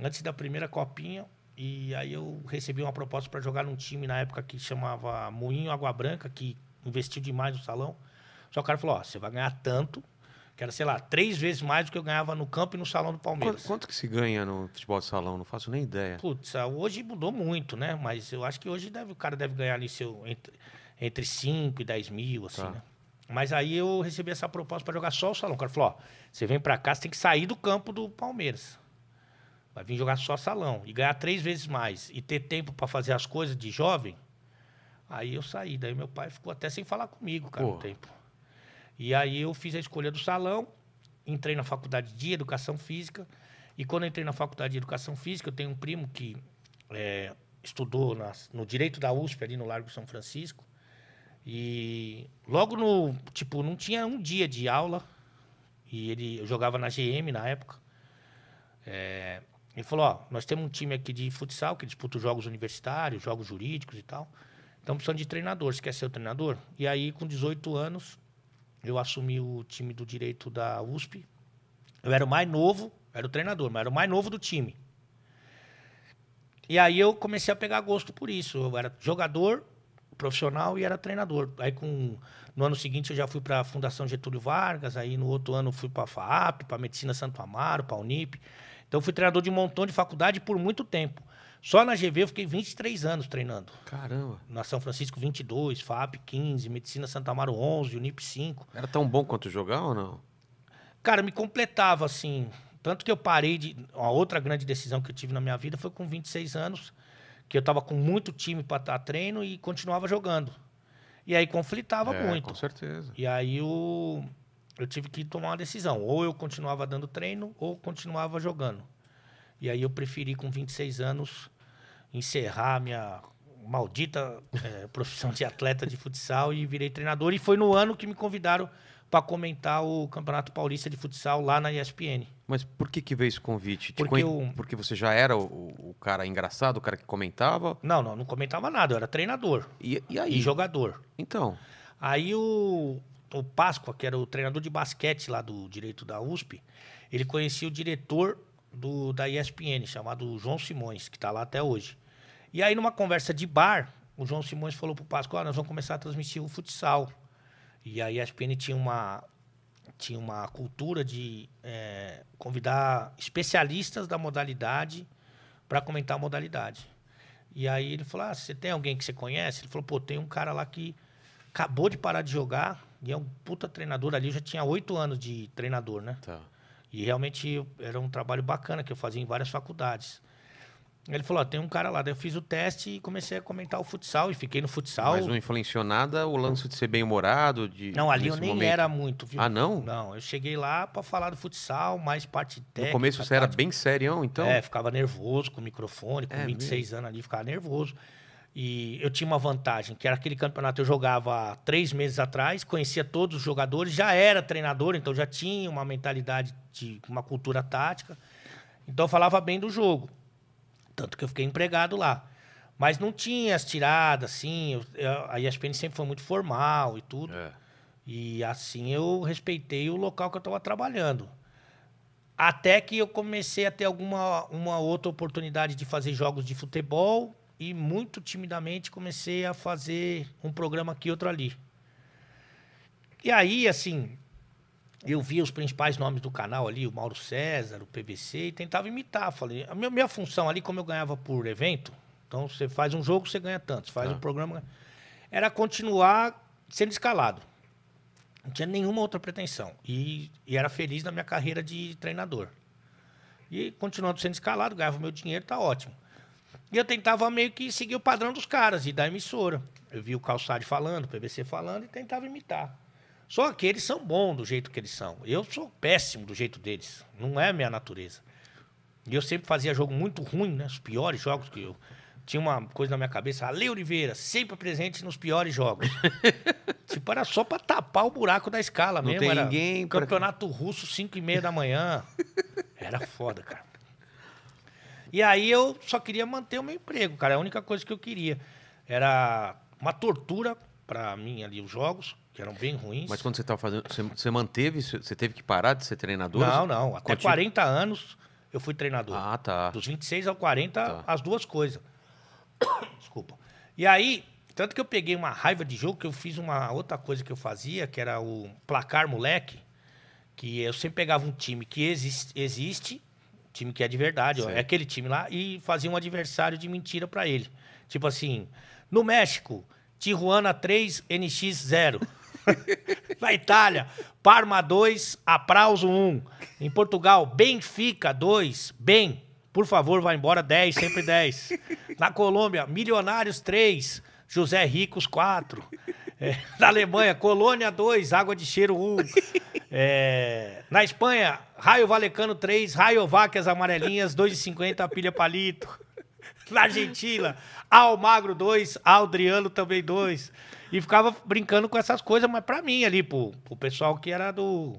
antes da primeira copinha. E aí eu recebi uma proposta para jogar num time na época que chamava Moinho Água Branca, que investiu demais no salão. Só o cara falou: Ó, você vai ganhar tanto, que era, sei lá, três vezes mais do que eu ganhava no campo e no salão do Palmeiras. Quanto, quanto que se ganha no futebol de salão? Não faço nem ideia. Putz, ah, hoje mudou muito, né? Mas eu acho que hoje deve, o cara deve ganhar ali seu, entre, entre 5 e 10 mil, assim, tá. né? Mas aí eu recebi essa proposta para jogar só o salão. O cara falou: ó, você vem para cá, você tem que sair do campo do Palmeiras. Vai vir jogar só salão e ganhar três vezes mais e ter tempo para fazer as coisas de jovem. Aí eu saí. Daí meu pai ficou até sem falar comigo, cara, Porra. um tempo. E aí eu fiz a escolha do salão, entrei na faculdade de educação física. E quando entrei na faculdade de educação física, eu tenho um primo que é, estudou na, no direito da USP, ali no Largo São Francisco. E logo no. Tipo, não tinha um dia de aula. E ele eu jogava na GM na época. É, ele falou: Ó, nós temos um time aqui de futsal que disputa jogos universitários, jogos jurídicos e tal. Estamos precisando de treinador. Você quer ser o treinador? E aí, com 18 anos, eu assumi o time do direito da USP. Eu era o mais novo, era o treinador, mas era o mais novo do time. E aí eu comecei a pegar gosto por isso. Eu era jogador profissional e era treinador. Aí com no ano seguinte eu já fui para a Fundação Getúlio Vargas, aí no outro ano fui para a FAAP, para Medicina Santo Amaro, para a Unip. Então fui treinador de um montão de faculdade por muito tempo. Só na GV eu fiquei 23 anos treinando. Caramba. Na São Francisco 22, FAP 15, Medicina Santa Amaro 11, Unip 5. Era tão bom quanto jogar ou não? Cara, me completava assim. Tanto que eu parei de. A outra grande decisão que eu tive na minha vida foi com 26 anos, que eu tava com muito time para estar tá treino e continuava jogando. E aí conflitava é, muito. Com certeza. E aí eu, eu tive que tomar uma decisão. Ou eu continuava dando treino ou continuava jogando. E aí eu preferi, com 26 anos, encerrar minha maldita é, profissão de atleta de futsal e virei treinador. E foi no ano que me convidaram para comentar o Campeonato Paulista de Futsal lá na ESPN. Mas por que, que veio esse convite? Porque, conhe... eu... Porque você já era o, o, cara engraçado, o cara que comentava? Não, não, não comentava nada, eu era treinador. E, e aí? E jogador. Então. Aí o, o Páscoa, que era o treinador de basquete lá do direito da USP, ele conhecia o diretor do, da ESPN, chamado João Simões, que está lá até hoje. E aí, numa conversa de bar, o João Simões falou pro Pascoal, ah, nós vamos começar a transmitir o futsal. E a ESPN tinha uma, tinha uma cultura de é, convidar especialistas da modalidade para comentar a modalidade. E aí ele falou, ah, você tem alguém que você conhece? Ele falou, pô, tem um cara lá que acabou de parar de jogar e é um puta treinador ali, já tinha oito anos de treinador, né? Tá. E realmente era um trabalho bacana que eu fazia em várias faculdades. Ele falou: tem um cara lá. Daí eu fiz o teste e comecei a comentar o futsal e fiquei no futsal. Mas não influenciou nada o lance de ser bem-humorado? de Não, ali eu nem momento. era muito, viu? Ah, não? Não, eu cheguei lá para falar do futsal, mais parte técnica. No começo você era bem sério então? É, ficava nervoso com o microfone, com é, 26 mesmo? anos ali, ficava nervoso. E eu tinha uma vantagem, que era aquele campeonato que eu jogava três meses atrás, conhecia todos os jogadores, já era treinador, então já tinha uma mentalidade de uma cultura tática. Então eu falava bem do jogo. Tanto que eu fiquei empregado lá. Mas não tinha as tiradas, assim. Eu, eu, a ESPN sempre foi muito formal e tudo. É. E assim eu respeitei o local que eu estava trabalhando. Até que eu comecei a ter alguma uma outra oportunidade de fazer jogos de futebol e muito timidamente comecei a fazer um programa aqui, outro ali. E aí, assim, eu via os principais nomes do canal ali, o Mauro César, o PVC, e tentava imitar. Falei, a minha, minha função ali, como eu ganhava por evento, então você faz um jogo, você ganha tanto, faz ah. um programa, era continuar sendo escalado. Não tinha nenhuma outra pretensão. E, e era feliz na minha carreira de treinador. E continuando sendo escalado, ganhava meu dinheiro, tá ótimo. E eu tentava meio que seguir o padrão dos caras e da emissora. Eu vi o Calçade falando, o PVC falando e tentava imitar. Só que eles são bons do jeito que eles são. Eu sou péssimo do jeito deles. Não é a minha natureza. E eu sempre fazia jogo muito ruim, né? Os piores jogos que eu. Tinha uma coisa na minha cabeça, Ale Oliveira, sempre presente nos piores jogos. tipo, era só pra tapar o buraco da escala Não mesmo. Tem era ninguém. Campeonato pra... Russo, 5 e meia da manhã. Era foda, cara. E aí eu só queria manter o meu emprego, cara. É a única coisa que eu queria era uma tortura para mim ali os jogos, que eram bem ruins. Mas quando você estava fazendo, você, você, manteve, você teve que parar de ser treinador? Não, não. Até 40 anos eu fui treinador. Ah, tá. Dos 26 ao 40, tá. as duas coisas. Desculpa. E aí, tanto que eu peguei uma raiva de jogo que eu fiz uma outra coisa que eu fazia, que era o placar moleque, que eu sempre pegava um time que existe, existe Time que é de verdade, ó, é aquele time lá. E fazia um adversário de mentira para ele. Tipo assim, no México, Tijuana 3, NX 0. Na Itália, Parma 2, Aplauso 1. Em Portugal, Benfica 2, bem. Por favor, vá embora 10, sempre 10. Na Colômbia, Milionários 3, José Ricos 4. É, na Alemanha, Colônia 2, Água de Cheiro 1. É, na Espanha, Raio Valecano 3, Raio Vaques Amarelinhas 2,50, Pilha Palito. Na Argentina, Almagro 2, Aldriano também 2. E ficava brincando com essas coisas, mas pra mim ali, pro, pro pessoal que era do,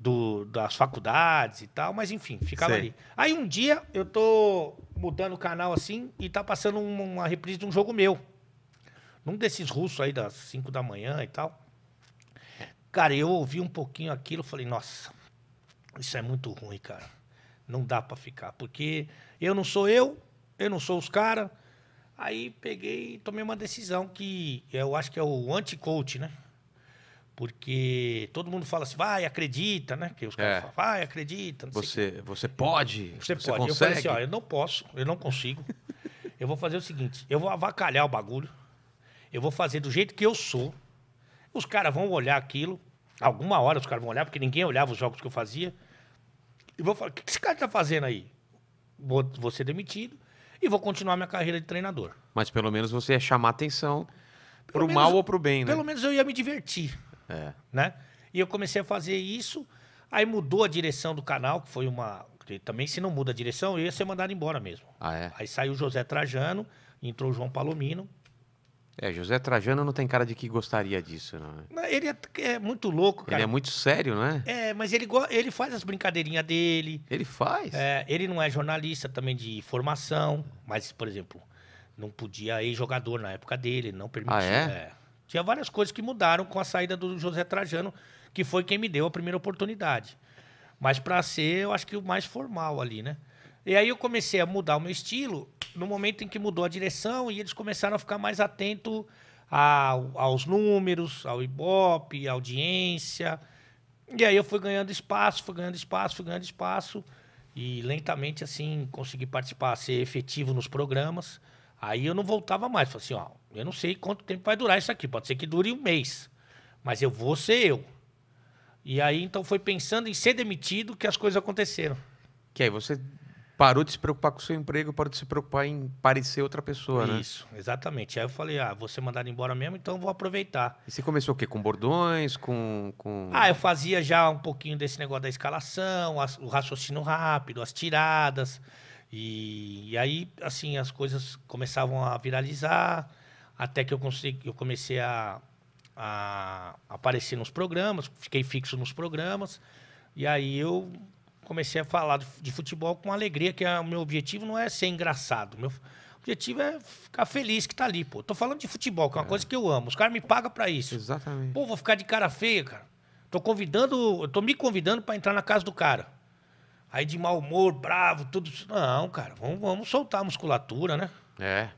do das faculdades e tal, mas enfim, ficava Sei. ali. Aí um dia eu tô mudando o canal assim e tá passando uma, uma reprise de um jogo meu num desses russos aí das 5 da manhã e tal. Cara, eu ouvi um pouquinho aquilo, falei, nossa, isso é muito ruim, cara. Não dá para ficar, porque eu não sou eu, eu não sou os caras. Aí peguei e tomei uma decisão que eu acho que é o anti-coach, né? Porque todo mundo fala assim, vai, acredita, né? Que os caras é. falam, vai, acredita. você, você pode, você, você pode. Consegue. Eu falei assim, ó, eu não posso, eu não consigo. eu vou fazer o seguinte, eu vou avacalhar o bagulho eu vou fazer do jeito que eu sou. Os caras vão olhar aquilo. Alguma hora os caras vão olhar, porque ninguém olhava os jogos que eu fazia. E vou falar: o que esse cara tá fazendo aí? Vou, vou ser demitido e vou continuar minha carreira de treinador. Mas pelo menos você ia chamar atenção pelo pro menos, mal ou pro bem, né? Pelo menos eu ia me divertir. É. Né? E eu comecei a fazer isso. Aí mudou a direção do canal, que foi uma. Também, se não muda a direção, eu ia ser mandado embora mesmo. Ah, é? Aí saiu o José Trajano, entrou o João Palomino. É, José Trajano não tem cara de que gostaria disso, não. é? ele é, é, muito louco, cara. Ele é muito sério, não é? É, mas ele, ele faz as brincadeirinhas dele. Ele faz? É, ele não é jornalista também de formação, mas, por exemplo, não podia ir jogador na época dele, não permitia. Ah, é? é? Tinha várias coisas que mudaram com a saída do José Trajano, que foi quem me deu a primeira oportunidade. Mas para ser, eu acho que o mais formal ali, né? E aí eu comecei a mudar o meu estilo no momento em que mudou a direção e eles começaram a ficar mais atento aos números, ao Ibope, à audiência. E aí eu fui ganhando espaço, fui ganhando espaço, fui ganhando espaço. E lentamente, assim, consegui participar, ser efetivo nos programas. Aí eu não voltava mais. Falei assim, ó, eu não sei quanto tempo vai durar isso aqui. Pode ser que dure um mês. Mas eu vou ser eu. E aí, então, foi pensando em ser demitido que as coisas aconteceram. Que aí você parou de se preocupar com o seu emprego, parou de se preocupar em parecer outra pessoa, Isso, né? Isso, exatamente. Aí eu falei, ah, vou ser mandado embora mesmo, então vou aproveitar. E você começou o quê? Com bordões, com, com... Ah, eu fazia já um pouquinho desse negócio da escalação, o raciocínio rápido, as tiradas. E, e, aí, assim, as coisas começavam a viralizar, até que eu, consegui, eu comecei a, a aparecer nos programas, fiquei fixo nos programas. E aí eu comecei a falar de futebol com alegria, que é o meu objetivo não é ser engraçado. Meu objetivo é ficar feliz que tá ali, pô. Tô falando de futebol, que é uma é. coisa que eu amo. Os caras me pagam para isso. Exatamente. Pô, vou ficar de cara feia, cara. Tô convidando, eu tô me convidando para entrar na casa do cara. Aí de mau humor, bravo, tudo. Não, cara, vamos, vamos soltar a musculatura, né? É.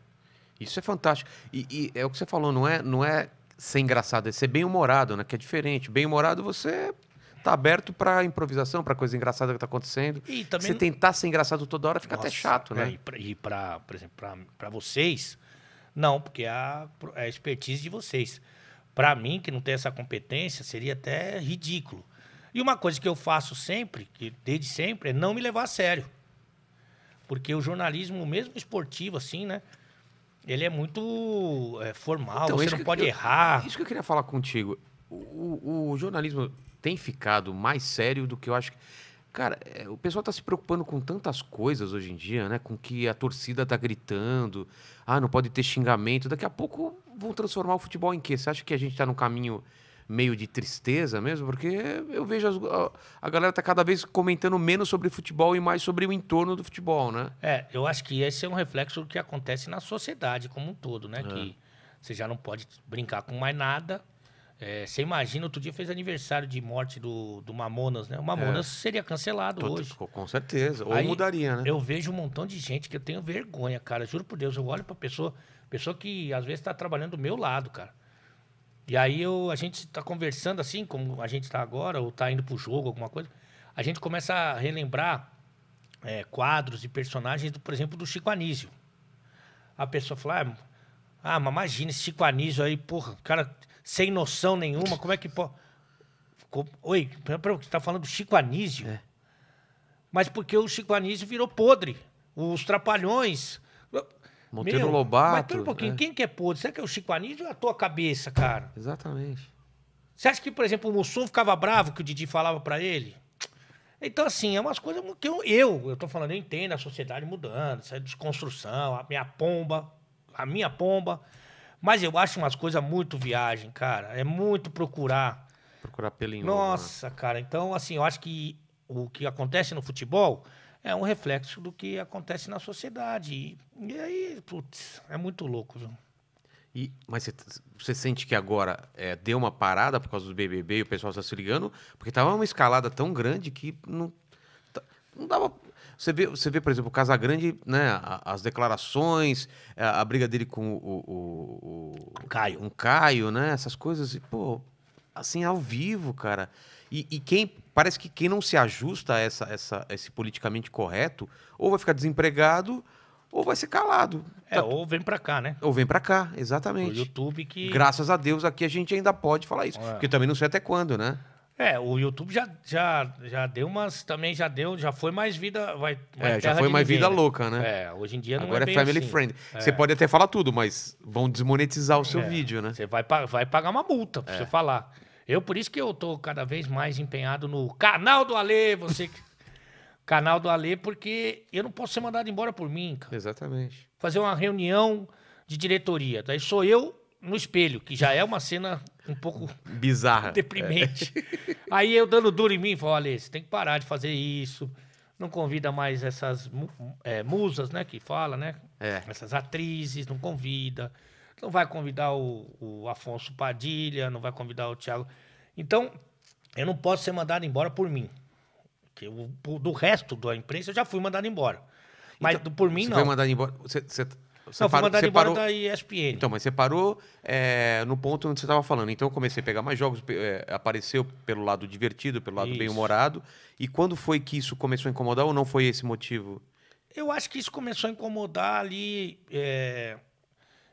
Isso é fantástico. E, e, é o que você falou, não é, não é ser engraçado, é ser bem-humorado, né? Que é diferente. Bem-humorado você tá aberto para improvisação, para coisa engraçada que tá acontecendo. E também... Você tentar ser engraçado toda hora fica Nossa, até chato, né? E para, por exemplo, para vocês, não, porque é a, é a expertise de vocês. Para mim, que não tem essa competência, seria até ridículo. E uma coisa que eu faço sempre, que desde sempre, é não me levar a sério. Porque o jornalismo, mesmo esportivo, assim, né? Ele é muito é, formal, então, você não pode eu, errar. Isso que eu queria falar contigo. O, o, o jornalismo tem ficado mais sério do que eu acho que. Cara, é, o pessoal está se preocupando com tantas coisas hoje em dia, né? Com que a torcida tá gritando, ah, não pode ter xingamento. Daqui a pouco vão transformar o futebol em quê? Você acha que a gente está num caminho meio de tristeza mesmo? Porque eu vejo as, a, a, galera tá cada vez comentando menos sobre futebol e mais sobre o entorno do futebol, né? É, eu acho que esse é um reflexo do que acontece na sociedade como um todo, né? É. Que você já não pode brincar com mais nada, é, você imagina, outro dia fez aniversário de morte do, do Mamonas, né? O Mamonas é. seria cancelado Tô, hoje. Com certeza. Ou Aí, mudaria, né? Eu vejo um montão de gente que eu tenho vergonha, cara. Juro por Deus, eu olho pra pessoa, pessoa que às vezes tá trabalhando do meu lado, cara. E aí eu, a gente tá conversando assim, como a gente tá agora, ou tá indo pro jogo, alguma coisa. A gente começa a relembrar é, quadros e personagens, do, por exemplo, do Chico Anísio. A pessoa fala, ah, ah mas imagina esse Chico Anísio aí, porra, cara sem noção nenhuma. Como é que pode. Oi, você está falando do Chico Anísio? É. Mas porque o Chico Anísio virou podre. Os Trapalhões. Monteiro Meu, Lobato. Mas pera um pouquinho, é. quem que é podre? Será que é o Chico Anísio ou é a tua cabeça, cara? Exatamente. Você acha que, por exemplo, o Mussum ficava bravo que o Didi falava para ele? Então, assim, é umas coisas que eu, eu, eu tô falando, eu entendo a sociedade mudando, essa desconstrução, a minha pomba, a minha pomba. Mas eu acho umas coisas muito viagem, cara. É muito procurar. Procurar pelo Nossa, né? cara. Então, assim, eu acho que o que acontece no futebol é um reflexo do que acontece na sociedade. E, e aí, putz, é muito louco, viu? E, mas você, você sente que agora é, deu uma parada por causa do BBB e o pessoal está se ligando? Porque tava uma escalada tão grande que não, tá, não dava, você vê, você vê por exemplo, o Casagrande, né, as declarações, a, briga dele com o, o, o, Caio. Um Caio, né? Essas coisas, e, pô, assim, ao vivo, cara. E, e, quem parece que quem não se ajusta a essa, essa, esse politicamente correto, ou vai ficar desempregado, ou vai ser calado. É, tá... ou vem para cá, né? Ou vem para cá, exatamente. O YouTube que. Graças a Deus aqui a gente ainda pode falar isso. É. Porque também não sei até quando, né? É, o YouTube já, já, já deu umas. Também já deu, já foi mais vida. Vai, é, já foi mais vida né? louca, né? É, hoje em dia não é Agora é, é family assim. friend. É. Você pode até falar tudo, mas vão desmonetizar o seu é. vídeo, né? Você vai, vai pagar uma multa pra é. você falar. Eu, por isso que eu tô cada vez mais empenhado no canal do Ale, você canal do Ale, porque eu não posso ser mandado embora por mim, cara. Exatamente. Fazer uma reunião de diretoria. Daí sou eu no espelho, que já é uma cena um pouco bizarra, é. deprimente. É. Aí eu dando duro em mim, falo, olha, você tem que parar de fazer isso. Não convida mais essas é, musas, né, que fala, né? É. Essas atrizes, não convida. Não vai convidar o, o Afonso Padilha, não vai convidar o Thiago. Então, eu não posso ser mandado embora por mim. Que do resto da imprensa eu já fui mandado embora. Mas então, por mim, você não. Você foi mandado embora. Você, você você não, parou, mandado você parou... da ESPN. Então, mas você parou é, eh, no ponto onde você estava falando. Então, eu comecei a pegar mais jogos, é, apareceu pelo lado divertido, pelo lado bem-humorado. E quando foi que isso começou a incomodar ou não foi esse motivo? Eu acho que isso começou a incomodar ali. É...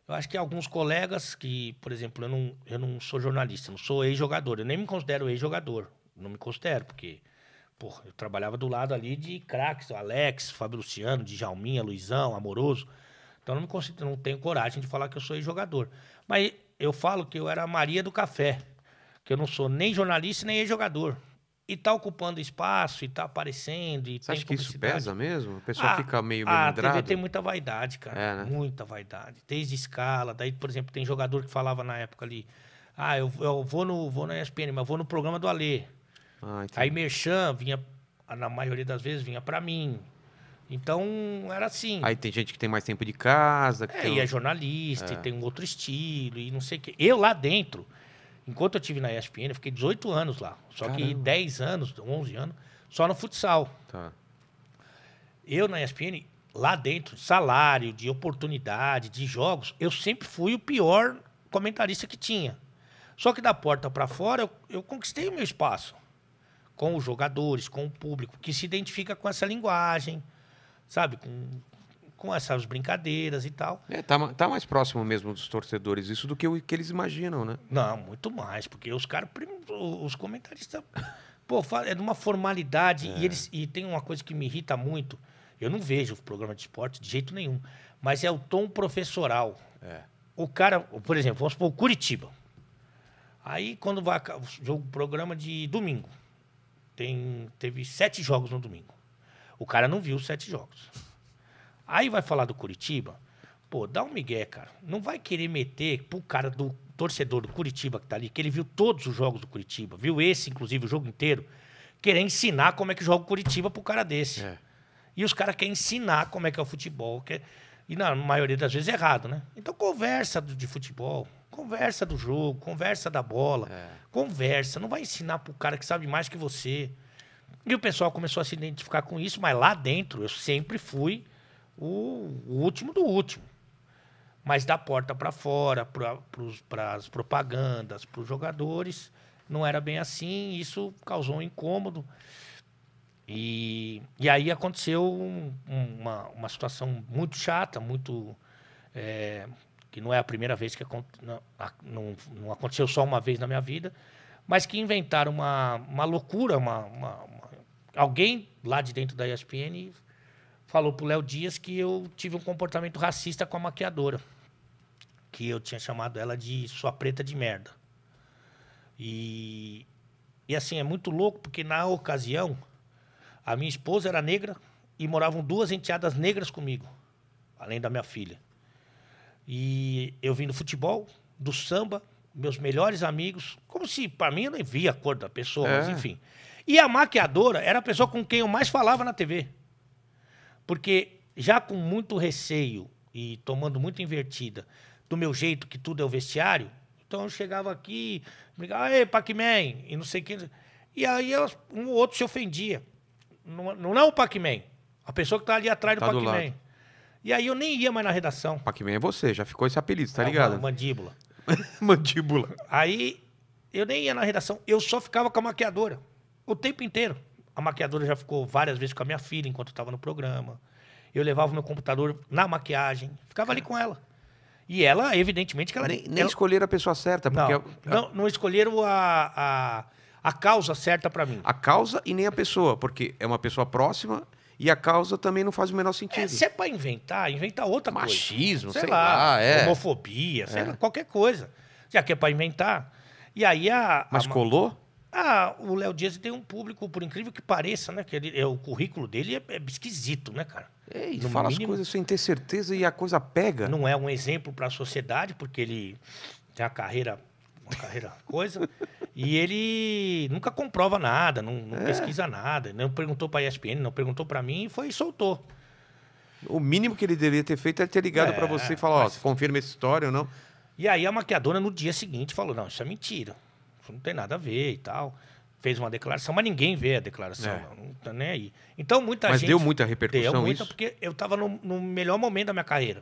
Eu acho que alguns colegas que, por exemplo, eu não, eu não sou jornalista, não sou ex-jogador. Eu nem me considero ex-jogador. Não me considero, porque porra, eu trabalhava do lado ali de craques, Alex, Fábio Luciano, Djalminha, Luizão, Amoroso. Então eu não, consigo, não tenho coragem de falar que eu sou jogador. Mas eu falo que eu era a Maria do Café, que eu não sou nem jornalista nem jogador. E tá ocupando espaço, e tá aparecendo, e Você acha que isso pesa mesmo? A pessoa ah, fica meio melindrada? Ah, a TV tem muita vaidade, cara. É, né? Muita vaidade. Desde escala, daí, por exemplo, tem jogador que falava na época ali, ah, eu, eu vou, no, vou na ESPN, mas vou no programa do Alê. Ah, Aí Merchan vinha, na maioria das vezes, vinha para mim. Então, era assim. Aí tem gente que tem mais tempo de casa. Que é, tem... e é jornalista, é. e tem um outro estilo, e não sei o quê. Eu lá dentro, enquanto eu tive na ESPN, eu fiquei 18 anos lá. Só Caramba. que 10 anos, 11 anos, só no futsal. Tá. Eu na ESPN, lá dentro, salário, de oportunidade, de jogos, eu sempre fui o pior comentarista que tinha. Só que da porta para fora, eu, eu conquistei o meu espaço. Com os jogadores, com o público, que se identifica com essa linguagem sabe? Com, com essas brincadeiras e tal. É, tá, tá mais próximo mesmo dos torcedores isso do que o que eles imaginam, né? Não, muito mais, porque os caras, os comentaristas, pô, é de uma formalidade é. e eles e tem uma coisa que me irrita muito. Eu não vejo o programa de esporte de jeito nenhum, mas é o tom professoral. É. O cara, por exemplo, vamos supor Curitiba. Aí quando vai o programa de domingo, tem teve sete jogos no domingo. O cara não viu os sete jogos. Aí vai falar do Curitiba. Pô, dá um migué, cara. Não vai querer meter pro cara do torcedor do Curitiba que tá ali, que ele viu todos os jogos do Curitiba, viu esse, inclusive, o jogo inteiro, querer ensinar como é que joga o Curitiba pro cara desse. É. E os caras querem ensinar como é que é o futebol. Quer... É, e na maioria das vezes é errado, né? Então conversa de futebol, conversa do jogo, conversa da bola, é. conversa. Não vai ensinar pro cara que sabe mais que você. E o pessoal começou a se identificar com isso, mas lá dentro eu sempre fui o, último do último. Mas da porta para fora, para as propagandas, para os jogadores, não era bem assim. Isso causou um incômodo. E, e aí aconteceu um, uma, uma situação muito chata, muito. É, que não é a primeira vez que aconteceu, não, não aconteceu só uma vez na minha vida, mas que inventaram uma, uma loucura, uma, uma alguém lá de dentro da ESPN falou pro Léo Dias que eu tive um comportamento racista com a maquiadora. Que eu tinha chamado ela de sua preta de merda. E, e assim, é muito louco, porque na ocasião, a minha esposa era negra e moravam duas enteadas negras comigo, além da minha filha. E eu vim do futebol, do samba, meus melhores amigos, como se para mim eu nem via a cor da pessoa, é. mas enfim. E a maquiadora era a pessoa com quem eu mais falava na TV. Porque já com muito receio e tomando muito invertida do meu jeito que tudo é o vestiário, então eu chegava aqui, brigava, ei, Pac-Man, e não sei quem. E aí um ou outro se ofendia. Não, não é o Pac-Man, a pessoa que tá ali atrás tá do, Pac-Man. E aí eu nem ia mais na redação. Pac-Man é você, já ficou esse apelido, tá é ligado? Mandíbula. mandíbula. Aí eu nem ia na redação, eu só ficava com a maquiadora. O tempo inteiro. A maquiadora já ficou várias vezes com a minha filha enquanto eu estava no programa. Eu levava meu computador na maquiagem, ficava ali com ela. E ela, evidentemente, que ela nem, nem ela... escolheram a pessoa certa, porque não, não, não escolheram a, a, a causa certa para mim. A causa e nem a pessoa, porque é uma pessoa próxima e a causa também não faz o menor é, sentido. É, se é para inventar, inventa outra Machismo, coisa. Machismo, sei, sei, lá, lá é. homofobia, sei é. lá, qualquer coisa. Já que é para inventar. E aí a. Mas a... colou? Ah, o Léo Dias tem um público, por incrível que pareça, né? Que ele, é, o currículo dele é, é esquisito, né, cara? É, e no fala mínimo, as coisas sem ter certeza e a coisa pega. Não é um exemplo para a sociedade, porque ele tem a carreira, uma carreira coisa, e ele nunca comprova nada, não, não é. pesquisa nada, não perguntou para a ESPN, não perguntou para mim e foi e soltou. O mínimo que ele deveria ter feito é ter ligado é, para você e falar, mas... ó, confirma essa história ou não. E aí a maquiadora no dia seguinte falou, não, isso é mentira não tem nada a ver e tal. Fez uma declaração, mas ninguém vê a declaração, é. não, tá nem aí. Então muita mas gente. Mas deu muita repercussão. Deu muita, isso? porque eu estava no, no, melhor momento da minha carreira.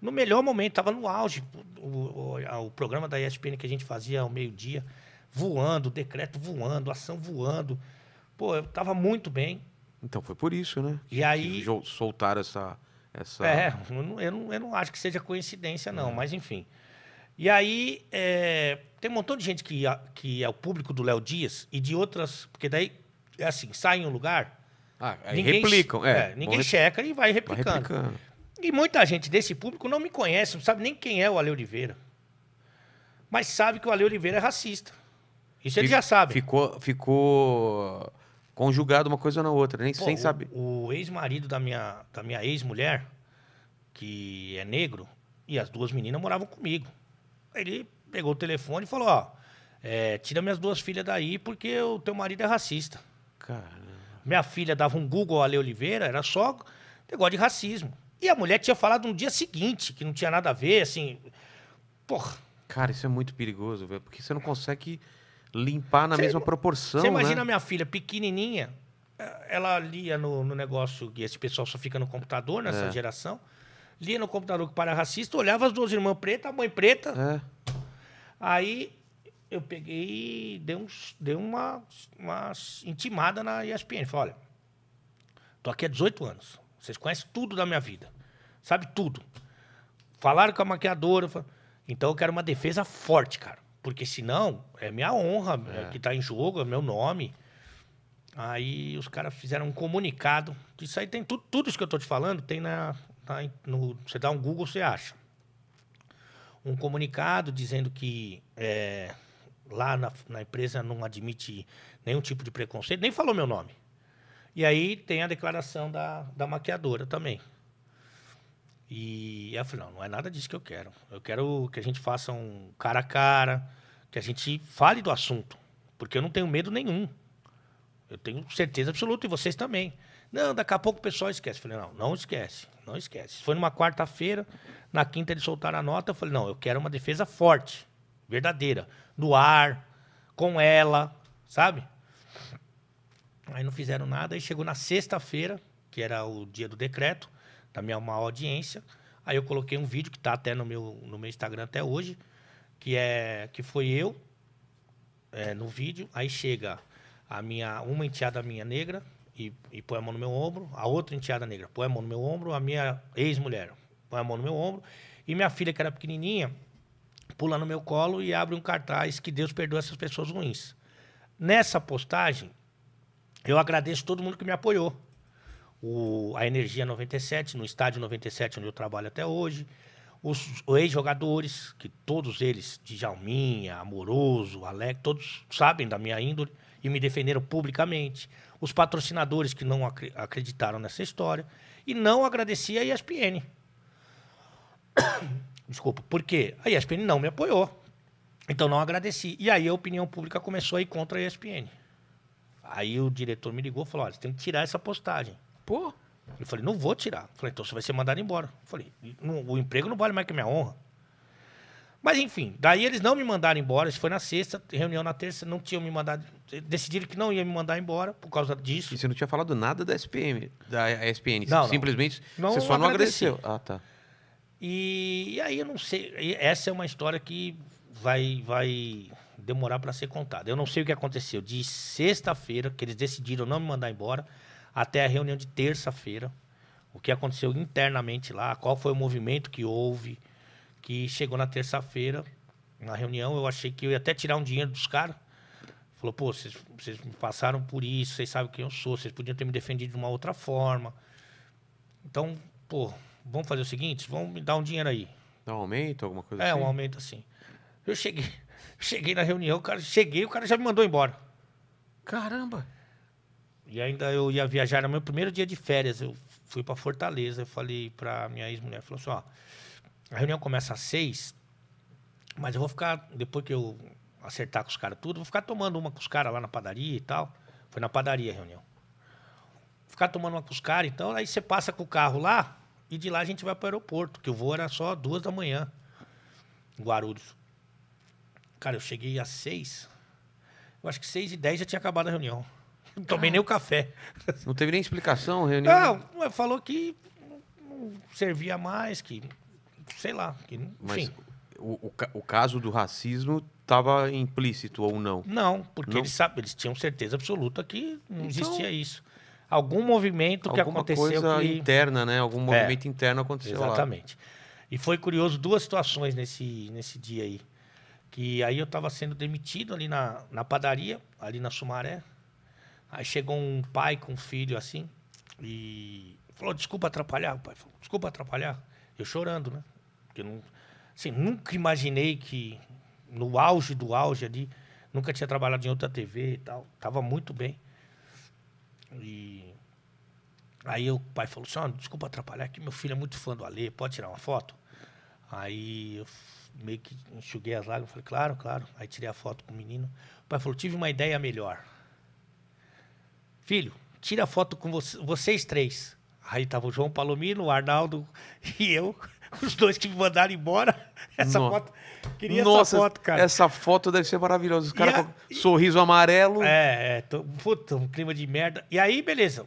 No melhor momento, estava no auge. O, o, o programa da ESPN que a gente fazia ao meio-dia, voando, decreto voando, ação voando. Pô, eu estava muito bem. Então foi por isso, né? E aí. soltaram essa. essa... É, eu não, eu, não, eu não acho que seja coincidência, não, é. mas enfim. E aí, é, tem um montão de gente que, que é o público do Léo Dias e de outras. Porque daí, é assim, sai em um lugar. Ah, ninguém, replicam, é. é ninguém rep... checa e vai replicando. vai replicando. E muita gente desse público não me conhece, não sabe nem quem é o Ale Oliveira. Mas sabe que o Ale Oliveira é racista. Isso ele já sabe Ficou, ficou conjugado uma coisa na outra, nem Pô, sem o, saber. O ex-marido da minha, da minha ex-mulher, que é negro, e as duas meninas moravam comigo. Ele pegou o telefone e falou: Ó, é, tira minhas duas filhas daí porque o teu marido é racista. Cara. Minha filha dava um Google Ale Oliveira, era só negócio de racismo. E a mulher tinha falado no dia seguinte, que não tinha nada a ver, assim. Porra. Cara, isso é muito perigoso, velho, porque você não consegue limpar na mesma proporção. Você imagina né? a minha filha pequenininha, é, ela lia no, no negócio que esse pessoal só fica no computador nessa é. geração lia no computador que para racista, olhava as duas irmãs pretas, a mãe preta. É. Aí eu peguei e dei, um, dei uma, uma intimada na ESPN. Falei, olha, tô aqui há 18 anos. Vocês conhecem tudo da minha vida. Sabe tudo. Falaram com a maquiadora. Então eu quero uma defesa forte, cara. Porque senão é minha honra é. é, que tá em jogo, é meu nome. Aí os caras fizeram um comunicado. Isso aí tem tudo, tudo isso que eu tô te falando tem na, tá, no, você dá um Google, você acha. Um comunicado dizendo que é, lá na, na empresa não admite nenhum tipo de preconceito, nem falou meu nome. E aí tem a declaração da, da maquiadora também. E eu falei, não, não é nada disso que eu quero. Eu quero que a gente faça um cara a cara, que a gente fale do assunto. Porque eu não tenho medo nenhum. Eu tenho certeza absoluta, e vocês também. Não, daqui a pouco o pessoal esquece. Falei, não, não esquece, não esquece. Foi numa quarta-feira, na quinta eles soltaram a nota. Eu falei, não, eu quero uma defesa forte, verdadeira, no ar, com ela, sabe? Aí não fizeram nada. Aí chegou na sexta-feira, que era o dia do decreto, da minha maior audiência. Aí eu coloquei um vídeo que está até no meu, no meu Instagram até hoje, que é que foi eu é, no vídeo. Aí chega a minha uma enteada minha negra, e, e põe a mão no meu ombro, a outra enteada negra põe a mão no meu ombro, a minha ex-mulher põe a mão no meu ombro, e minha filha, que era pequenininha, pula no meu colo e abre um cartaz que Deus perdoa essas pessoas ruins. Nessa postagem, eu agradeço todo mundo que me apoiou. O, a Energia 97, no Estádio 97, onde eu trabalho até hoje. Os, os ex-jogadores, que todos eles, Djalminha, Amoroso, Alex, todos sabem da minha índole e me defenderam publicamente os patrocinadores que não acreditaram nessa história e não agradeci a ESPN. Desculpa, porque a ESPN não me apoiou. Então não agradeci. E aí a opinião pública começou a ir contra a ESPN. Aí o diretor me ligou e falou: olha, você tem que tirar essa postagem. Pô. Eu falei, não vou tirar. Eu falei, então você vai ser mandado embora. Eu falei, o emprego não vale mais que minha honra. Mas enfim, daí eles não me mandaram embora, isso foi na sexta, reunião na terça, não tinham me mandado, decidiram que não ia me mandar embora por causa disso. E você não tinha falado nada da SPM, da ESPN, não, simplesmente não, você só não agradeceu. Ah, tá. E, e, aí eu não sei, essa é uma história que vai vai demorar para ser contada. Eu não sei o que aconteceu de sexta-feira que eles decidiram não me mandar embora até a reunião de terça-feira. O que aconteceu internamente lá, qual foi o movimento que houve, que chegou na terça-feira, na reunião, eu achei que eu ia até tirar um dinheiro dos caras. Falou, pô, vocês, me passaram por isso, vocês sabem quem eu sou, vocês podiam ter me defendido de uma outra forma. Então, pô, vamos fazer o seguinte, vamos me dar um dinheiro aí. Dá um aumento, alguma coisa é, assim? É, um aumento assim. Eu cheguei, cheguei na reunião, o cara, cheguei, o cara já me mandou embora. Caramba! E ainda eu ia viajar era meu primeiro dia de férias, eu fui para Fortaleza, eu falei para minha ex-mulher, falou assim, ó, a reunião começa às seis, mas eu vou ficar, depois que eu acertar com os caras tudo, vou ficar tomando uma com os caras lá na padaria e tal. Foi na padaria a reunião. Vou ficar tomando uma com os caras, então, aí você passa com o carro lá e de lá a gente vai para o aeroporto, que o voo era só duas da manhã, em Guarulhos. Cara, eu cheguei às seis, eu acho que seis e dez já tinha acabado a reunião. Não tomei ah, nem o café. Não teve nem explicação, reunião? Não, falou que não servia mais, que sei lá. Que, enfim. Mas o, o, o caso do racismo estava implícito ou não? Não, porque não? Eles, sabe, eles tinham certeza absoluta que não então, existia então, isso. Algum movimento que aconteceu. Alguma coisa que... interna, né? Algum é, movimento é, interno aconteceu. Exatamente. Lá. E foi curioso duas situações nesse, nesse dia aí. Que aí eu estava sendo demitido ali na, na padaria, ali na Sumaré. Aí chegou um pai com um filho assim e falou: Desculpa atrapalhar. O pai falou: Desculpa atrapalhar. Eu chorando, né? porque não, assim, nunca imaginei que no auge do auge ali, nunca tinha trabalhado em outra TV e tal, tava muito bem. E aí o pai falou assim, oh, desculpa atrapalhar, que meu filho é muito fã do Alê, pode tirar uma foto? Aí eu meio que enxuguei as lágrimas, falei, claro, claro. Aí tirei a foto com o menino. O pai falou, tive uma ideia melhor. Filho, tira a foto com vocês três. Aí tava o João Palomino, o Arnaldo e eu. Os dois que me mandaram embora. Essa Nossa. foto. Queria Nossa, essa foto, cara. Essa foto deve ser maravilhosa. Os caras com sorriso amarelo. É, é tô... puta, um clima de merda. E aí, beleza.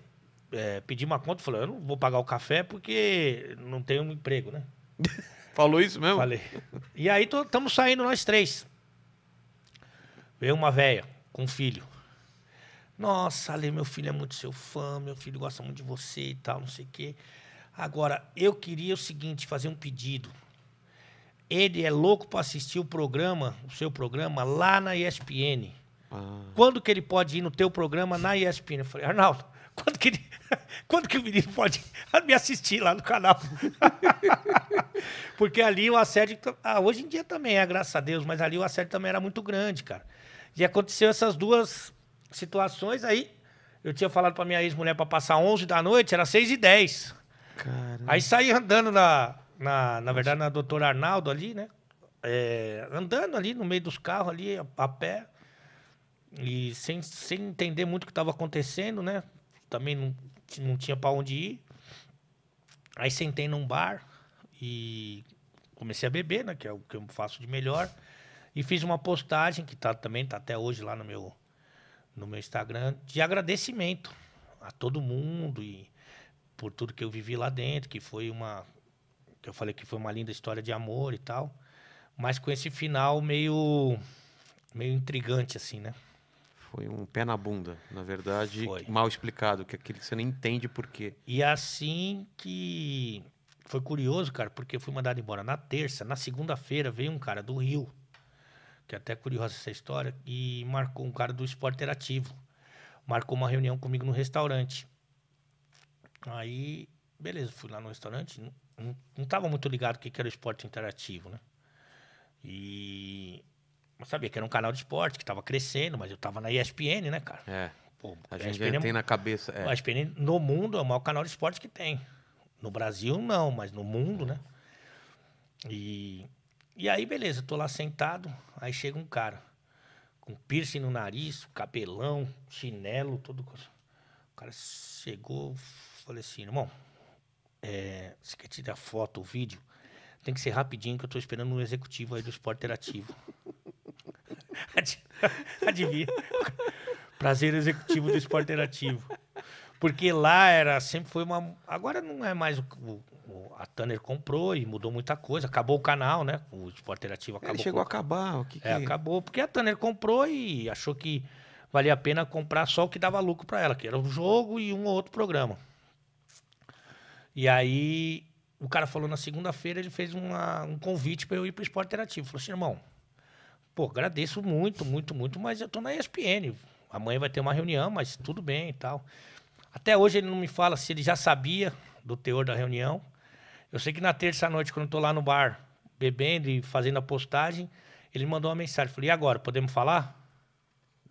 É, pedi uma conta, falou, eu não vou pagar o café porque não tenho um emprego, né? Falou isso mesmo? Falei. E aí estamos saindo nós três. Veio uma velha com um filho. Nossa, Ale, meu filho é muito seu fã, meu filho gosta muito de você e tal, não sei o quê. Agora, eu queria o seguinte, fazer um pedido. Ele é louco para assistir o programa, o seu programa, lá na ESPN. Ah. Quando que ele pode ir no teu programa na ESPN? Eu falei, Arnaldo, quando que, ele, quando que o menino pode me assistir lá no canal? Porque ali o assédio. Ah, hoje em dia também é, graças a Deus, mas ali o assédio também era muito grande, cara. E aconteceu essas duas situações aí. Eu tinha falado pra minha ex-mulher para passar 11 da noite, era 6 e 10. Caramba. Aí saí andando na, na, na verdade, na doutora Arnaldo ali, né? É, andando ali no meio dos carros ali, a, a pé. E sem, sem entender muito o que estava acontecendo, né? Também não, não tinha para onde ir. Aí sentei num bar e comecei a beber, né? Que é o que eu faço de melhor. E fiz uma postagem que tá, também tá até hoje lá no meu, no meu Instagram de agradecimento a todo mundo e por tudo que eu vivi lá dentro, que foi uma que eu falei que foi uma linda história de amor e tal, mas com esse final meio meio intrigante assim, né? Foi um pé na bunda, na verdade, foi. mal explicado, que é aquilo que você nem entende por quê. E assim que foi curioso, cara, porque eu fui mandado embora na terça, na segunda-feira veio um cara do Rio, que é até curiosa essa história, e marcou um cara do esporte interativo. Marcou uma reunião comigo no restaurante. Aí, beleza, fui lá no restaurante, não, não tava muito ligado o que, que era o esporte interativo, né? E eu sabia que era um canal de esporte que estava crescendo, mas eu estava na ESPN, né, cara? É. Pô, a, a gente ESPN, é tem na cabeça. É. A ESPN no mundo é o maior canal de esporte que tem. No Brasil, não, mas no mundo, né? E, e aí, beleza, tô lá sentado, aí chega um cara com piercing no nariz, cabelão, chinelo, tudo. O cara chegou, Falei assim, irmão, é, você quer tirar foto, o vídeo? Tem que ser rapidinho, que eu estou esperando um executivo aí do esporte interativo. adivinha. Prazer executivo do esporte interativo. Porque lá era, sempre foi uma. Agora não é mais o, o, a Tanner comprou e mudou muita coisa. Acabou o canal, né? O esporte interativo é, acabou. Ele chegou com... a acabar. O que, é, que... É, acabou. Porque a Tanner comprou e achou que valia a pena comprar só o que dava lucro para ela, que era o jogo e um ou outro programa. E aí o cara falou na segunda-feira, ele fez uma, um convite para eu ir para o esporte interativo. Falou assim, irmão, pô, agradeço muito, muito, muito, mas eu tô na ESPN. Amanhã vai ter uma reunião, mas tudo bem e tal. Até hoje ele não me fala se ele já sabia do teor da reunião. Eu sei que na terça-noite, quando eu tô lá no bar bebendo e fazendo a postagem, ele mandou uma mensagem. Falei, e agora, podemos falar?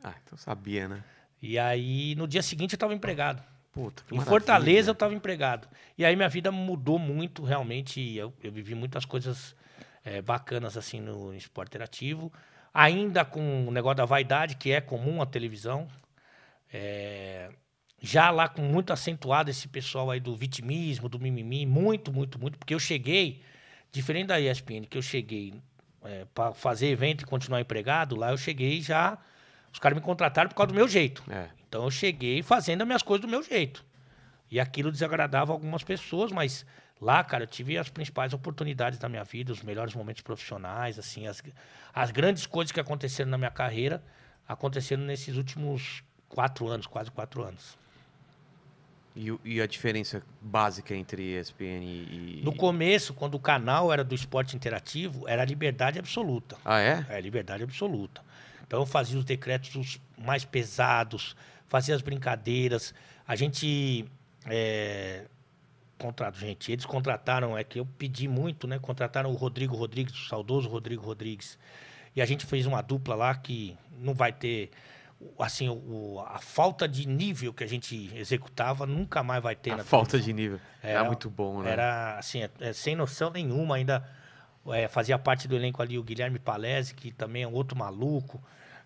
Ah, então sabia, né? E aí, no dia seguinte, eu estava empregado. Puta, em Fortaleza eu estava empregado. E aí minha vida mudou muito, realmente. Eu, eu vivi muitas coisas é, bacanas assim no esporte interativo. Ainda com o negócio da vaidade, que é comum na televisão. É, já lá com muito acentuado esse pessoal aí do vitimismo, do mimimi, muito, muito, muito, porque eu cheguei, diferente da ESPN, que eu cheguei é, eh, para fazer evento e continuar empregado, lá eu cheguei já os caras me contrataram por causa do meu jeito. É. Então eu cheguei fazendo as minhas coisas do meu jeito. E aquilo desagradava algumas pessoas, mas lá, cara, eu tive as principais oportunidades da minha vida, os melhores momentos profissionais, assim, as, as grandes coisas que aconteceram na minha carreira aconteceram nesses últimos quatro anos, quase quatro anos. E, e, a diferença básica entre ESPN e. No começo, quando o canal era do esporte interativo, era liberdade absoluta. Ah, é? É, liberdade absoluta. Então fazia os decretos mais pesados, fazia as brincadeiras. A gente é, contrato, gente. Eles contrataram, é que eu pedi muito, né? Contrataram o Rodrigo Rodrigues, o saudoso Rodrigo Rodrigues. E a gente fez uma dupla lá que não vai ter. Assim, o, a falta de nível que a gente executava nunca mais vai ter. A falta televisão. de nível. Era, é, era, muito bom, né? Era, assim, é, é sem noção nenhuma ainda é, fazia parte do elenco ali o Guilherme Palese, que também é um outro maluco.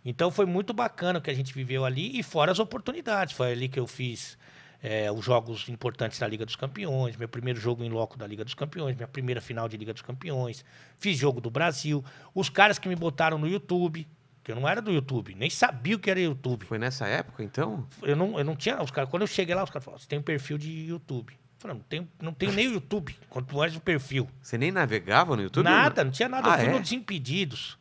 Então foi muito bacana o que a gente viveu ali e fora as oportunidades. Foi ali que eu fiz é, os jogos importantes da Liga dos Campeões, meu primeiro jogo em loco da Liga dos Campeões, minha primeira final de Liga dos Campeões, fiz jogo do Brasil, os caras que me botaram no YouTube, que eu não era do YouTube, nem sabia o que era YouTube. Foi nessa época, então? Eu não, eu não tinha. Os caras, quando eu cheguei lá, os caras falaram: você tem um perfil de YouTube. Falei, não tenho, não tenho nem o YouTube, quanto mais o perfil. Você nem navegava no YouTube? Nada, não tinha nada. Ah, eu fui é? no Desimpedidos.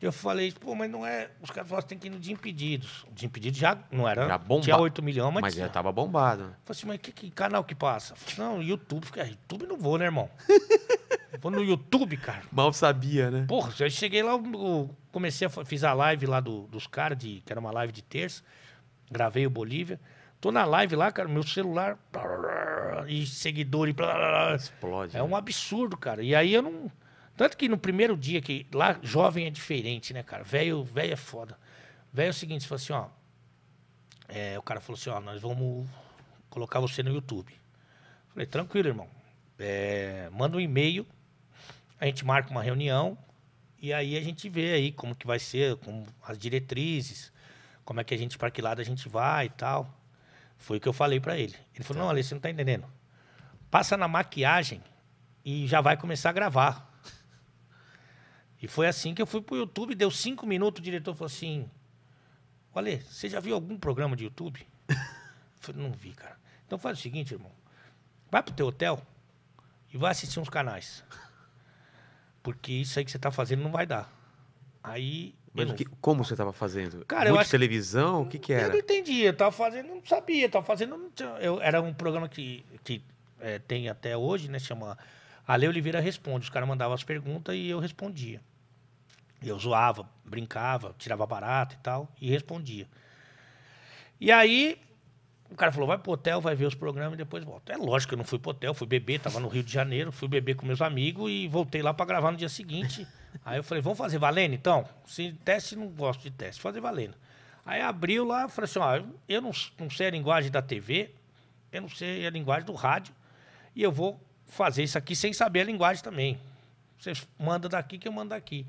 Eu falei, pô, mas não é. Os caras falaram tem que ir no Desimpedidos. O Desimpedidos já não era. Já bomba... Tinha 8 milhões, mas. Mas já tava bombado. Falei assim, mas que, que canal que passa? Falei, não, YouTube. Falei, YouTube não vou, né, irmão? vou no YouTube, cara. Mal sabia, né? Porra, eu cheguei lá, eu comecei a. Fiz a live lá do, dos caras, que era uma live de terça. Gravei o Bolívia. Tô na live lá, cara, meu celular e seguidor e explode. É né? um absurdo, cara. E aí eu não tanto que no primeiro dia que lá jovem é diferente, né, cara? Velho, velho é foda. Velho é o seguinte, falou assim, ó, é, o cara falou assim, ó, nós vamos colocar você no YouTube. Falei, tranquilo, irmão. É, manda um e-mail, a gente marca uma reunião e aí a gente vê aí como que vai ser, como as diretrizes, como é que a gente, para que lado a gente vai e tal. Foi o que eu falei para ele. Ele falou: tá. não, Ale, você não tá entendendo. Passa na maquiagem e já vai começar a gravar. E foi assim que eu fui pro YouTube, deu cinco minutos, o diretor falou assim: Ale, você já viu algum programa de YouTube? eu falei, não vi, cara. Então faz o seguinte, irmão. Vai pro teu hotel e vai assistir uns canais. Porque isso aí que você tá fazendo não vai dar. Aí mas que, como você estava fazendo? Cara, Muito eu acho... televisão? O que, que era? Eu não entendi. Eu tava fazendo, não sabia. Tava fazendo. Eu, era um programa que, que é, tem até hoje, né? Chama Ale Oliveira Responde. Os caras mandavam as perguntas e eu respondia. Eu zoava, brincava, tirava barato e tal, e respondia. E aí, o cara falou: vai pro hotel, vai ver os programas e depois volta. É lógico que eu não fui pro hotel, fui beber, tava no Rio de Janeiro, fui beber com meus amigos e voltei lá para gravar no dia seguinte. Aí eu falei, vamos fazer valendo então? Se teste, não gosto de teste, fazer valendo. Aí abriu lá, falei assim, ó, eu não, não sei a linguagem da TV, eu não sei a linguagem do rádio, e eu vou fazer isso aqui sem saber a linguagem também. Você manda daqui que eu mando daqui.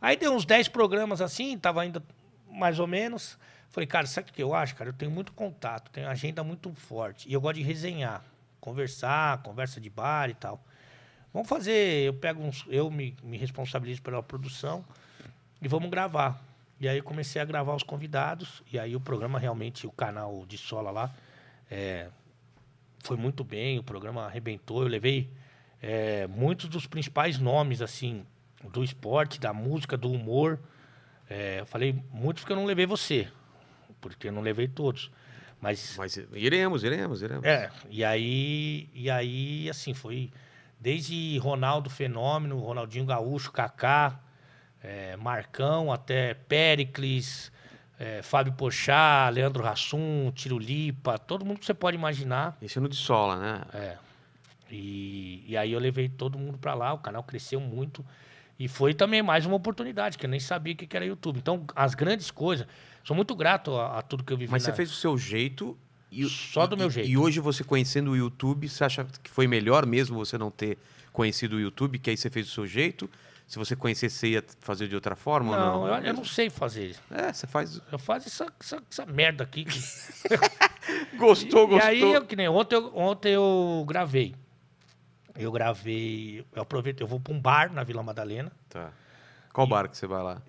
Aí deu uns 10 programas assim, tava ainda mais ou menos. Falei, cara, sabe o que eu acho, cara? Eu tenho muito contato, tenho agenda muito forte. E eu gosto de resenhar, conversar, conversa de bar e tal. Vamos fazer, eu pego uns, eu me, me responsabilizo pela produção e vamos gravar. E aí eu comecei a gravar os convidados e aí o programa realmente, o canal de Sola lá, é, foi muito bem, o programa arrebentou, eu levei é, muitos dos principais nomes, assim, do esporte, da música, do humor. É, eu falei muitos porque eu não levei você, porque eu não levei todos. Mas, Mas iremos, iremos, iremos. É, e aí, e aí assim, foi Desde Ronaldo Fenômeno, Ronaldinho Gaúcho, Kaká, é, Marcão, até Péricles, é, Fábio Pochá, Leandro Rassum, Tirolipa, todo mundo que você pode imaginar. Ensino de sola, né? É. E, e aí eu levei todo mundo para lá, o canal cresceu muito. E foi também mais uma oportunidade, que eu nem sabia o que era YouTube. Então, as grandes coisas. Sou muito grato a, a tudo que eu vivi. Mas na... você fez o seu jeito e, Só do e, meu jeito. E hoje você conhecendo o YouTube, você acha que foi melhor mesmo você não ter conhecido o YouTube, que aí você fez do seu jeito? Se você conhecesse, você ia fazer de outra forma não, ou não? Eu, eu não sei fazer. É, você faz. Eu faço essa, essa, essa merda aqui. Que... gostou, e, gostou. E aí, eu, que nem ontem eu, ontem eu gravei. Eu gravei. Eu aproveito, eu vou para um bar na Vila Madalena. Tá. Qual e, bar que você vai lá?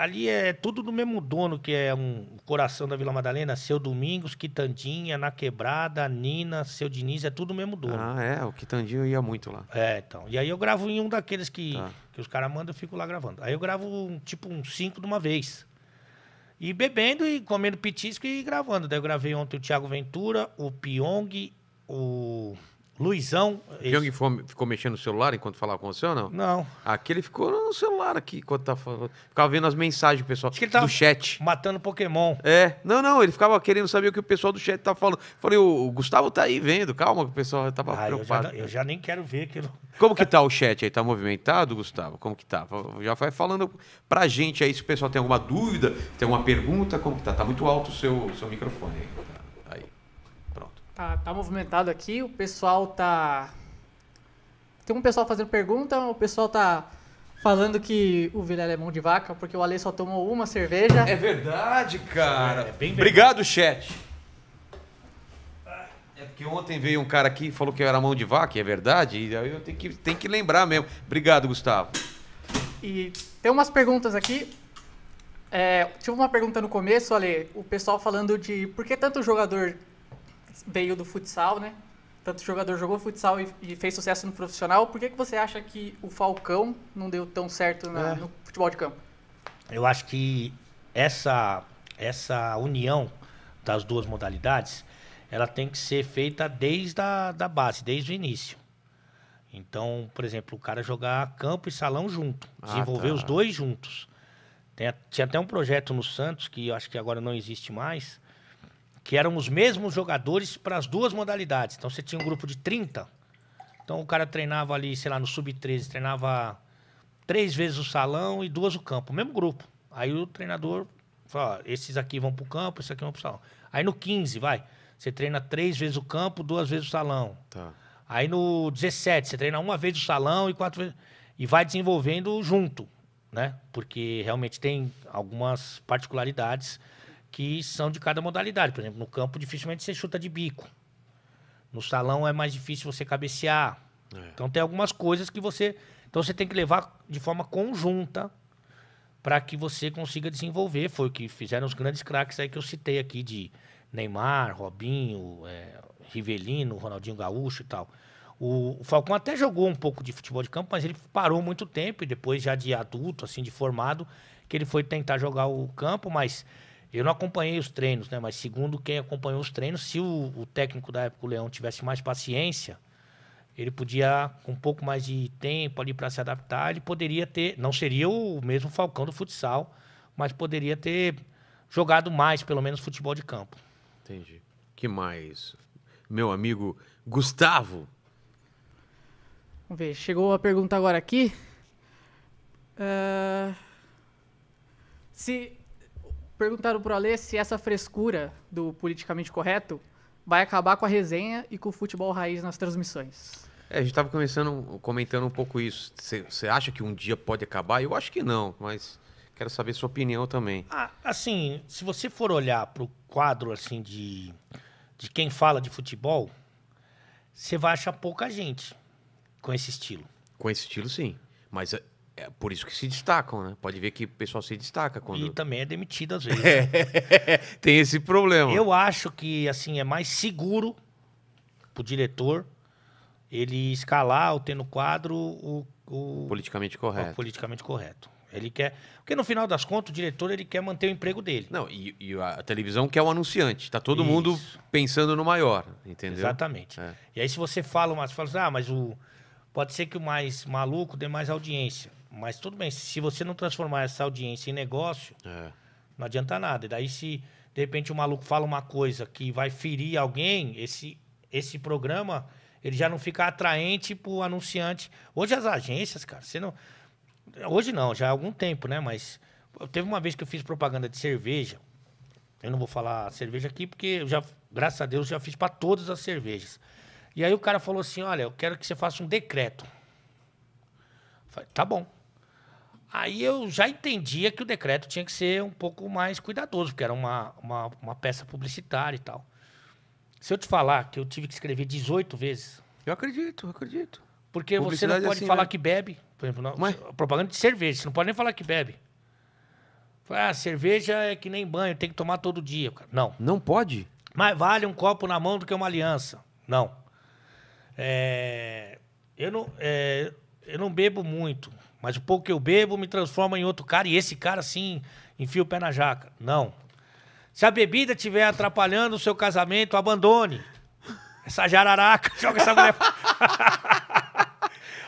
ali é tudo do mesmo dono, que é um coração da Vila Madalena, seu Domingos, Quitandinha, Na Quebrada, Nina, seu Diniz, é tudo do mesmo dono. Ah, é, o Quitandinho ia muito lá. É, então. E aí eu gravo em um daqueles que, tá. que os caras mandam, eu fico lá gravando. Aí eu gravo um, tipo uns um cinco de uma vez. E bebendo e comendo petisco e gravando. Daí eu gravei ontem o Thiago Ventura, o Piong, o Luizão. Tem alguém ficou, ficou mexendo no celular enquanto falava com você ou não? Não. ele ficou no celular aqui enquanto tava tá falando. Ficava vendo as mensagens, pessoal. Acho que ele tava do chat. Matando Pokémon. É. Não, não, ele ficava querendo saber o que o pessoal do chat tava falando. Falei, o Gustavo tá aí vendo, calma, que o pessoal tava ah, preocupado. Eu já, eu já, nem quero ver aquilo. Como que tá o chat aí? Tá movimentado, Gustavo? Como que tá? Já vai falando pra gente aí se o pessoal tem alguma dúvida, tem alguma pergunta, como que tá? Tá muito alto o seu, seu microfone aí. Tá, tá movimentado aqui, o pessoal tá. Tem um pessoal fazendo pergunta, o pessoal tá falando que o Vilela é mão de vaca, porque o Ale só tomou uma cerveja. É verdade, cara. É, é bem Obrigado, chat. É porque ontem veio um cara aqui e falou que eu era mão de vaca, é verdade, e aí eu tenho que, tenho que lembrar mesmo. Obrigado, Gustavo. E tem umas perguntas aqui. É, tive uma pergunta no começo, Ale, o pessoal falando de por que tanto jogador veio do futsal, né? Tanto jogador jogou futsal e, e, fez sucesso no profissional. Por que, que você acha que o Falcão não deu tão certo na, é. no futebol de campo? Eu acho que essa, essa união das duas modalidades, ela tem que ser feita desde a da base, desde o início. Então, por exemplo, o cara jogar campo e salão junto, ah, desenvolver tá. os dois juntos. Tem, tinha até um projeto no Santos, que eu acho que agora não existe mais, que eram os mesmos jogadores para as duas modalidades. Então você tinha um grupo de 30. Então o cara treinava ali, sei lá, no sub-13, treinava três vezes o salão e duas o campo, mesmo grupo. Aí o treinador fala, esses aqui vão para o campo, esses aqui vão para o salão. Aí no 15, vai, você treina três vezes o campo, duas vezes o salão. Tá. Aí no 17, você treina uma vez o salão e quatro vezes... E vai desenvolvendo junto, né? Porque realmente tem algumas particularidades que são de cada modalidade. Por exemplo, no campo dificilmente você chuta de bico. No salão é mais difícil você cabecear. É. Então tem algumas coisas que você. Então você tem que levar de forma conjunta para que você consiga desenvolver. Foi o que fizeram os grandes craques aí que eu citei aqui de Neymar, Robinho, é, Rivelino, Ronaldinho Gaúcho e tal. O, o Falcão até jogou um pouco de futebol de campo, mas ele parou muito tempo e depois já de adulto, assim, de formado, que ele foi tentar jogar o campo, mas eu não acompanhei os treinos, né? Mas segundo quem acompanhou os treinos, se o, o técnico da época, o Leão, tivesse mais paciência, ele podia, com um pouco mais de tempo ali para se adaptar, ele poderia ter. Não seria o mesmo Falcão do futsal, mas poderia ter jogado mais, pelo menos, futebol de campo. Entendi. Que mais? Meu amigo Gustavo. Vamos ver, chegou a pergunta agora aqui. Uh, se Perguntaram pro Alê se essa frescura do politicamente correto vai acabar com a resenha e com o futebol raiz nas transmissões. É, a gente estava comentando um pouco isso. Você acha que um dia pode acabar? Eu acho que não, mas quero saber sua opinião também. Ah, assim, se você for olhar para o quadro assim de, de quem fala de futebol, você vai achar pouca gente com esse estilo. Com esse estilo, sim. Mas é, é por isso que se destacam, né? Pode ver que o pessoal se destaca quando. E também é demitido às vezes. Né? é, tem esse problema. Eu acho que assim é mais seguro pro diretor ele escalar ou ter no quadro o, o... politicamente correto. O politicamente correto. Ele quer, porque no final das contas o diretor ele quer manter o emprego dele. Não, e, e a televisão quer o anunciante. Tá todo isso. mundo pensando no maior, entendeu? Exatamente. É. E aí se você fala, mas fala, assim, ah, mas o pode ser que o mais maluco dê mais audiência. Mas tudo bem, se você não transformar essa audiência em negócio, é. não adianta nada. E daí, se de repente o maluco fala uma coisa que vai ferir alguém, esse, esse programa ele já não fica atraente pro anunciante. Hoje as agências, cara, você não. Hoje não, já há algum tempo, né? Mas teve uma vez que eu fiz propaganda de cerveja. Eu não vou falar cerveja aqui porque eu já, graças a Deus, já fiz para todas as cervejas. E aí o cara falou assim: "Olha, eu quero que você faça um decreto". falei: "Tá bom". Aí eu já entendia que o decreto tinha que ser um pouco mais cuidadoso, porque era uma, uma, uma peça publicitária e tal. Se eu te falar que eu tive que escrever 18 vezes. Eu acredito, eu acredito. Porque você não pode assim, falar né? que bebe. Por exemplo, não, Mas... propaganda de cerveja, você não pode nem falar que bebe. Ah, cerveja é que nem banho, tem que tomar todo dia. Cara. Não. Não pode? Mais vale um copo na mão do que uma aliança. Não. É... Eu, não é... eu não bebo muito. Mas o pouco que eu bebo me transforma em outro cara e esse cara, assim, enfia o pé na jaca. Não. Se a bebida estiver atrapalhando o seu casamento, abandone. Essa jararaca, joga essa mulher.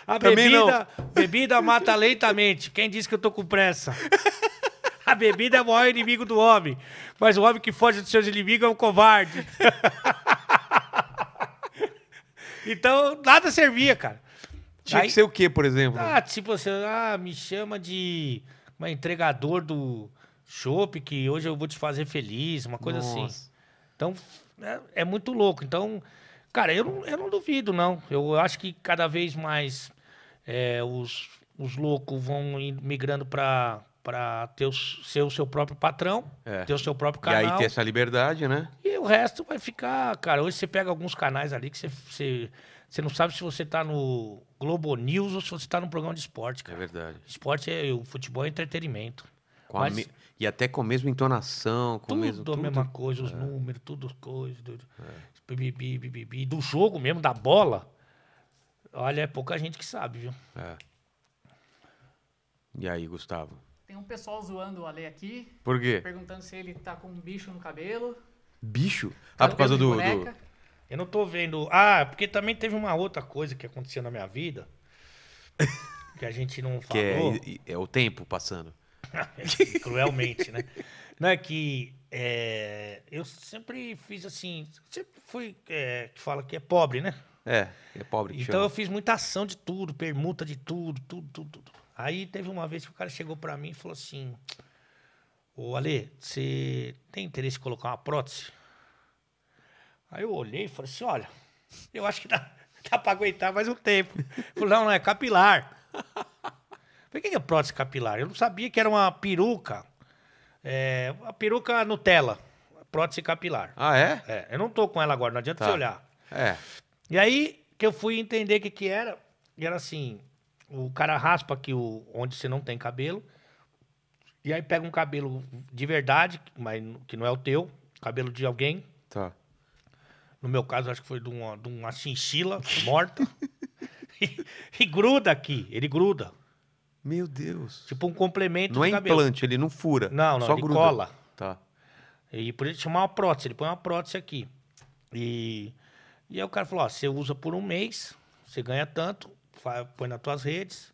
a bebida, bebida mata lentamente. Quem disse que eu tô com pressa? A bebida é o maior inimigo do homem. Mas o homem que foge dos seus inimigos é um covarde. então, nada servia, cara. Tinha Aí, que ser o quê, por exemplo? Ah, tipo assim, ah, me chama de uma entregador do chopp, que hoje eu vou te fazer feliz, uma coisa assim. Nossa. assim. Então, é, é, muito louco. Então, cara, eu não, eu não duvido, não. Eu acho que cada vez mais é, os, os loucos vão migrando para para ter o, ser o seu próprio patrão, é. ter o seu próprio canal. E aí ter essa liberdade, né? E o resto vai ficar, cara. Hoje você pega alguns canais ali que você, você você não sabe se você está no Globo News ou se você está num programa de esporte, cara. É verdade. Esporte é. O futebol é entretenimento. Mas... Me... E até com a mesma entonação, com tudo mesmo, tudo. a mesma coisa, os é. números, tudo as coisas. É. Bibi, bibi, bibi. Do jogo mesmo, da bola. Olha, é pouca gente que sabe, viu? É. E aí, Gustavo? Tem um pessoal zoando o Ale aqui. Por quê? Perguntando se ele tá com um bicho no cabelo. Bicho? Tá ah, por causa do, do. Eu não tô vendo. Ah, porque também teve uma outra coisa que aconteceu na minha vida. Que a gente não falou. Que é, é o tempo passando. É, cruelmente, né? Não é que é, eu sempre fiz assim. Sempre fui. É, que fala que é pobre, né? É, é pobre. então chama. eu fiz muita ação de tudo, permuta de tudo, tudo, tudo, tudo. Aí teve uma vez que o cara chegou para mim e falou assim: Ô Ale, você tem interesse em colocar uma prótese? Aí eu olhei e falei assim: olha, eu acho que dá, dá pra aguentar mais um tempo. Falei, não, não, é capilar. Falei, o que é prótese capilar? Eu não sabia que era uma peruca. É, a peruca Nutella. Prótese capilar. Ah, é? É. Eu não tô com ela agora, não adianta tá. você olhar. É. E aí que eu fui entender o que, que era. E era assim: o cara raspa aqui o, onde você não tem cabelo. E aí pega um cabelo de verdade, mas que não é o teu, cabelo de alguém. Tá. No meu caso, acho que foi de uma, de uma chinchila morta. e, e, gruda aqui, ele gruda. Meu Deus. Tipo um complemento Não é cabelo. implante, ele não fura. Não, não, só ele gruda. cola. Tá. E por ele chamar uma prótese, ele põe uma prótese aqui. E, e aí o cara falou: ó, você usa por um mês, você ganha tanto, põe nas tuas redes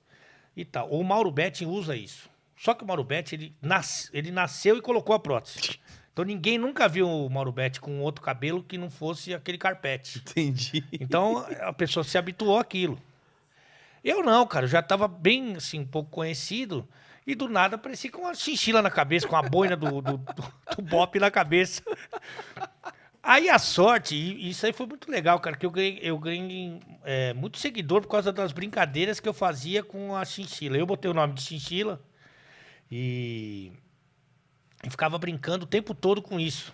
e tal. O Mauro Betting usa isso. Só que o Mauro Betting, ele, nasce, ele nasceu e colocou a prótese. Então ninguém nunca viu o Mauro Betti com outro cabelo que não fosse aquele carpete. Entendi. Então a pessoa se habituou àquilo. Eu não, cara, eu já tava bem, assim, pouco conhecido. E do nada parecia com uma chinchila na cabeça, com a boina do, do, do, do bop na cabeça. Aí a sorte, e isso aí foi muito legal, cara, que eu ganhei, eu ganhei é, muito seguidor por causa das brincadeiras que eu fazia com a chinchila. Eu botei o nome de chinchila e e ficava brincando o tempo todo com isso.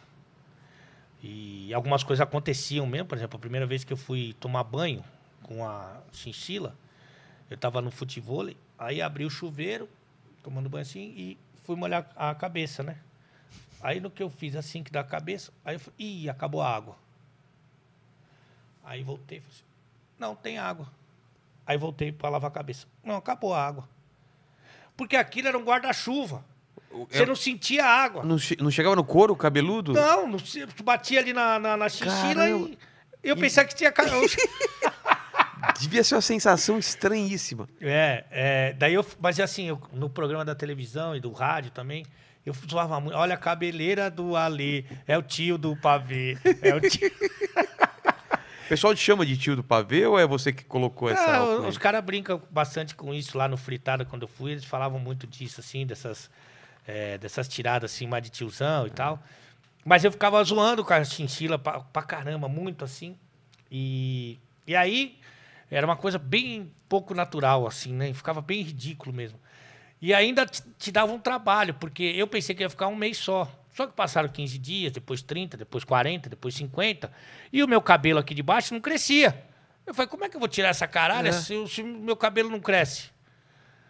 E algumas coisas aconteciam mesmo. Por exemplo, a primeira vez que eu fui tomar banho com a chinchila, eu estava no futebol, aí abri o chuveiro, tomando banho assim, e fui molhar a cabeça, né? Aí no que eu fiz assim, que dá a cabeça, aí eu falei, ih, acabou a água. Aí voltei, falei assim, não, tem água. Aí voltei para lavar a cabeça. Não, acabou a água. Porque aquilo era um guarda-chuva. Você eu... não sentia água. Não, che... não, chegava no couro cabeludo? Não, não batia ali na, na, na xixina né, e eu e... pensava que tinha carão. Devia ser uma sensação estranhíssima. É, é daí eu, mas assim, eu, no programa da televisão e do rádio também, eu zoava muito. Olha a cabeleira do Ale, é o tio do pavê, é o tio. O pessoal te chama de tio do pavê ou é você que colocou essa? Ah, os caras brincam bastante com isso lá no Fritada quando eu fui. Eles falavam muito disso, assim, dessas, é, dessas tiradas assim, mais de tiozão e tal. Mas eu ficava zoando com a chinchila pra, pra caramba, muito assim. E, e aí era uma coisa bem pouco natural, assim, né? E ficava bem ridículo mesmo. E ainda te, te dava um trabalho, porque eu pensei que ia ficar um mês só. Só que passaram 15 dias, depois 30, depois 40, depois 50, e o meu cabelo aqui de baixo não crescia. Eu falei, como é que eu vou tirar essa caralha é. se o meu cabelo não cresce?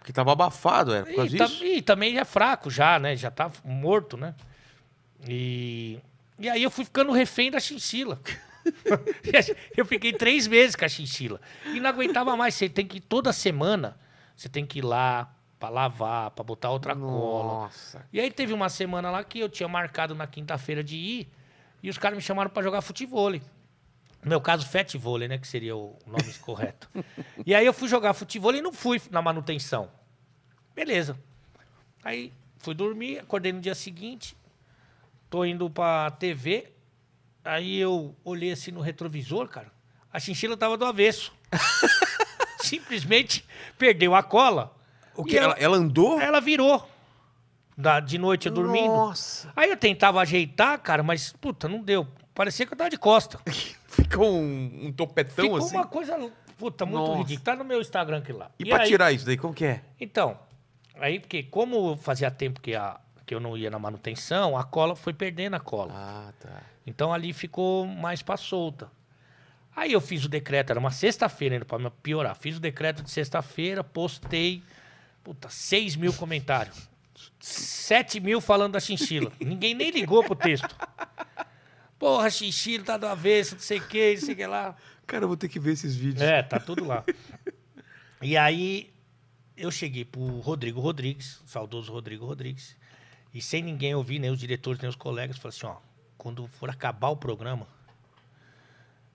porque tava abafado, era por causa e, disso? Tá, e também é fraco já, né? Já tá morto, né? E, e aí eu fui ficando refém da chinchila. eu fiquei três meses com a chinchila. E não aguentava mais. Você tem que ir toda semana, você tem que ir lá pra lavar, pra botar outra Nossa. cola. E aí teve uma semana lá que eu tinha marcado na quinta-feira de ir. E os caras me chamaram para jogar futebol. No meu caso, futevôlei, né? Que seria o nome correto. e aí eu fui jogar futebol e não fui na manutenção. Beleza. Aí fui dormir, acordei no dia seguinte, tô indo pra TV. Aí eu olhei assim no retrovisor, cara. A chinchila tava do avesso. Simplesmente perdeu a cola. O que? Ela, ela, ela, andou? Ela virou. Da, de noite eu dormindo. Nossa. Aí eu tentava ajeitar, cara, mas puta, não deu. Parecia que eu tava de costa. Ficou um, um topetão Ficou assim? Ficou uma coisa, puta, muito Nossa. ridícula. Tá no meu Instagram aqui lá. E, e pra aí, tirar isso daí, como que é? Então, aí, porque como fazia tempo que a, que eu não ia na manutenção, a cola foi perdendo a cola. Ah, tá. Então ali ficou mais pra solta. Aí eu fiz o decreto, era uma sexta-feira ainda pra piorar. Fiz o decreto de sexta-feira, postei, puta, 6 mil comentários. 7 mil falando da chinchila. Ninguém nem ligou pro texto. Porra, xixi, tá do avesso, não sei o que, não sei o que lá. Cara, eu vou ter que ver esses vídeos. É, tá tudo lá. e aí eu cheguei pro Rodrigo Rodrigues, saudoso Rodrigo Rodrigues, e sem ninguém ouvir, nem os diretores, nem os colegas, falei assim, ó, quando for acabar o programa,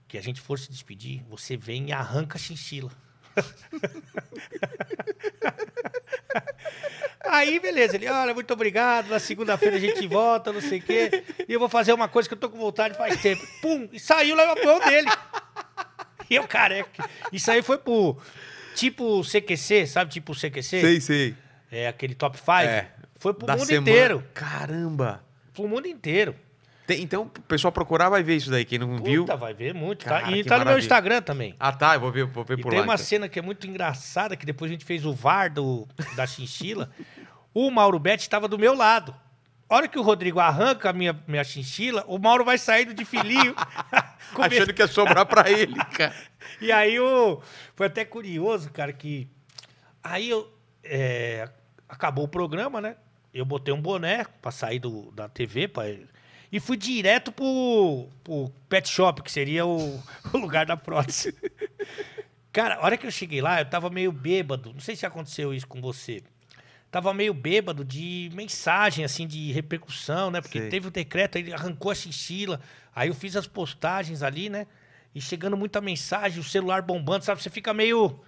que a gente for se despedir, você vem e arranca a chinchila. Aí, beleza, ele, olha, muito obrigado, na segunda-feira a gente volta, não sei o quê, e eu vou fazer uma coisa que eu tô com vontade faz tempo. Pum, e saiu lá o mão dele. E eu, careca. Isso aí foi pro, tipo CQC, sabe, tipo CQC? Sei, sei. É, aquele top 5. É, foi pro mundo semana. inteiro. Caramba. Pro mundo inteiro. Tem, então, o pessoal procurar vai ver isso daí. Quem não viu. vai ver muito. Tá? Cara, tá? E tá maravilha. no meu Instagram também. Ah, tá. Eu vou ver, vou ver e por tem lá. Tem uma então. cena que é muito engraçada, que depois a gente fez o VAR do, da chinchila. o Mauro Betti estava do meu lado. A hora que o Rodrigo arranca a minha, minha chinchila, o Mauro vai saindo de filhinho. Achando que ia é sobrar para ele, cara. e aí o... foi até curioso, cara, que. Aí eu. É... Acabou o programa, né? Eu botei um boné para sair do, da TV, para e fui direto pro, pro pet shop, que seria o, o lugar da prótese. Cara, a hora que eu cheguei lá, eu tava meio bêbado. Não sei se aconteceu isso com você. Tava meio bêbado de mensagem, assim, de repercussão, né? Porque teve o decreto, ele arrancou a chinchila. Aí eu fiz as postagens ali, né? E chegando muita mensagem, o celular bombando, sabe? Você fica meio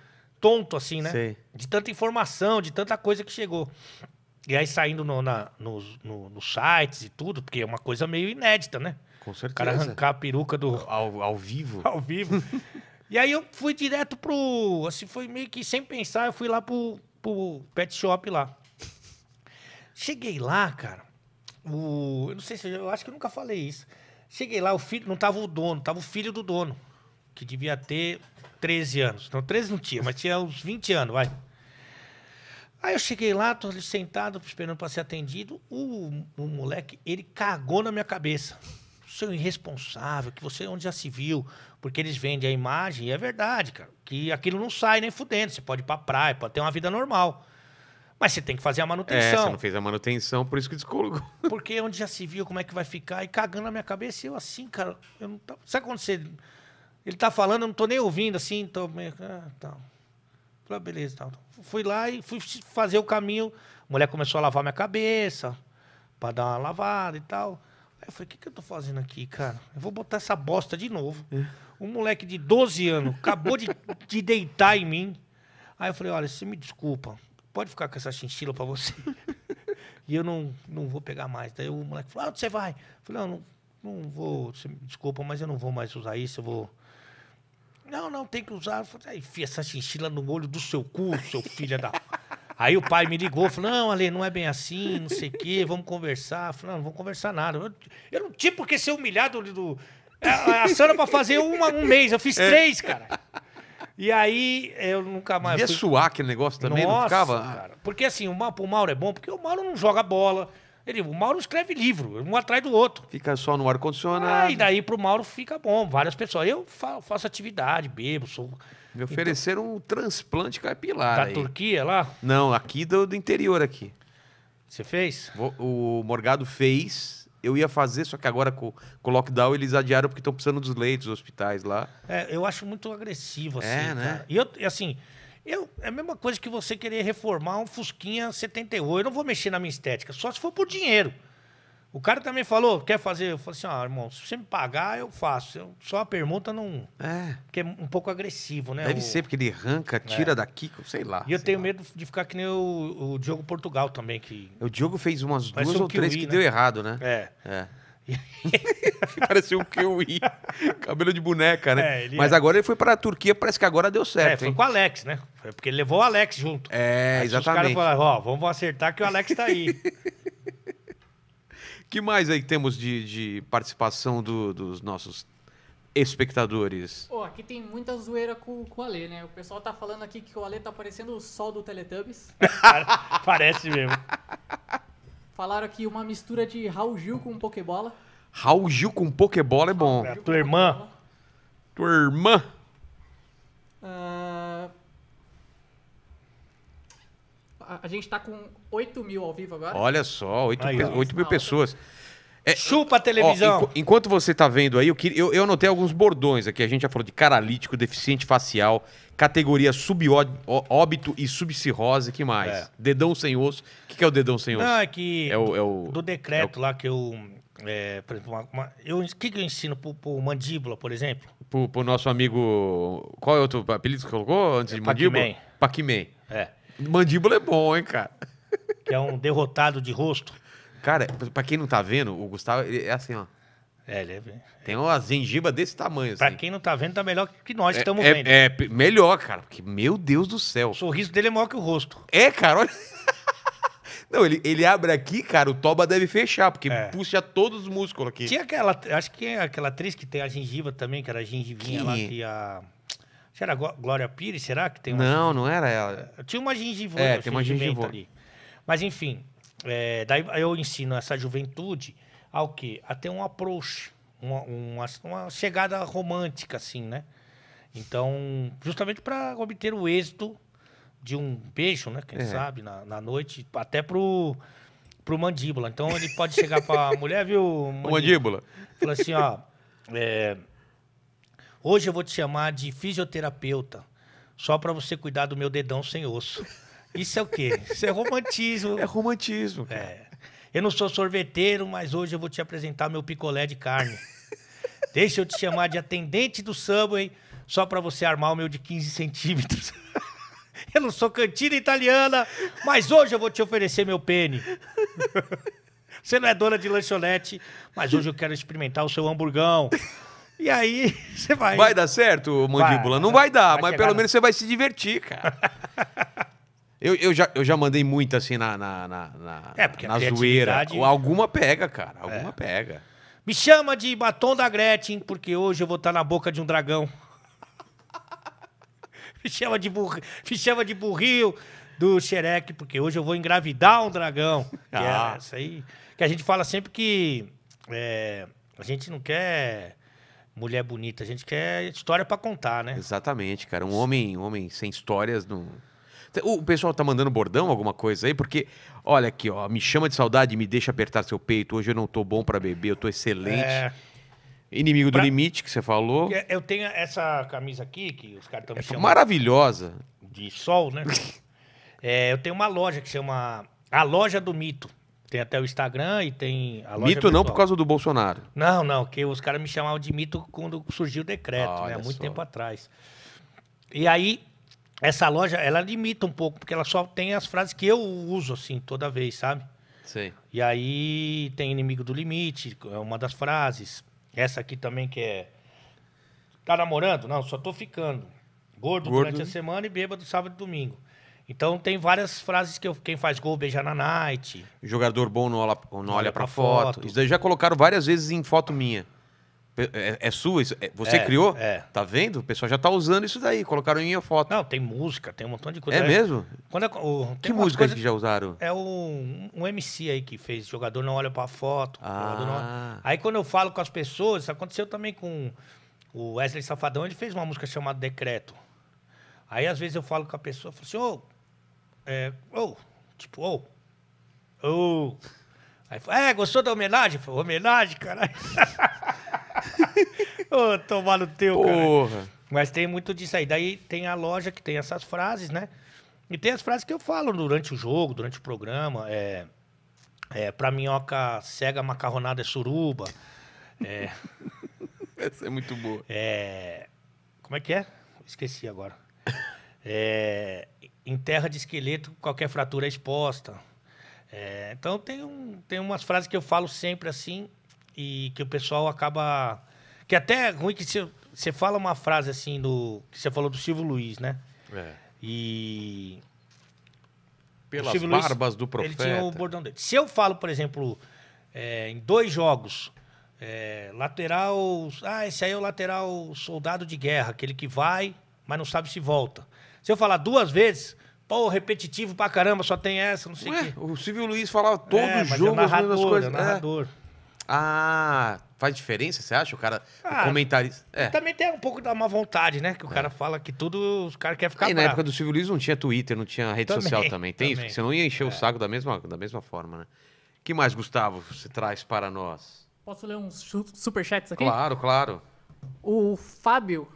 tonto, assim, né? De tanta informação, de tanta coisa que chegou. E aí saindo no, na, nos, no, nos sites e tudo, porque é uma coisa meio inédita, né? Com certeza. O cara arrancar a peruca do. Ao, ao vivo. Ao vivo. e aí eu fui direto pro. Assim, foi meio que sem pensar, eu fui lá pro, pro pet shop lá. Cheguei lá, cara. O, eu não sei se eu acho que eu nunca falei isso. Cheguei lá, o filho. Não tava o dono, tava o filho do dono. Que devia ter 13 anos. Não, 13 não tinha, mas tinha uns 20 anos, vai. Aí eu cheguei lá, tô ali sentado, esperando para ser atendido. O, o, moleque, ele cagou na minha cabeça. Seu irresponsável, que você onde já se viu, porque eles vendem a imagem, e é verdade, cara, que aquilo não sai nem fudendo. Você pode ir pra praia, pode ter uma vida normal. Mas você tem que fazer a manutenção. É, você não fez a manutenção, por isso que descolou. Porque onde já se viu, como é que vai ficar, e cagando na minha cabeça, eu assim, cara, eu não tava... Sabe quando você. Ele tá falando, eu não tô nem ouvindo, assim, tô meio. Ah, tá. Falei, ah, beleza, tal. Fui lá e fui fazer o caminho. A mulher começou a lavar minha cabeça, para dar uma lavada e tal. Aí eu falei, o que, que eu tô fazendo aqui, cara? Eu vou botar essa bosta de novo. É. Um moleque de 12 anos acabou de, de deitar em mim. Aí eu falei, olha, você me desculpa, pode ficar com essa chinchila para você. e eu não, não vou pegar mais. Daí o moleque falou, ah, onde você vai? Eu falei, não, ah, não, não vou, você me desculpa, mas eu não vou mais usar isso, eu vou não, não, tem que usar. Eu falei, ah, enfia essa chinchila no olho do seu cu, seu filho da. Aí o pai me ligou, falou: Não, Ale, não é bem assim, não sei o quê, vamos conversar. Eu falei: Não, não vamos conversar nada. Eu, eu não tinha por que ser humilhado do. A, a Sandra pra fazer uma, um mês, eu fiz é. três, cara. E aí eu nunca mais. Devia fui... suar aquele negócio também, Nossa, não ficava? Cara. Porque assim, o, o Mauro é bom, porque o Mauro não joga bola. Ele, o Mauro escreve livro, um atrás do outro. Fica só no ar-condicionado. Ah, e daí pro Mauro fica bom, várias pessoas. Eu faço atividade, bebo, sou. Me então, ofereceram então, um transplante capilar. Da aí. Turquia lá? Não, aqui do, do interior aqui. Você fez? O, o Morgado fez. Eu ia fazer, só que agora com, com o lockdown eles adiaram porque estão precisando dos leitos, dos hospitais lá. É, eu acho muito agressivo, assim. É, né? E eu, assim, eu, é a mesma coisa que você querer reformar um Fusquinha 78. Eu não vou mexer na minha estética, só se for por dinheiro. O cara também falou, quer fazer? Eu falei assim, ah, irmão, se você me pagar, eu faço. Eu, só a permuta não. É. Porque é um pouco agressivo, né? Deve o... ser, porque ele arranca, é. tira é. daqui, sei lá. E eu tenho lá. medo de ficar que nem o, o, Diogo Portugal também. Que... O Diogo fez umas Parece duas um ou kiwi, três que né? deu errado, né? É. É. Parecia um Kiwi. Cabelo de boneca, né? É, Mas é. agora ele foi para a Turquia, parece que agora deu certo. É, foi hein? com o Alex, né? Foi porque ele levou o Alex junto. É, Aí exatamente. Os caras falaram: ó, vamos acertar que o Alex tá aí. que mais aí temos de, de participação do, dos nossos espectadores? Pô, oh, aqui tem muita zoeira com, com o Ale, né? O pessoal tá falando aqui que o Ale tá parecendo o sol do Teletubbies. Parece mesmo. Falaram aqui uma mistura de Raul Gil com Pokébola. Raul Gil com Pokébola é bom. É, tua irmã. Tua irmã. Ah, a, gente tá com 8 mil ao vivo agora. Olha só, 8, Aí, pe 8 mil pessoas. É, Chupa a televisão. Ó, enqu enquanto você está vendo aí, eu, eu, eu anotei alguns bordões aqui. A gente já falou de caralítico, deficiente facial, categoria subóbito e subcirrose, que mais? É. Dedão sem osso. O que, que, é o dedão sem osso? Não, é que é o, é o do decreto é o... lá que eu... É, por exemplo, uma, uma, eu, o que, que eu ensino pro, pro mandíbula, por exemplo? Pro, pro nosso amigo... Qual é o outro apelido que colocou antes é de mandíbula? Pac-Man. Pac-Man. É. Mandíbula é bom, hein, cara? Que é um derrotado de rosto. Cara, pra quem não tá vendo, o Gustavo é assim, ó. É, ele é bem... Tem uma gengiba desse tamanho. Pra assim. quem não tá vendo, tá melhor que nós que estamos é, é, vendo. É, melhor, cara. Porque, meu Deus do céu. O sorriso dele é maior que o rosto. É, cara, olha. Não, ele, ele abre aqui, cara, o toba deve fechar, porque é. puxa todos os músculos aqui. Tinha aquela. Acho que é aquela atriz que tem a gengiva também, que era a gengivinha que? lá que a. Será Glória Pires? Será que tem uma. Não, não era ela. Tinha uma gengivona. É, tem uma gengivona. Ali. Mas enfim. É, daí eu ensino essa juventude ao quê? A ter um approach, uma, uma, uma chegada romântica, assim, né? Então, justamente para obter o êxito de um beijo, né? Quem é. sabe, na, na noite, até pro, pro mandíbula. Então ele pode chegar pra mulher, viu? Mandíbula. mandíbula. assim, ó. É, hoje eu vou te chamar de fisioterapeuta, só para você cuidar do meu dedão sem osso. Isso é o quê? Isso é romantismo. É romantismo. Cara. É. Eu não sou sorveteiro, mas hoje eu vou te apresentar meu picolé de carne. Deixa eu te chamar de atendente do Subway, só para você armar o meu de 15 centímetros. eu não sou cantina italiana, mas hoje eu vou te oferecer meu pene. Você não é dona de lanchonete, mas hoje eu quero experimentar o seu hamburgão. E aí, você vai. Vai dar certo, mandíbula? Vai, não vai dar, vai mas pelo menos você vai se divertir, cara. Eu, eu, já, eu já mandei muito assim na, na, na, na, é, porque na zoeira. Alguma pega, cara. É. Alguma é. pega. Me chama de batom da Gretchen, porque hoje eu vou estar na boca de um dragão. me, chama de bur me chama de burril do xereque, porque hoje eu vou engravidar um dragão. É ah. É, isso aí. Que a gente fala sempre que é, a gente não quer mulher bonita, a gente quer história para contar, né? Exatamente, cara. Um homem, um homem sem histórias não. O pessoal tá mandando bordão, alguma coisa aí? Porque, olha aqui, ó, me chama de saudade, me deixa apertar seu peito. Hoje eu não tô bom para beber, eu tô excelente. É... Inimigo pra... do limite, que você falou. É, eu tenho essa camisa aqui, que os caras estão me é chamando. Maravilhosa. De sol, né? é, eu tenho uma loja que chama A Loja do Mito. Tem até o Instagram e tem a loja. Mito virtual. não por causa do Bolsonaro. Não, não, que os caras me chamavam de mito quando surgiu o decreto, né? Há muito só. tempo atrás. E aí essa loja, ela limita um pouco, porque ela só tem as frases que eu uso, assim, toda vez, sabe? Sim. E aí tem Inimigo do Limite, é uma das frases. Essa aqui também que é... Tá namorando? Não, só tô ficando. Gordo, Gordo. durante a semana e bêbado sábado e domingo. Então tem várias frases que eu, quem faz gol beija na night. Jogador bom não olha, não olha, olha pra, pra foto. foto. Isso daí já colocaram várias vezes em foto minha. É, é sua? Isso, é, você é, criou? É. Tá vendo? O pessoal já tá usando isso daí. Colocaram em minha foto. Não, tem música, tem um montão de coisa. É, é. mesmo? Quando é o, que música coisa, que já usaram? É um, um MC aí que fez. Jogador não olha pra foto. Ah. Olha. Aí quando eu falo com as pessoas, isso aconteceu também com o Wesley Safadão. Ele fez uma música chamada Decreto. Aí às vezes eu falo com a pessoa, falo assim, ô... Oh, oh, tipo, ô... Oh, oh. Aí, é, gostou da homenagem? Falei, homenagem, caralho. Ô, tomar no teu, Porra. cara. Mas tem muito disso aí. Daí tem a loja que tem essas frases, né? E tem as frases que eu falo durante o jogo, durante o programa. É, é pra minhoca cega, macarronada é suruba. É, Essa é muito boa. é, como é que é? Esqueci agora. É, em terra de esqueleto, qualquer fratura é exposta. É, então tem, um, tem umas frases que eu falo sempre assim e que o pessoal acaba. Que até é ruim que você fala uma frase assim do. Que você falou do Silvio Luiz, né? É. E. Pelas barbas Luiz, do profeta. Ele tinha o bordão dele. Se eu falo, por exemplo, é, em dois jogos, é, lateral. Ah, esse aí é o lateral soldado de guerra, aquele que vai, mas não sabe se volta. Se eu falar duas vezes, pô, repetitivo pra caramba, só tem essa, não sei o quê. O Silvio Luiz falava todo é, é jogo, é narrador, as mesmas é coisas. É narrador. É. Ah, faz diferença, você acha? O cara, ah, comentarista. É. Também tem um pouco da má vontade, né? Que o é. cara fala que tudo, os caras querem ficar. E bravo. na época do Silvio Luiz não tinha Twitter, não tinha rede também, social também. Tem também. isso, você não ia encher é. o saco da mesma, da mesma forma, né? que mais, Gustavo, você traz para nós? Posso ler uns superchats aqui? Claro, claro. O Fábio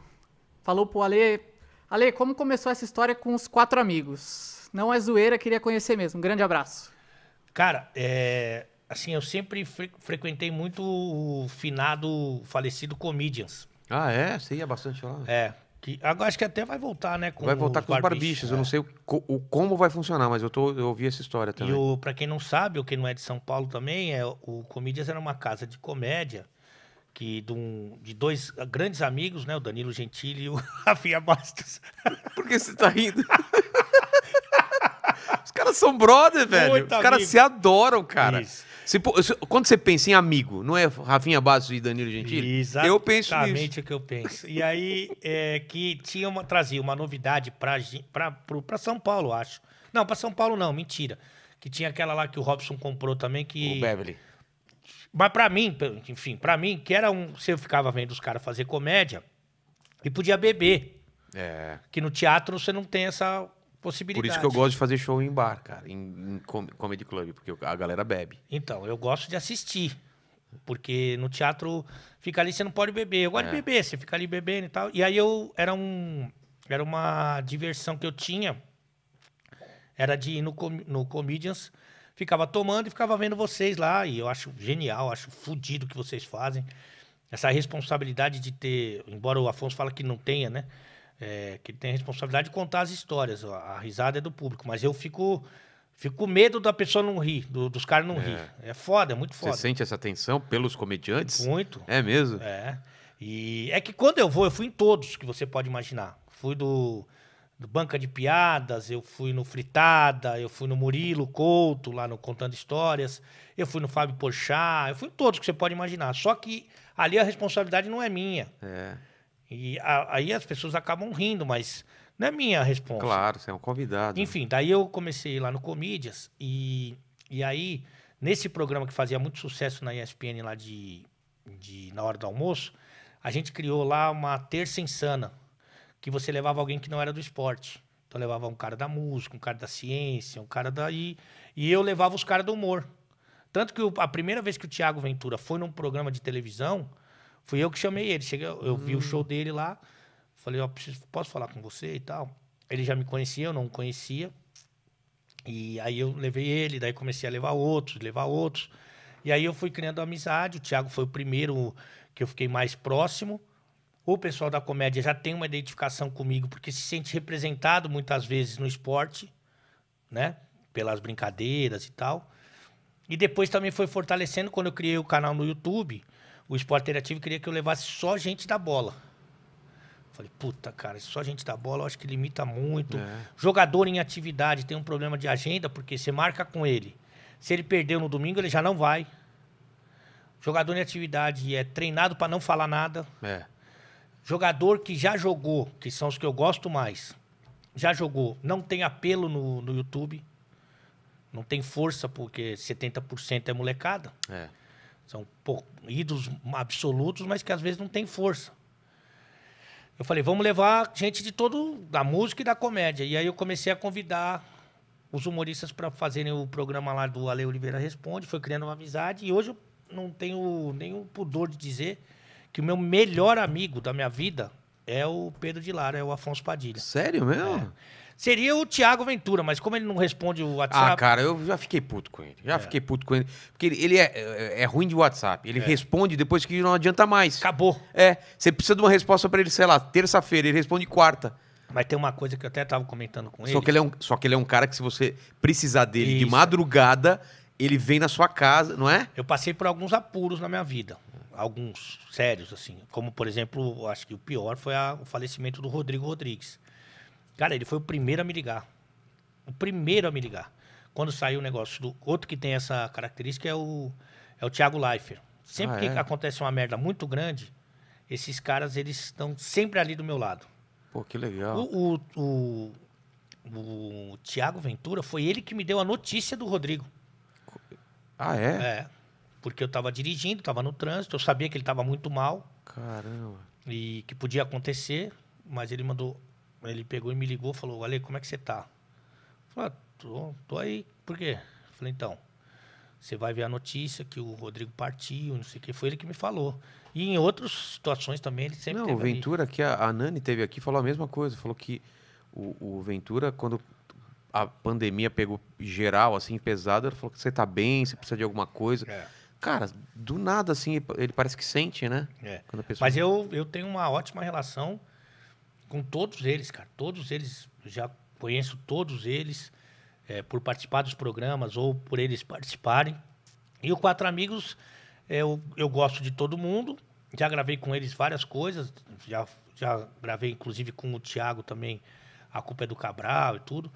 falou pro Ale. Ale, como começou essa história com os quatro amigos? Não é zoeira, queria conhecer mesmo. Um grande abraço. Cara, é assim, eu sempre fre frequentei muito o finado falecido Comedians. Ah, é? Você ia bastante lá? É. Que, agora acho que até vai voltar, né? vai voltar os com os barbichos. É. Eu não sei o, o, como vai funcionar, mas eu, tô, eu ouvi essa história também. E pra quem não sabe, ou quem não é de São Paulo também, é, o Comedians era uma casa de comédia que de, um, de, dois grandes amigos, né? O Danilo Gentili e o Rafinha Bastos. Por que você tá rindo? Os caras são brother, velho. Muito Os caras se adoram, cara. Isso. Se, se, quando você pensa em amigo, não é Rafinha Bastos e Danilo Gentili? Exatamente eu penso nisso. o que eu penso. E aí, é, que tinha uma, trazia uma novidade para São Paulo, acho. Não, para São Paulo não, mentira. Que tinha aquela lá que o Robson comprou também, que... O Beverly. Mas para mim, enfim, para mim, que era um... Se eu ficava vendo os caras fazer comédia, e podia beber. É. Que no teatro você não tem essa possibilidade. Por isso que eu gosto de fazer show em bar, cara, em, em comedy club, porque a galera bebe. Então, eu gosto de assistir. Porque no teatro fica ali, você não pode beber. Eu gosto é. de beber, você fica ali bebendo e tal. E aí eu era um. Era uma diversão que eu tinha. Era de ir no, com, no Comedians, ficava tomando e ficava vendo vocês lá. E eu acho genial, acho fodido o que vocês fazem. Essa responsabilidade de ter, embora o Afonso fala que não tenha, né? é, que tem a responsabilidade de contar as histórias. Ó, a risada é do público, mas eu fico. Fico com medo da pessoa não rir, do, dos caras não é. rir. É foda, é muito foda. Você sente essa tensão pelos comediantes? Muito. É mesmo? É. E é que quando eu vou, eu fui em todos que você pode imaginar. Fui do, do Banca de Piadas, eu fui no Fritada, eu fui no Murilo Couto, lá no Contando Histórias, eu fui no Fábio Pochá, eu fui em todos que você pode imaginar. Só que ali a responsabilidade não é minha. É. E a, aí as pessoas acabam rindo, mas não é minha resposta. Claro, você é um convidado. Enfim, daí eu comecei lá no Comídias e, e aí, nesse programa que fazia muito sucesso na ESPN lá de, de na hora do almoço, a gente criou lá uma terça insana, que você levava alguém que não era do esporte. Então levava um cara da música, um cara da ciência, um cara daí, e eu levava os caras do humor. Tanto que a primeira vez que o Tiago Ventura foi num programa de televisão, Fui eu que chamei ele. Cheguei, eu hum. vi o show hum. dele lá. Falei, ó, posso falar com você e tal. Ele já me conhecia, eu não conhecia. E aí eu levei ele, daí comecei a levar outros, levar outros. E aí eu fui criando amizade. O Thiago foi o primeiro que eu fiquei mais próximo. O pessoal da comédia já tem uma identificação comigo, porque se sente representado muitas vezes no esporte, né? Pelas brincadeiras e tal. E depois também foi fortalecendo quando eu criei o canal no YouTube o esporte interativo queria que eu levasse só gente da bola. Falei, puta, cara, só gente da bola, eu acho que limita muito. É. Jogador em atividade tem um problema de agenda, porque você marca com ele. Se ele perdeu no domingo, ele já não vai. Jogador em atividade é treinado para não falar nada. É. Jogador que já jogou, que são os que eu gosto mais, já jogou, não tem apelo no, no YouTube, não tem força, porque 70% é molecada. É. São ídolos absolutos, mas que às vezes não tem força. Eu falei, vamos levar gente de todo da música e da comédia. E aí eu comecei a convidar os humoristas para fazerem o programa lá do Ale Oliveira Responde, foi criando uma amizade e hoje eu não tenho nenhum pudor de dizer que o meu melhor amigo da minha vida é o Pedro de Lara, é o Afonso Padilha. Sério mesmo? É seria o Thiago Ventura, mas como ele não responde o ah, WhatsApp. Ah, cara, eu já fiquei puto com ele. Já é. fiquei puto com ele. Porque ele, ele é, é, é, ruim de WhatsApp. Ele é. responde depois que não adianta mais. Acabou. É. Você precisa de uma resposta para ele, sei lá, terça-feira. Ele responde quarta. Mas tem uma coisa que eu até tava comentando com ele. Só que ele é um, só que ele é um cara que, se você precisar dele Isso. de madrugada, ele vem na sua casa, não é? Eu passei por alguns apuros na minha vida alguns sérios, assim. Como, por exemplo, acho que o pior foi a, o falecimento do Rodrigo Rodrigues. Cara, ele foi o primeiro a me ligar. O primeiro a me ligar. Quando saiu o negócio do outro que tem essa característica é o, é o Thiago Leifert. Sempre ah, que é? acontece uma merda muito grande, esses caras eles estão sempre ali do meu lado. Pô, que legal. O, o, o, o Thiago Ventura foi ele que me deu a notícia do Rodrigo. Ah, é? É. Porque eu estava dirigindo, estava no trânsito, eu sabia que ele estava muito mal. Caramba. E que podia acontecer, mas ele mandou ele pegou e me ligou falou, Ale, como é que você tá? Eu falei, ah, tô, tô aí, por quê? Eu falei, então, você vai ver a notícia que o Rodrigo partiu, não sei o que, foi ele que me falou. E em outras situações também ele sempre Não, o Ventura, ali. que a, a Nani teve aqui, falou a mesma coisa, falou que o, o Ventura, quando a pandemia pegou geral, assim, pesado, ele falou que você tá bem, você precisa de alguma coisa. É. Cara, do nada, assim, ele parece que sente, né? É. Pessoa... Mas eu, eu tenho uma ótima relação com todos eles, cara. Todos eles, já conheço todos eles é, por participar dos programas ou por eles participarem. E o Quatro Amigos, é, eu, eu gosto de todo mundo. Já gravei com eles várias coisas. Já, já gravei, inclusive, com o Thiago também, A Culpa é do Cabral e tudo.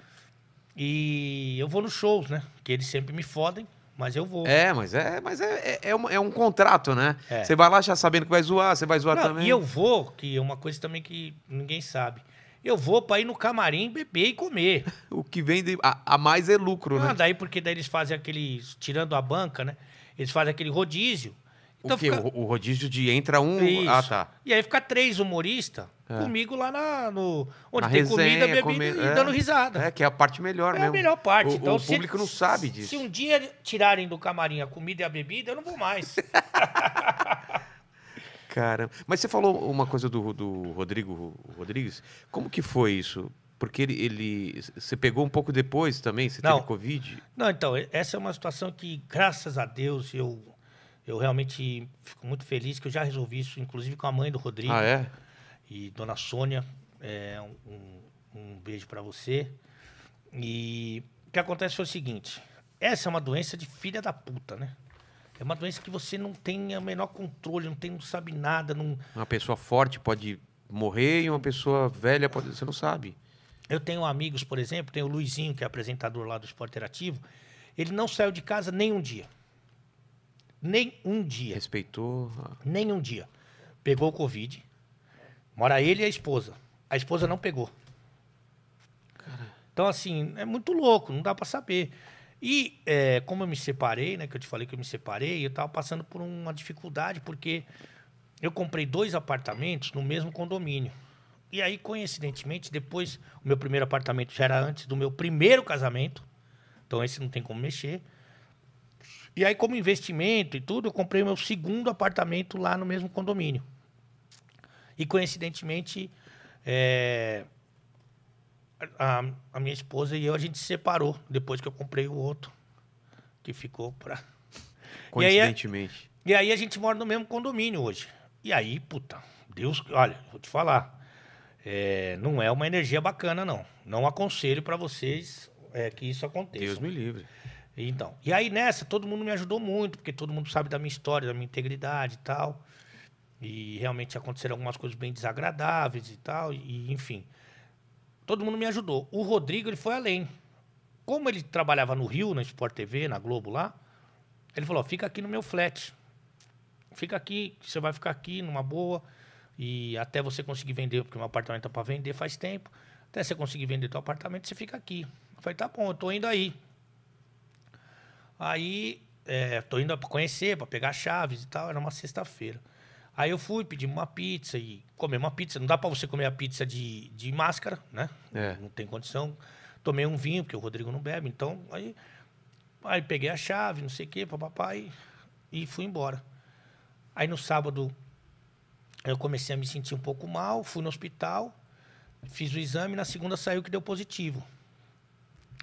E eu vou nos shows, né? Que eles sempre me fodem. Mas eu vou. É, mas é, mas é, é, é, um, é um, contrato, né? É. Você vai lá já sabendo que vai zoar, você vai zoar Não, também. E eu vou, que é uma coisa também que ninguém sabe. Eu vou para ir no camarim beber e comer. o que vem de, a, a, mais é lucro, ah, né? Daí porque daí eles fazem aqueles tirando a banca, né? Eles fazem aquele rodízio. Então o quê? Fica... O rodízio de entra um. Ah, isso. Ah, tá. E aí fica três humoristas é. comigo lá na, no. Onde na tem resenha, comida, bebida e é. dando risada. É, que é a parte melhor, né? É mesmo. a melhor parte. O, então, o público se, não sabe disso. Se um dia tirarem do camarim a comida e a bebida, eu não vou mais. Cara, mas você falou uma coisa do, do Rodrigo Rodrigues. Como que foi isso? Porque ele, ele. Você pegou um pouco depois também? Você não. teve Covid? Não, então, essa é uma situação que, graças a Deus, eu eu realmente fico muito feliz que eu já resolvi isso, inclusive com a mãe do Rodrigo. Ah, é? E dona Sônia, é, um, um beijo para você. E o que acontece foi o seguinte: essa é uma doença de filha da puta, né? É uma doença que você não tem o menor controle, não tem, não sabe nada. Não... Uma pessoa forte pode morrer e uma pessoa velha pode. Você não sabe. Eu tenho amigos, por exemplo, tem o Luizinho, que é apresentador lá do Esporte Interativo. Ele não saiu de casa nem um dia. Nem um dia. Respeitou. Nem um dia. Pegou o Covid. Mora ele e a esposa. A esposa não pegou. Cara. Então, assim, é muito louco, não dá para saber. E é, como eu me separei, né? Que eu te falei que eu me separei, eu tava passando por uma dificuldade, porque eu comprei dois apartamentos no mesmo condomínio. E aí, coincidentemente, depois, o meu primeiro apartamento já era antes do meu primeiro casamento. Então, esse não tem como mexer. E aí, como investimento e tudo, eu comprei o meu segundo apartamento lá no mesmo condomínio. E coincidentemente, é, a, a, minha esposa e eu, a gente separou depois que eu comprei o outro. Que ficou pra. Coincidentemente. E aí, e aí a gente mora no mesmo condomínio hoje. E aí, puta, Deus. Olha, vou te falar. É, não é uma energia bacana, não. Não aconselho para vocês é, que isso aconteça. Deus me livre. Então, e aí nessa, todo mundo me ajudou muito, porque todo mundo sabe da minha história, da minha integridade e tal. E realmente aconteceram algumas coisas bem desagradáveis e tal, e enfim. Todo mundo me ajudou. O Rodrigo, ele foi além. Como ele trabalhava no Rio, na Sport TV, na Globo lá, ele falou: fica aqui no meu flat. Fica aqui, você vai ficar aqui numa boa. E até você conseguir vender, porque meu apartamento tá é para vender faz tempo. Até você conseguir vender teu apartamento, você fica aqui. Eu falei: tá bom, eu tô indo aí. Aí, é, tô indo pra conhecer, pra pegar chaves e tal, era uma sexta-feira. Aí eu fui, pedir uma pizza e comi uma pizza. Não dá para você comer a pizza de, de máscara, né? É. Não tem condição. Tomei um vinho, porque o Rodrigo não bebe, então aí, aí peguei a chave, não sei o quê, papai e fui embora. Aí no sábado eu comecei a me sentir um pouco mal, fui no hospital, fiz o exame, na segunda saiu que deu positivo.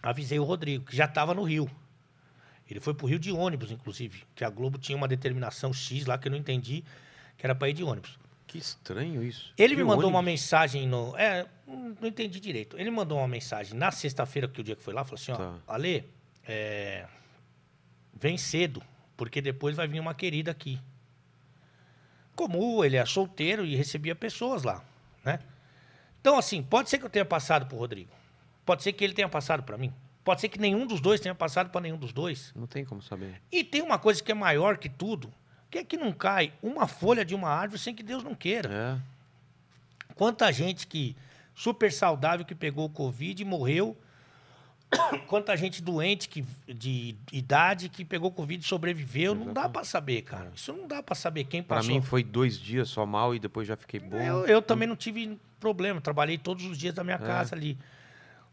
Avisei o Rodrigo, que já estava no Rio. Ele foi para o Rio de ônibus, inclusive, que a Globo tinha uma determinação X lá que eu não entendi, que era para ir de ônibus. Que estranho isso. Ele me mandou ônibus? uma mensagem no. É, não entendi direito. Ele mandou uma mensagem na sexta-feira, que o dia que foi lá, falou assim: ó, tá. Ale, é, vem cedo, porque depois vai vir uma querida aqui. Como ele é solteiro e recebia pessoas lá, né? Então, assim, pode ser que eu tenha passado pro Rodrigo. Pode ser que ele tenha passado para mim. Pode ser que nenhum dos dois tenha passado para nenhum dos dois. Não tem como saber. E tem uma coisa que é maior que tudo. que é que não cai uma folha de uma árvore sem que Deus não queira? É. Quanta gente que super saudável que pegou o Covid e morreu. Quanta gente doente que, de idade que pegou Covid e sobreviveu. Exatamente. Não dá para saber, cara. Isso não dá para saber quem passou. Para mim foi dois dias só mal e depois já fiquei bom. Eu, eu também não tive problema. Trabalhei todos os dias da minha é. casa ali.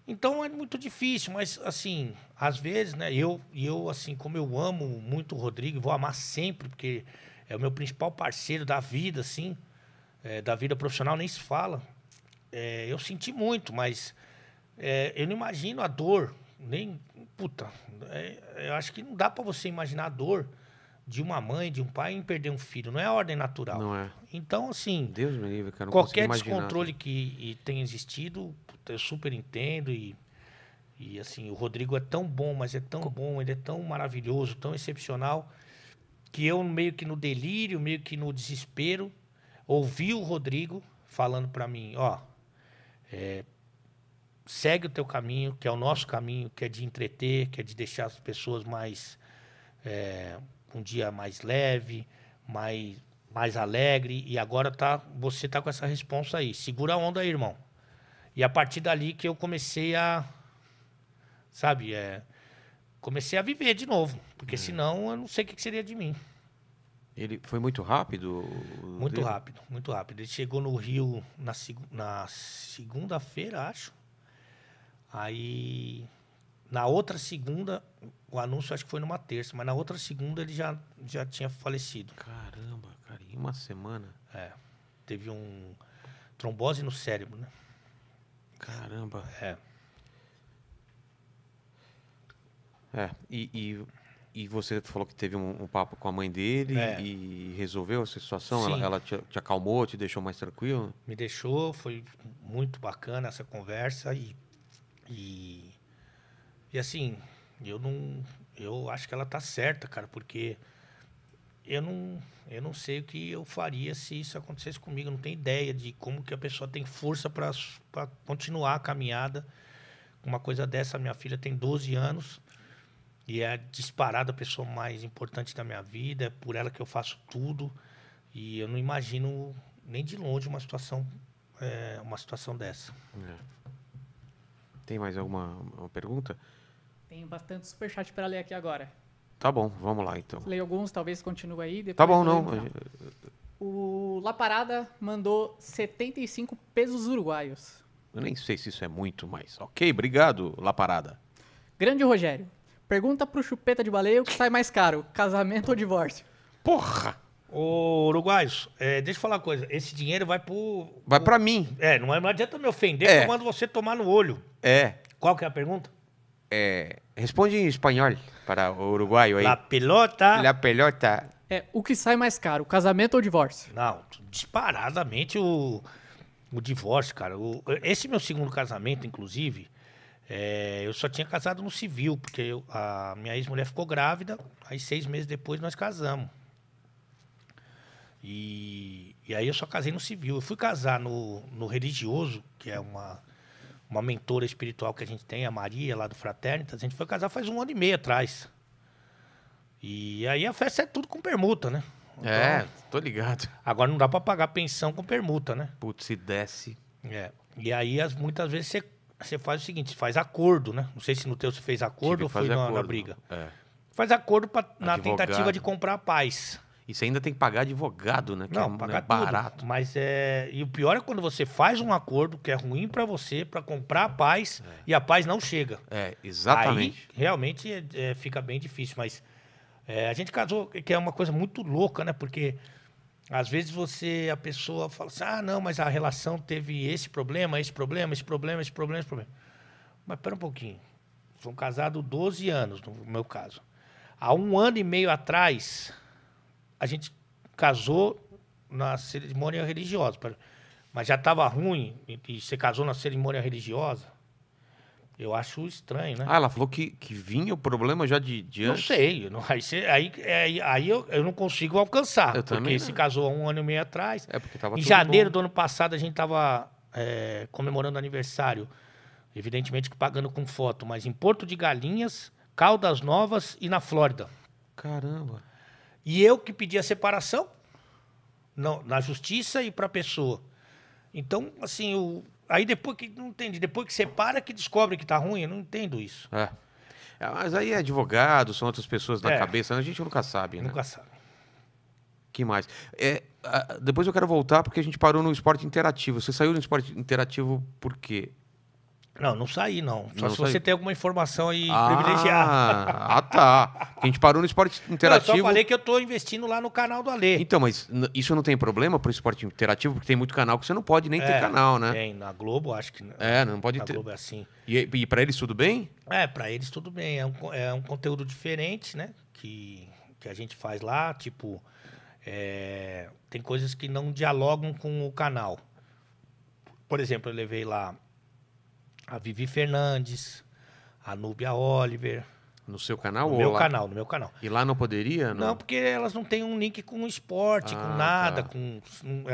Então é muito difícil, mas assim, às vezes, né, eu, eu assim, como eu amo muito o Rodrigo, vou amar sempre, porque é o meu principal parceiro da vida, assim, é, da vida profissional, nem se fala. É, eu senti muito, mas é, eu não imagino a dor, nem, puta, é, eu acho que não dá para você imaginar a dor de uma mãe, de um pai em perder um filho. Não é ordem natural. Não é. Então, assim. Deus me livre, cara. Qualquer descontrole que tenha existido, eu super entendo e. E assim, o Rodrigo é tão bom, mas é tão bom, ele é tão maravilhoso, tão excepcional, que eu meio que no delírio, meio que no desespero, ouvi o Rodrigo falando para mim, ó, é, segue o teu caminho, que é o nosso caminho, que é de entreter, que é de deixar as pessoas mais é, um dia mais leve, mais, mais alegre, e agora tá, você tá com essa resposta aí. Segura a onda aí, irmão. E a partir dali que eu comecei a, sabe, é, comecei a viver de novo, porque hum. senão eu não sei o que seria de mim. Ele foi muito rápido? Muito dele? rápido, muito rápido. Ele chegou no Rio na, seg na segunda-feira, acho. Aí na outra segunda, o anúncio acho que foi numa terça, mas na outra segunda ele já, já tinha falecido. Caramba, cara, em uma semana? É. Teve um trombose no cérebro, né? Caramba. É. É, e, e, e você falou que teve um, um papo com a mãe dele é. e resolveu essa situação? Sim. Ela, ela te, te, acalmou, te deixou mais tranquilo? Me deixou, foi muito bacana essa conversa e, e e assim, eu não. Eu acho que ela tá certa, cara, porque eu não, eu não sei o que eu faria se isso acontecesse comigo. Eu não tenho ideia de como que a pessoa tem força para continuar a caminhada. Uma coisa dessa, minha filha tem 12 anos e é disparada a pessoa mais importante da minha vida. É por ela que eu faço tudo. E eu não imagino nem de longe uma situação, é, uma situação dessa. É. Tem mais alguma pergunta? Tem bastante superchat para ler aqui agora. Tá bom, vamos lá então. Leio alguns, talvez continue aí. Depois tá bom, não. O La Parada mandou 75 pesos uruguaios. Eu nem sei se isso é muito, mas ok, obrigado, La Parada. Grande Rogério, pergunta pro chupeta de baleia o que sai mais caro, casamento ou divórcio? Porra! Ô, Uruguaios, é, deixa eu falar uma coisa. Esse dinheiro vai pro. Vai pro... pra mim. É, não, não adianta me ofender, é. você tomar no olho. É. Qual que é a pergunta? É, responde em espanhol para o uruguaio aí. La pelota. La pelota. É, o que sai mais caro, casamento ou divórcio? Não, disparadamente o, o divórcio, cara. O, esse meu segundo casamento, inclusive, é, eu só tinha casado no civil, porque eu, a minha ex-mulher ficou grávida, aí seis meses depois nós casamos. E, e aí eu só casei no civil. Eu fui casar no, no religioso, que é uma uma mentora espiritual que a gente tem, a Maria, lá do Fraternitas, a gente foi casar faz um ano e meio atrás. E aí a festa é tudo com permuta, né? É, então, é, tô ligado. Agora não dá para pagar pensão com permuta, né? Putz, se desce. É. E aí, as, muitas vezes, você, você faz o seguinte, faz acordo, né? Não sei se no teu você fez acordo Tive ou foi na, acordo. na briga. É. Faz acordo pra, na Advogado. tentativa de comprar a paz. E você ainda tem que pagar advogado, né? Que é não, é, pagar é barato. Tudo. Mas é. E o pior é quando você faz um acordo que é ruim para você, para comprar a paz, é. e a paz não chega. É, exatamente. Aí realmente é, é, fica bem difícil. Mas é, a gente casou, que é uma coisa muito louca, né? Porque às vezes você, a pessoa fala assim: ah, não, mas a relação teve esse problema, esse problema, esse problema, esse problema, esse problema. Mas pera um pouquinho. São casados 12 anos, no meu caso. Há um ano e meio atrás a gente casou na cerimônia religiosa. Mas já estava ruim e você casou na cerimônia religiosa. Eu acho estranho, né? Ah, ela falou que, que vinha o problema já de, de Não sei. Não, aí aí, aí, aí eu, eu não consigo alcançar. Eu porque também, se casou há um ano e meio atrás. É, porque tava Em janeiro bom. do ano passado, a gente estava é, eh, comemorando aniversário. Evidentemente que pagando com foto, mas em Porto de Galinhas, Caldas Novas e na Flórida. Caramba. E eu que pedi a separação não, na justiça e para a pessoa. Então, assim, o, aí depois que. Não entende. Depois que separa, que descobre que tá ruim. Eu não entendo isso. É. é mas aí é advogado, são outras pessoas na É. cabeça. Né? A gente nunca sabe, né? Nunca sabe. que mais? É, depois eu quero voltar porque a gente parou no esporte interativo. Você saiu no esporte interativo por quê? Não, não saí, não. Só não se saí. você tem alguma informação aí ah, privilegiada. Ah, tá. A gente parou no esporte interativo. Não, eu só falei que eu estou investindo lá no canal do Alê. Então, mas isso não tem problema para o esporte interativo, porque tem muito canal que você não pode nem é, ter canal, né? Tem, na Globo acho que. É, não pode na ter. Na Globo é assim. E, e para eles tudo bem? É, para eles tudo bem. É um, é um conteúdo diferente, né? Que, que a gente faz lá, tipo. É, tem coisas que não dialogam com o canal. Por exemplo, eu levei lá a Vivi Fernandes, a Núbia Oliver. No seu canal? No meu lá? canal, no meu canal. E lá não poderia? Não, não porque elas não têm um link com esporte, ah, com nada. Tá. Com,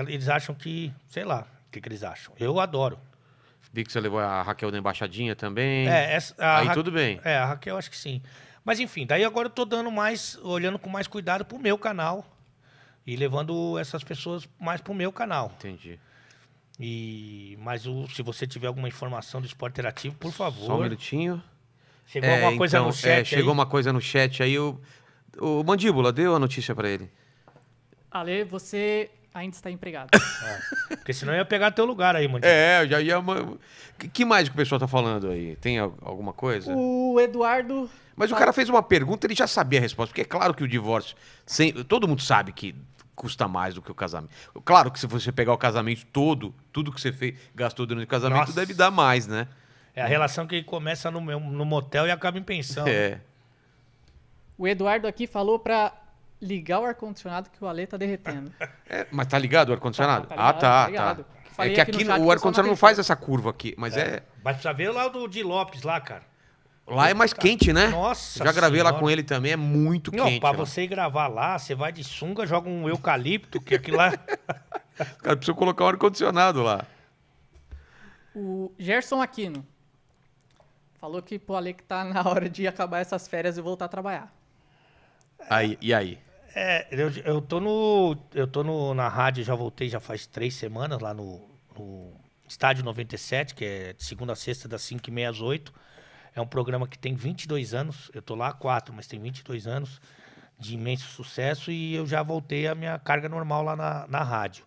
eles acham que, sei lá, o que, que eles acham. Eu adoro. Vi que você levou a Raquel da Embaixadinha também. É, essa, Aí Ra... tudo bem. É, a Raquel acho que sim. Mas enfim, daí agora eu tô dando mais, olhando com mais cuidado pro meu canal. E levando essas pessoas mais pro meu canal. Entendi. E, mas o, se você tiver alguma informação do esporte interativo, por favor. Só um minutinho. Chegou é, alguma coisa então, no chat. É, chegou aí. uma coisa no chat aí. O, o Mandíbula deu a notícia para ele. Ale, você ainda está empregado. É, porque senão ia pegar teu lugar aí, Mandíbula. É, já ia. Que mais que o pessoal tá falando aí? Tem alguma coisa? O Eduardo. Mas o cara fez uma pergunta, ele já sabia a resposta, porque é claro que o divórcio. Sem, todo mundo sabe que custa mais do que o casamento. Claro que se você pegar o casamento todo, tudo que você fez, gastou durante o casamento, Nossa. deve dar mais, né? É a relação que começa no, no motel e acaba em pensão. É. O Eduardo aqui falou para ligar o ar-condicionado que o Ale tá derretendo. É, mas tá ligado o ar-condicionado? Tá, tá, ah, tá. tá. tá. É que aqui, aqui no, o ar-condicionado não faz essa curva aqui, mas é. é... Mas precisa ver lá do de Lopes lá, cara. Lá é mais quente, né? Nossa. Já gravei senhora. lá com ele também, é muito Não, quente. Pra lá. você gravar lá, você vai de sunga, joga um eucalipto, que aquilo lá. Cara, precisa colocar um ar-condicionado lá. O Gerson Aquino falou que pro Ale que tá na hora de acabar essas férias e voltar a trabalhar. Aí, e aí? É, eu, eu tô no. Eu tô no, na rádio, já voltei já faz três semanas lá no, no Estádio 97, que é de segunda a sexta, das 5h30 às 8 é um programa que tem 22 anos, eu estou lá há 4, mas tem 22 anos de imenso sucesso e eu já voltei à minha carga normal lá na, na rádio.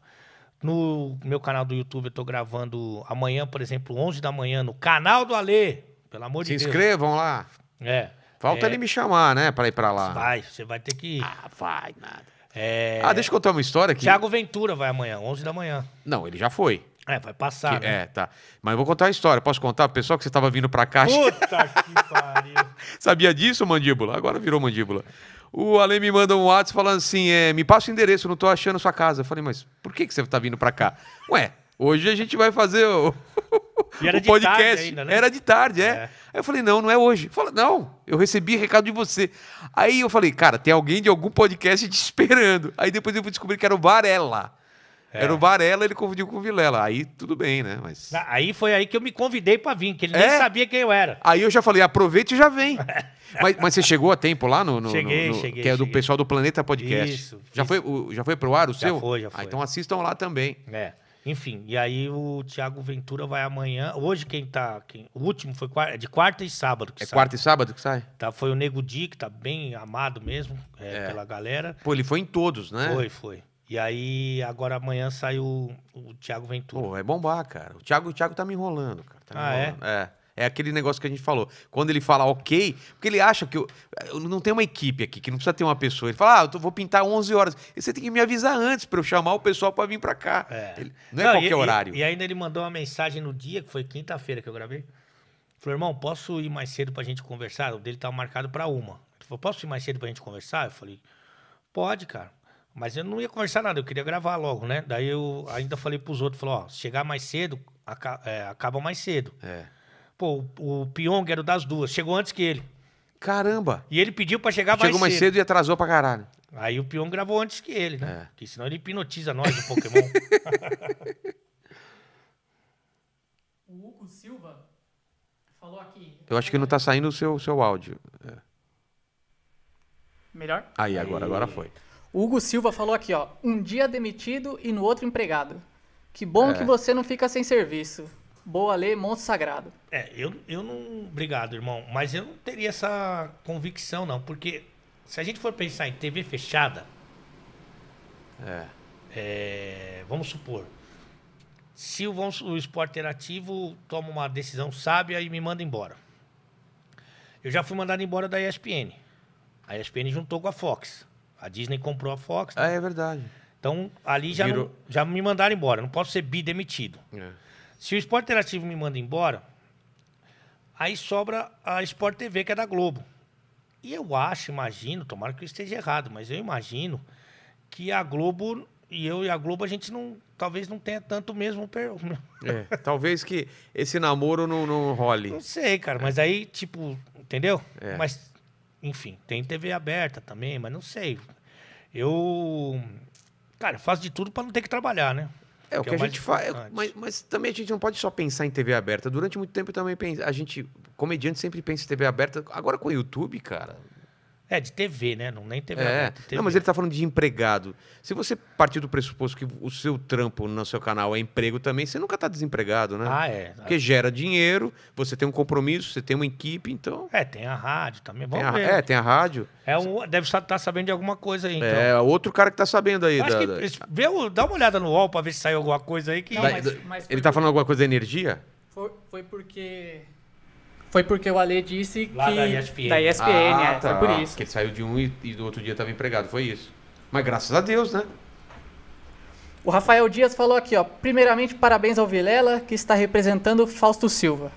No meu canal do YouTube eu estou gravando amanhã, por exemplo, 11 da manhã, no canal do Alê, pelo amor Se de Deus. Se inscrevam lá. É. Falta é... ele me chamar, né, para ir para lá. Vai, você vai ter que ir. Ah, vai, nada. É... Ah, deixa eu contar uma história aqui. Tiago Ventura vai amanhã, 11 da manhã. Não, ele já foi. É, vai passar. Que, né? É, tá. Mas eu vou contar a história. Posso contar pro pessoal que você estava vindo para cá? Puta que pariu. Sabia disso, mandíbula? Agora virou mandíbula. O Ale me manda um WhatsApp falando assim: é, me passa o endereço, não tô achando sua casa. Eu falei, mas por que, que você está vindo para cá? Ué, hoje a gente vai fazer o, o podcast. Ainda, né? Era de tarde, é. é. Aí eu falei, não, não é hoje. Fala, não, eu recebi recado de você. Aí eu falei, cara, tem alguém de algum podcast te esperando. Aí depois eu fui descobrir que era o Varela. É. Era o Varela, ele confundiu com o Vilela. Aí tudo bem, né? Mas... Aí foi aí que eu me convidei para vir, que ele é? nem sabia quem eu era. Aí eu já falei, aproveite e já vem. mas, mas, você chegou a tempo lá no. no cheguei, no, no, cheguei. Que é do pessoal do Planeta Podcast. Isso. Já foi, o, já foi pro ar o já seu? Já foi, já ah, foi. Ah, então assistam lá também. É. Enfim, e aí o Tiago Ventura vai amanhã. Hoje quem tá. Quem, o último foi é de quarta e sábado que é sai. É quarta e sábado que sai? Tá, foi o Nego Di, que tá bem amado mesmo é, é. pela galera. Pô, ele foi em todos, né? Foi, foi. E aí, agora amanhã sai o, o Thiago Ventura. Pô, é bombar, cara. O Thiago, o Thiago tá me enrolando, cara. Tá me ah, é? enrolando. é? É. É aquele negócio que a gente falou. Quando ele fala ok, porque ele acha que eu, eu não tem uma equipe aqui, que não precisa ter uma pessoa. Ele fala, ah, eu tô, vou pintar 11 horas. E você tem que me avisar antes para eu chamar o pessoal para vir para cá. É. Ele, não, é não, é qualquer e, horário. E, e, ainda ele mandou uma mensagem no dia, que foi quinta-feira que eu gravei. Falou, irmão, posso ir mais cedo pra gente conversar? O dele tava tá marcado para uma. Ele falou, posso ir mais cedo pra gente conversar? Eu falei, pode, cara. Mas eu não ia conversar nada, eu queria gravar logo, né? Daí eu ainda falei pros outros, falou, ó, se chegar mais cedo, aca é, acaba mais cedo. É. Pô, o, o Pyong era o das duas, chegou antes que ele. Caramba! E ele pediu pra chegar mais, Chegou mais cedo. e atrasou pra caralho. Aí o Pyong gravou antes que ele, né? É. Porque senão ele hipnotiza nós do Pokémon. o Hugo Silva falou aqui. Eu acho que não tá saindo o seu, seu áudio. É. Melhor? Aí, agora, agora foi. Hugo Silva falou aqui, ó. Um dia demitido e no outro empregado. Que bom é. que você não fica sem serviço. Boa lei, monte sagrado. É, eu, eu não. Obrigado, irmão. Mas eu não teria essa convicção, não. Porque se a gente for pensar em TV fechada. É. é vamos supor. Se o, vamos, o esporte interativo toma uma decisão sábia e me manda embora. Eu já fui mandado embora da ESPN. A ESPN juntou com a Fox. A Disney comprou a Fox. Né? Ah, é verdade. Então, ali já, Virou... não, já me mandaram embora. Não posso ser bidemitido. É. Se o Esporte Interativo me manda embora, aí sobra a Sport TV, que é da Globo. E eu acho, imagino, tomara que eu esteja errado, mas eu imagino que a Globo e eu e a Globo a gente não talvez não tenha tanto mesmo per... é, talvez que esse namoro não, não role não sei cara mas aí tipo entendeu é. mas enfim, tem TV aberta também, mas não sei. Eu, cara, faço de tudo para não ter que trabalhar, né? É, o que, que é a gente faz. É, mas, mas, também a gente não pode só pensar em TV aberta. Durante muito tempo também pensa, a gente, comediante sempre pensa em TV aberta. Agora com o YouTube, cara, é, de TV, né? Não nem TV. É. TV. Não, mas ele está falando de empregado. Se você partir do pressuposto que o seu trampo no seu canal é emprego também, você nunca está desempregado, né? Ah, é. Porque gera dinheiro, você tem um compromisso, você tem uma equipe, então. É, tem a rádio também. Vamos tem a, ver. Né? É, tem a rádio. É um, deve estar tá sabendo de alguma coisa aí, então. É, outro cara que está sabendo aí. Acho que da... Vê, dá uma olhada no UOL para ver se saiu alguma coisa aí que. Não, mas, mas ele está falando alguma coisa da energia? Foi, foi porque foi porque o Ale disse Lá que... da ESPN. Da ESPN, é, ah, é, tá. foi por isso. Que ele saiu de um e, e do outro dia estava empregado, foi isso. Mas graças a Deus, né? O Rafael Dias falou aqui, ó. Primeiramente, parabéns ao Vilela, que está representando Fausto Silva.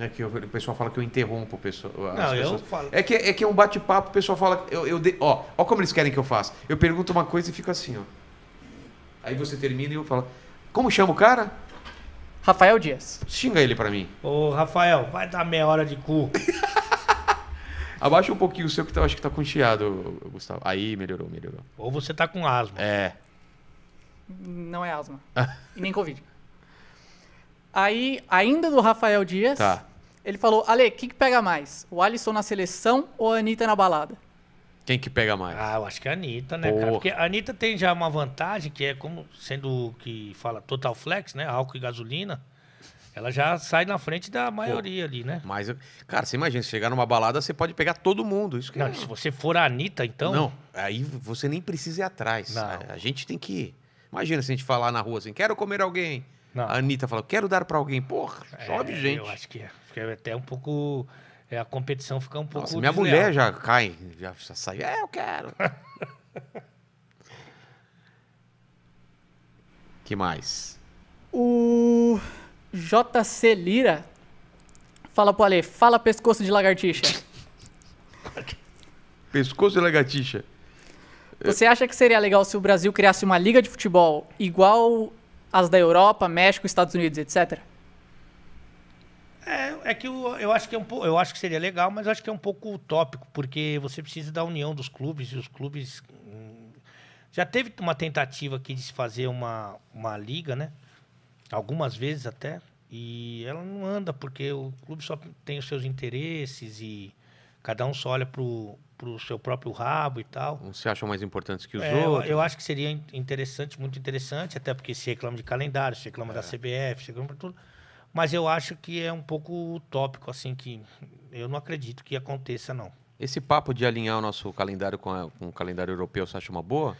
É que eu, o pessoal fala que eu interrompo o pessoal. Não, pessoas. Eu falo. É que é que é um bate-papo, o pessoal fala. Eu, eu de, ó, ó como eles querem que eu faça. Eu pergunto uma coisa e fico assim, ó. Aí você termina e eu falo. Como chama o cara? Rafael Dias. Xinga ele para mim. Ô, Rafael, vai dar meia hora de cu. Abaixa um pouquinho o seu que tá, acho que tá com chiado, Gustavo. Aí melhorou, melhorou. Ou você tá com asma. É. Não é asma. e nem Covid. Aí, ainda do Rafael Dias, Tá. ele falou: Ale, o que, que pega mais? O Alisson na seleção ou a Anitta na balada? Quem que pega mais? Ah, eu acho que a Anitta, né, Porra. cara? Porque a Anitta tem já uma vantagem, que é como sendo que fala Total Flex, né? Álcool e gasolina. Ela já sai na frente da maioria Pô, ali, né? Mas, cara, você imagina, se chegar numa balada, você pode pegar todo mundo. Isso não, é... se você for a Anitta, então. Não, aí você nem precisa ir atrás. Não. A, gente tem que. Ir. Imagina se a gente falar na rua assim, quero comer alguém. Não. A Anitta fala, quero dar para alguém. Porra, chove é, gente. Eu acho que é. Acho que é até um pouco é, a competição fica um pouco. Nossa, minha desleal. mulher já cai, já, já sai. É, eu quero. que mais? O JC Lira fala pro Ale, fala pescoço de lagartixa. pescoço de lagartixa. Você acha que seria legal se o Brasil criasse uma liga de futebol igual as da Europa, México, Estados Unidos, etc? É, é que eu, eu acho que é um pouco, eu acho que seria legal, mas acho que é um pouco utópico, porque você precisa da união dos clubes e os clubes hum, já teve uma tentativa aqui de se fazer uma, uma liga, né? Algumas vezes até. E ela não anda, porque o clube só tem os seus interesses e cada um só olha pro, pro seu próprio rabo e tal. Você se acham mais importantes que os é, outros. Eu, eu, acho que seria interessante, muito interessante, até porque se reclama de calendário, se reclama é. da CBF, se reclama de tudo. Mas eu acho que é um pouco utópico, assim, que eu não acredito que aconteça, não. Esse papo de alinhar o nosso calendário com, a, com o calendário europeu, você acha uma boa?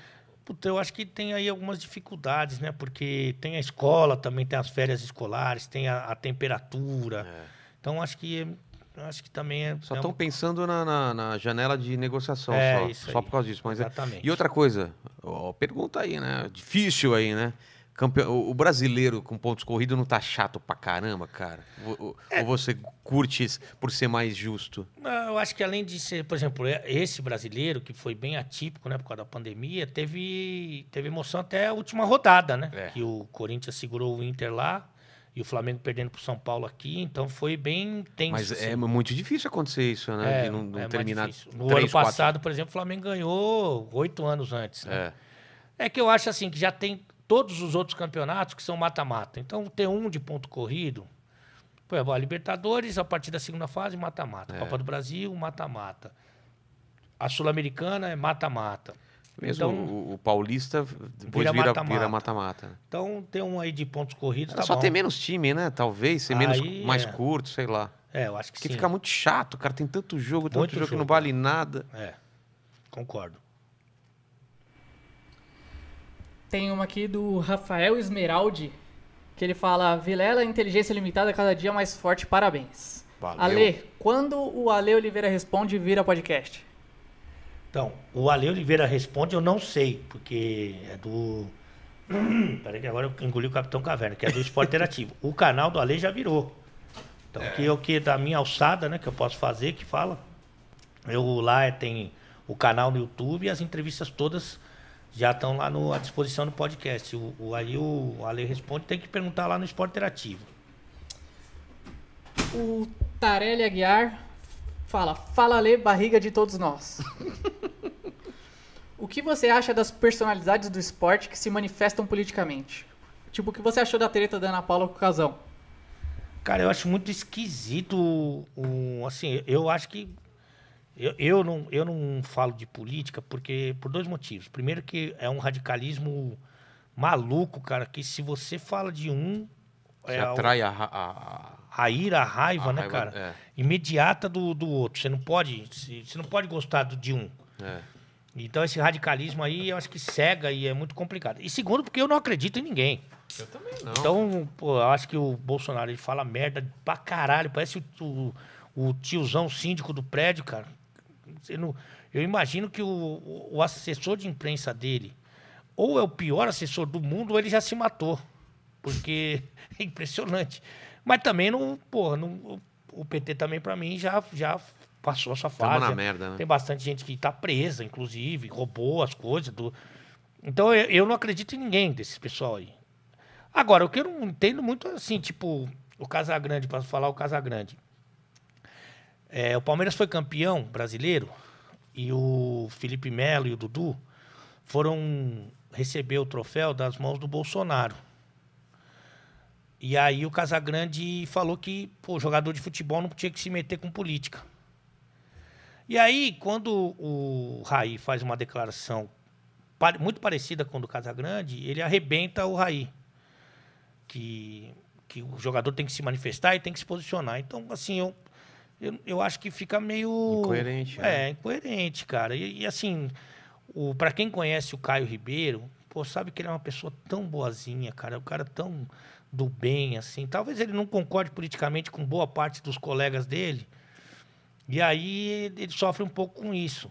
Puta, eu acho que tem aí algumas dificuldades, né? Porque tem a escola também, tem as férias escolares, tem a, a temperatura. É. Então, acho que acho que também é. Só estão é pensando na, na, na, janela de negociação, é, só, só por causa disso. Mas é, Exatamente. É... E outra coisa, ó, pergunta aí, né? Difícil aí, né? Campeão, o brasileiro com pontos corridos não tá chato pra caramba, cara? Ou, é. ou você curte por ser mais justo? eu acho que além de ser, por exemplo, é, esse brasileiro, que foi bem atípico, né, por causa da pandemia, teve, teve emoção até a última rodada, né? É. Que o Corinthians segurou o Inter lá e o Flamengo perdendo pro São Paulo aqui, então foi bem tenso. Mas é assim. é muito difícil acontecer isso, né? É, de não, não é terminar. No 3, ano passado, por exemplo, o Flamengo ganhou oito anos antes, né? É. É que eu acho assim que já tem todos os outros campeonatos que são mata-mata. Então, tem um de ponto corrido. foi é a Libertadores, a partir da segunda fase, mata-mata. É. Copa do Brasil, mata-mata. A Sul-Americana é mata-mata. Mesmo então, o, paulista depois vira mata-mata. Então tem um aí de pontos corridos. Tá só bom. ter menos time, né? Talvez, ser aí, menos, mais é. curto, sei lá. É, eu acho que Porque sim. fica muito chato, cara. Tem tanto jogo, tanto jogo, jogo que não vale é. nada. É, concordo. Tem uma aqui do Rafael Esmeraldi, que ele fala: Vilela, inteligência limitada é cada dia mais forte, parabéns. Valeu. Ale, quando o Ale Oliveira responde, vira podcast? Então, o Ale Oliveira responde, eu não sei, porque é do. Peraí que agora eu engoli o Capitão Caverna, que é do Esporte Interativo. o canal do Ale já virou. Então, é. que o que da minha alçada, né, que eu posso fazer, que fala. Eu lá eh, tem o canal no YouTube e as entrevistas todas já estão lá no, à disposição do podcast. O, o, aí o, o Ale Responde tem que perguntar lá no Esporte Interativo. O Tarelli Aguiar fala: Fala, Ale, barriga de todos nós. o que você acha das personalidades do esporte que se manifestam politicamente? Tipo, o que você achou da treta da Ana Paula com o Casão? Cara, eu acho muito esquisito. Um, assim, eu acho que eu, eu, não, eu não falo de política porque por dois motivos. Primeiro que é um radicalismo maluco, cara, que se você fala de um... É, atrai a, a, a ira, a raiva, a né, raiva, cara? É. Imediata do, do outro. Você não pode, você não pode gostar de um. É. Então esse radicalismo aí eu acho que cega e é muito complicado. E segundo, porque eu não acredito em ninguém. Eu também não. Então, pô, eu acho que o Bolsonaro ele fala merda pra caralho. Parece o, o, o tiozão síndico do prédio, cara não, eu imagino que o, o assessor de imprensa dele ou é o pior assessor do mundo ou ele já se matou. Porque é impressionante. Mas também não, porra, não, o PT também para mim já já passou a sua fase. Tamo na merda, né? Tem bastante gente que está presa, inclusive, roubou as coisas do Então eu, eu, não acredito em ninguém desse pessoal aí. Agora, o que eu não entendo muito é assim, tipo, o Casagrande, para falar o Casagrande. Grande é, o Palmeiras foi campeão brasileiro e o Felipe Melo e o Dudu foram receber o troféu das mãos do Bolsonaro. E aí o Casagrande falou que o jogador de futebol não tinha que se meter com política. E aí, quando o Raí faz uma declaração muito parecida com a do Casagrande, ele arrebenta o Raí. Que, que o jogador tem que se manifestar e tem que se posicionar. Então, assim, eu, eu, eu acho que fica meio. Incoerente. Né? É, incoerente, cara. E, e assim, para quem conhece o Caio Ribeiro, pô, sabe que ele é uma pessoa tão boazinha, cara. O cara tão do bem, assim. Talvez ele não concorde politicamente com boa parte dos colegas dele. E aí ele sofre um pouco com isso.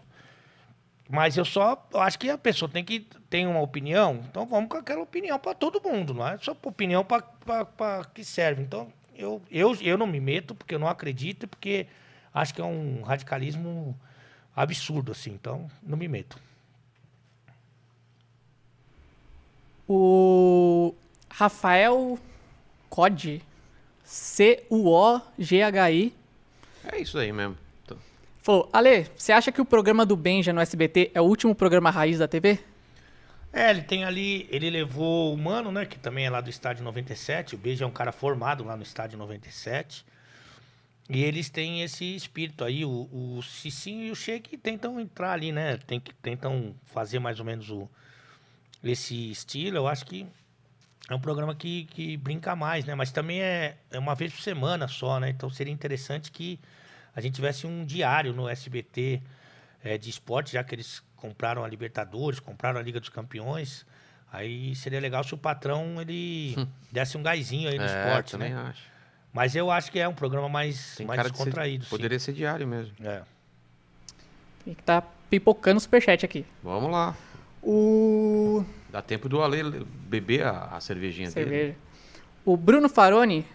Mas eu só eu acho que a pessoa tem que tem uma opinião, então vamos com aquela opinião para todo mundo, não é só opinião para que serve. Então eu, eu, eu não me meto, porque eu não acredito, porque acho que é um radicalismo absurdo, assim. Então, não me meto. O Rafael Code, C-U-O-G-H-I. É isso aí mesmo. Falou, Ale, você acha que o programa do Benja no SBT é o último programa raiz da TV? É, ele tem ali, ele levou o Mano, né, que também é lá do estádio 97, o Beija é um cara formado lá no estádio 97. E eles têm esse espírito aí, o, o Cicinho e o Sheik tentam entrar ali, né? Tem que, tentam fazer mais ou menos o, esse estilo. Eu acho que é um programa que, que brinca mais, né? Mas também é, é uma vez por semana só, né? Então seria interessante que a gente tivesse um diário no SBT é, eh, de esporte, já que eles compraram a Libertadores, compraram a Liga dos Campeões. Aí seria legal se o patrão ele hum. desse um gásinho aí no é, esporte, também né? Acho. Mas eu acho que é um programa mais, mais descontraído. ser, poderia ser diário mesmo. É. Tem que tá pipocando o superchat aqui. Vamos lá. O. Dá tempo do Ale beber a, a cervejinha Cerveja. dele. O Bruno Faroni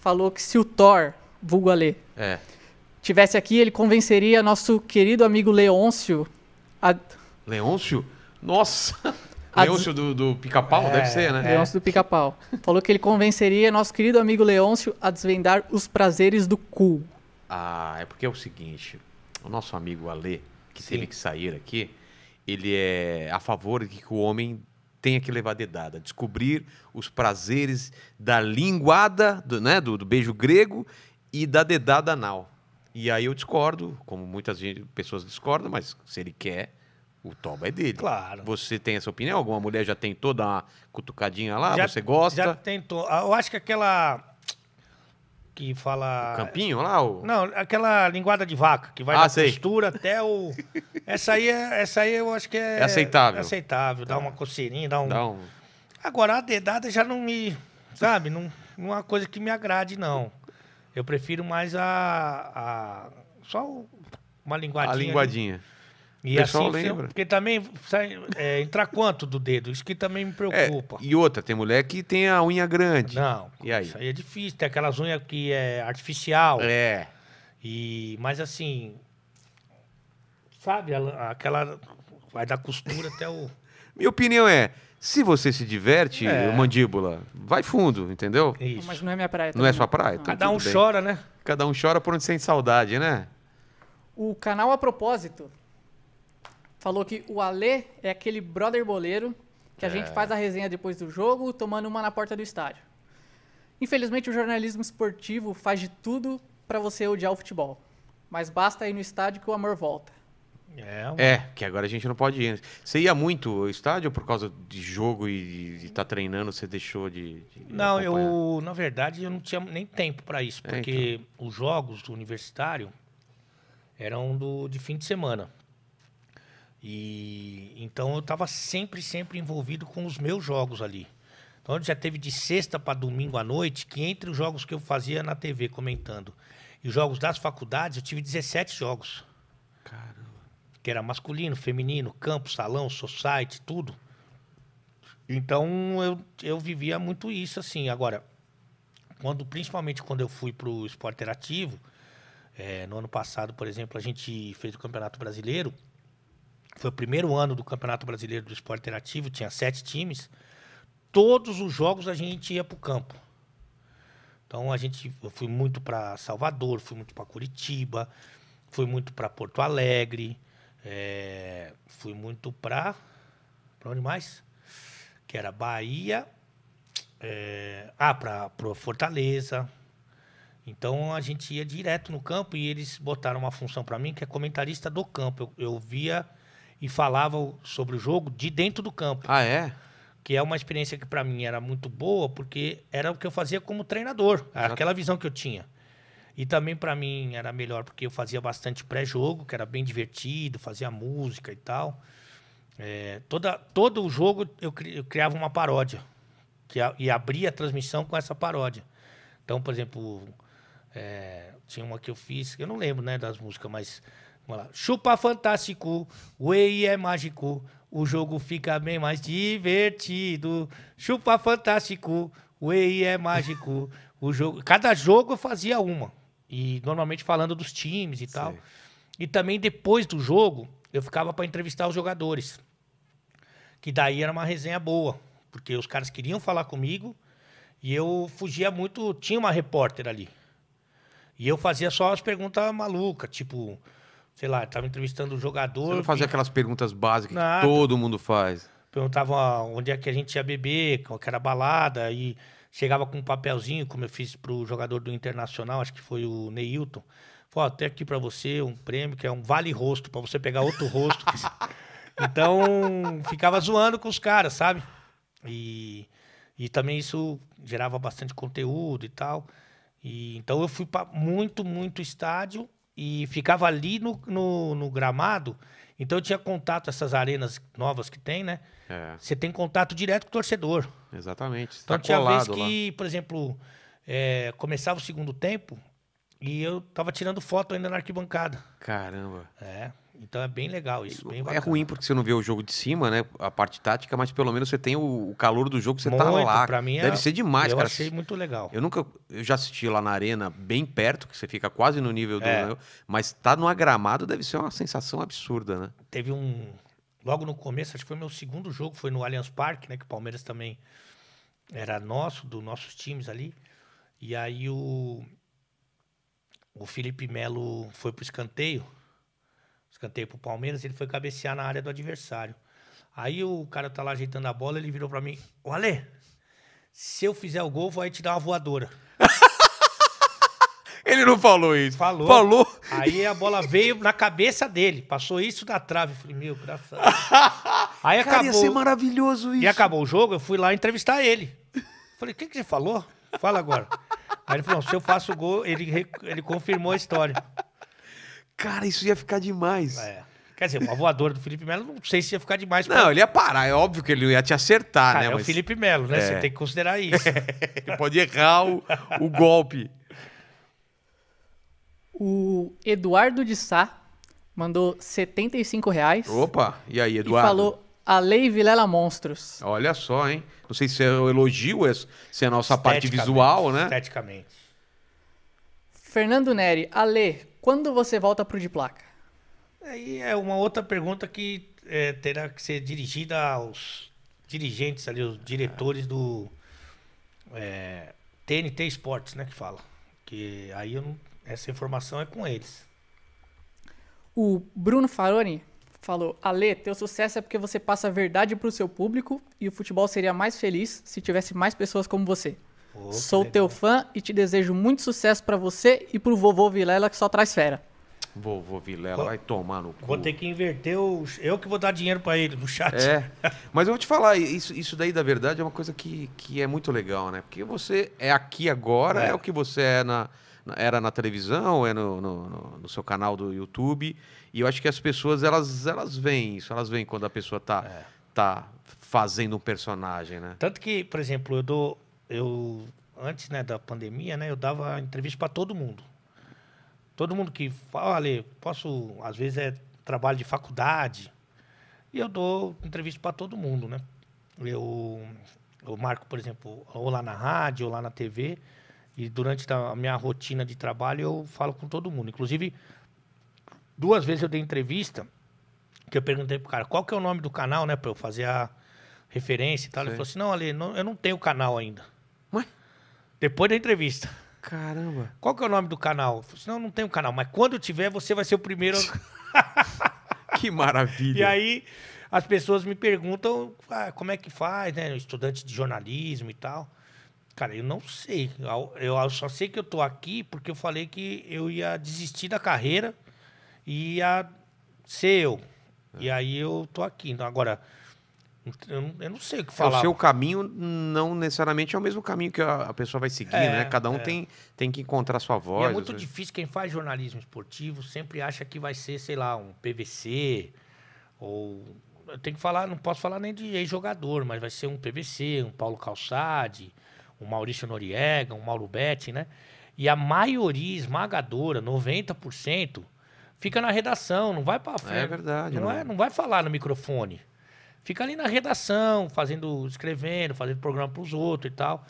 falou que se o Thor, vulgo Ale, é. tivesse aqui, ele convenceria nosso querido amigo Leôncio a... Leôncio? Nossa! A... Leôncio do, do pica-pau, é, deve ser, né? É. Leôncio do pica-pau. Falou que ele convenceria nosso querido amigo Leôncio a desvendar os prazeres do cu. Ah, é porque é o seguinte: o nosso amigo Ale, que Sim. teve que sair aqui, ele é a favor de que o homem tenha que levar dedada, descobrir os prazeres da linguada, do, né, do, do beijo grego e da dedada anal. E aí eu discordo, como muitas pessoas discordam, mas se ele quer, o toba é dele. Claro. Você tem essa opinião? Alguma mulher já tentou dar uma cutucadinha lá? Já, você gosta? Já tentou. Ah, eu acho que aquela. Que fala. O campinho lá? O... Não, aquela linguada de vaca, que vai ah, da sei. costura até o. Essa aí, é, essa aí eu acho que é. É aceitável. É aceitável. Dá tá. uma coceirinha, dá um. Dá um... Agora, a dedada já não me. Sabe? Não, não é uma coisa que me agrade, não. Eu prefiro mais a. a... Só uma linguadinha. A linguadinha. Ali. E pessoal assim, lembra. Porque também sai, é, entrar quanto do dedo? Isso que também me é, preocupa. É, e outra, tem mulher que tem a unha grande. Não, e aí? isso aí é difícil. Tem aquelas unhas que é artificial. É. E, mas assim, sabe, aquela vai da costura até o... Minha opinião é, se você se diverte, é. mandíbula, vai fundo, entendeu? Isso. Mas não é minha praia. Também. Não é sua praia? Então, Cada um bem. chora, né? Cada um chora por onde sente saudade, né? O canal A Propósito falou que o Ale é aquele brother boleiro que a é. gente faz a resenha depois do jogo, tomando uma na porta do estádio. Infelizmente, o jornalismo esportivo faz de tudo para você odiar o futebol. Mas basta ir no estádio que o amor volta. É, é, que agora a gente não pode ir. Você ia muito ao estádio por causa de jogo e estar tá treinando, você deixou de. de não, eu, na verdade, eu não tinha nem tempo para isso, é, porque é, então. os jogos do universitário eram do, de fim de semana. E então eu estava sempre, sempre envolvido com os meus jogos ali. Então já teve de sexta para domingo à noite, que entre os jogos que eu fazia na TV comentando e os jogos das faculdades, eu tive 17 jogos. Caramba. Que era masculino, feminino, campo, salão, society, tudo. Então eu, eu vivia muito isso assim. Agora, quando principalmente quando eu fui para o esporte interativo, é, no ano passado, por exemplo, a gente fez o Campeonato Brasileiro foi o primeiro ano do Campeonato Brasileiro do Esporte Interativo, tinha sete times. Todos os jogos a gente ia para o campo. Então a gente, eu fui muito para Salvador, fui muito para Curitiba, fui muito para Porto Alegre, é, fui muito para para onde mais? Que era Bahia, é, ah, para Fortaleza. Então a gente ia direto no campo e eles botaram uma função para mim que é comentarista do campo. Eu, eu via e falava sobre o jogo de dentro do campo. Ah, é? que é uma experiência que para mim era muito boa, porque era o que eu fazia como treinador, Exato. aquela visão que eu tinha. E também para mim era melhor porque eu fazia bastante pré-jogo, que era bem divertido, fazia música e tal. É, toda, todo o jogo eu, eu criava uma paródia que a, e abria a transmissão com essa paródia. Então, por exemplo, é, tinha uma que eu fiz, eu não lembro né, das músicas, mas Vamos lá. Chupa fantástico, o EI é mágico, o jogo fica bem mais divertido. Chupa fantástico, o EI é mágico, o jogo. Cada jogo eu fazia uma. E normalmente falando dos times e tal. E também depois do jogo, eu ficava para entrevistar os jogadores. Que daí era uma resenha boa, porque os caras queriam falar comigo e eu fugia muito, tinha uma repórter ali. E eu fazia só as perguntas malucas, tipo, sei lá, estava entrevistando o jogador. Você não fazia aquelas perguntas básicas Nada. que todo mundo faz. Perguntava onde é que a gente ia beber, qual que era a balada, e chegava com um papelzinho, como eu fiz para o jogador do Internacional, acho que foi o Neilton. Falou, oh, tem aqui para você um prêmio que é um vale-rosto, para você pegar outro rosto. então, ficava zoando com os caras, sabe? E, e também isso gerava bastante conteúdo e tal. E, então, eu fui para muito, muito estádio e ficava ali no, no, no gramado. Então eu tinha contato, essas arenas novas que tem, né? É. Você tem contato direto com o torcedor. Exatamente. Então tá tinha vez que, lá. por exemplo, é, começava o segundo tempo e eu tava tirando foto ainda na arquibancada. Caramba. É. Então é bem legal isso. Bem é ruim porque você não vê o jogo de cima, né? A parte tática, mas pelo menos você tem o, calor do jogo, você tá muito, tá lá. Pra mim é Deve é... ser demais, eu cara. Eu achei muito legal. Eu nunca. Eu já assisti lá na arena, bem perto, que você fica quase no nível do. É. Mas tá no agramado deve ser uma sensação absurda, né? Teve um. Logo no começo, acho que foi meu segundo jogo, foi no Allianz Parque, né? Que o Palmeiras também era nosso, dos nossos times ali. E aí o. O Felipe Melo foi pro escanteio. Escanteio pro Palmeiras, ele foi cabecear na área do adversário. Aí o cara tá lá ajeitando a bola, ele virou pra mim: Ô Ale, se eu fizer o gol, vou aí te dar uma voadora. ele não falou isso. Falou. Falou. Aí a bola veio na cabeça dele, passou isso da trave. Eu falei: Meu, graças a Deus. Aí cara, acabou. Ia ser maravilhoso isso. E acabou o jogo, eu fui lá entrevistar ele. Falei: O que, que você falou? Fala agora. Aí ele falou: Se eu faço o gol, ele, ele confirmou a história. Cara, isso ia ficar demais. É. Quer dizer, uma voadora do Felipe Melo, não sei se ia ficar demais. Não, pra... ele ia parar, é óbvio que ele ia te acertar, Cara, né? É mas... o Felipe Melo, né? É. Você tem que considerar isso. ele pode errar o, o golpe. O Eduardo de Sá mandou 75 reais. Opa, e aí, Eduardo? E falou a Lei Vilela Monstros. Olha só, hein? Não sei se é o um elogio, é se é a nossa parte visual, né? Esteticamente. Fernando Neri, Ale, quando você volta pro de placa? Aí é uma outra pergunta que é, terá que ser dirigida aos dirigentes ali, os diretores do é, TNT Esportes, né, que fala. Que aí não, essa informação é com eles. O Bruno Faroni falou: Ale, teu sucesso é porque você passa a verdade pro seu público e o futebol seria mais feliz se tivesse mais pessoas como você. Sou teu fã e te desejo muito sucesso para você e pro vovô Vilela que só traz fera. Vovô Vilela, vai tomar no cu. Vou ter que inverter os. Eu que vou dar dinheiro para ele no chat. É. Mas eu vou te falar, isso, isso daí, da verdade, é uma coisa que, que é muito legal, né? Porque você é aqui agora, é, é o que você é na, era na televisão, é no, no, no, seu canal do YouTube. E eu acho que as pessoas, elas, elas veem isso, elas veem quando a pessoa tá, é. tá fazendo um personagem, né? Tanto que, por exemplo, eu dou eu antes né, da pandemia, né, eu dava entrevista para todo mundo. Todo mundo que fala, posso, às vezes é trabalho de faculdade. E eu dou entrevista para todo mundo, né? Eu, eu marco, por exemplo, ou lá na rádio, ou lá na TV, e durante a minha rotina de trabalho eu falo com todo mundo. Inclusive, duas vezes eu dei entrevista que eu perguntei pro cara qual que é o nome do canal, né, para eu fazer a referência e tal. Sim. Ele falou assim: "Não, Ale, não, eu não tenho canal ainda". Ué? Depois da entrevista. Caramba. Qual que é o nome do canal? Senão não tem um canal, mas quando tiver, você vai ser o primeiro. que maravilha. E aí as pessoas me perguntam ah, como é que faz, né? Estudante de jornalismo e tal. Cara, eu não sei. Eu só sei que eu tô aqui porque eu falei que eu ia desistir da carreira e ia ser eu. É. E aí eu tô aqui. Então, agora, eu não, eu não sei o que é, falar. o seu caminho não necessariamente é o mesmo caminho que a, pessoa vai seguir, é, né? Cada um é. tem, tem que encontrar sua voz. E é muito difícil. Quem faz jornalismo esportivo sempre acha que vai ser, sei lá, um PVC ou eu tenho que falar, não posso falar nem de ex-jogador, mas vai ser um PVC, um Paulo Calçade, um Maurício Noriega, um Mauro Betti, né? E a maioria esmagadora, 90%, fica na redação, não vai para é frente. É verdade. Não, não, né? é, não vai falar no microfone fica ali na redação, fazendo, escrevendo, fazendo programa para os outros e tal.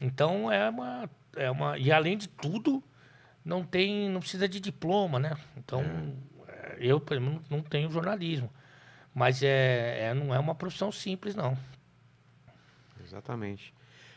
Então é uma, é uma. E além de tudo, não tem. não precisa de diploma, né? Então, é. eu, por exemplo, não tenho jornalismo. Mas é, é, não é uma profissão simples, não. Exatamente.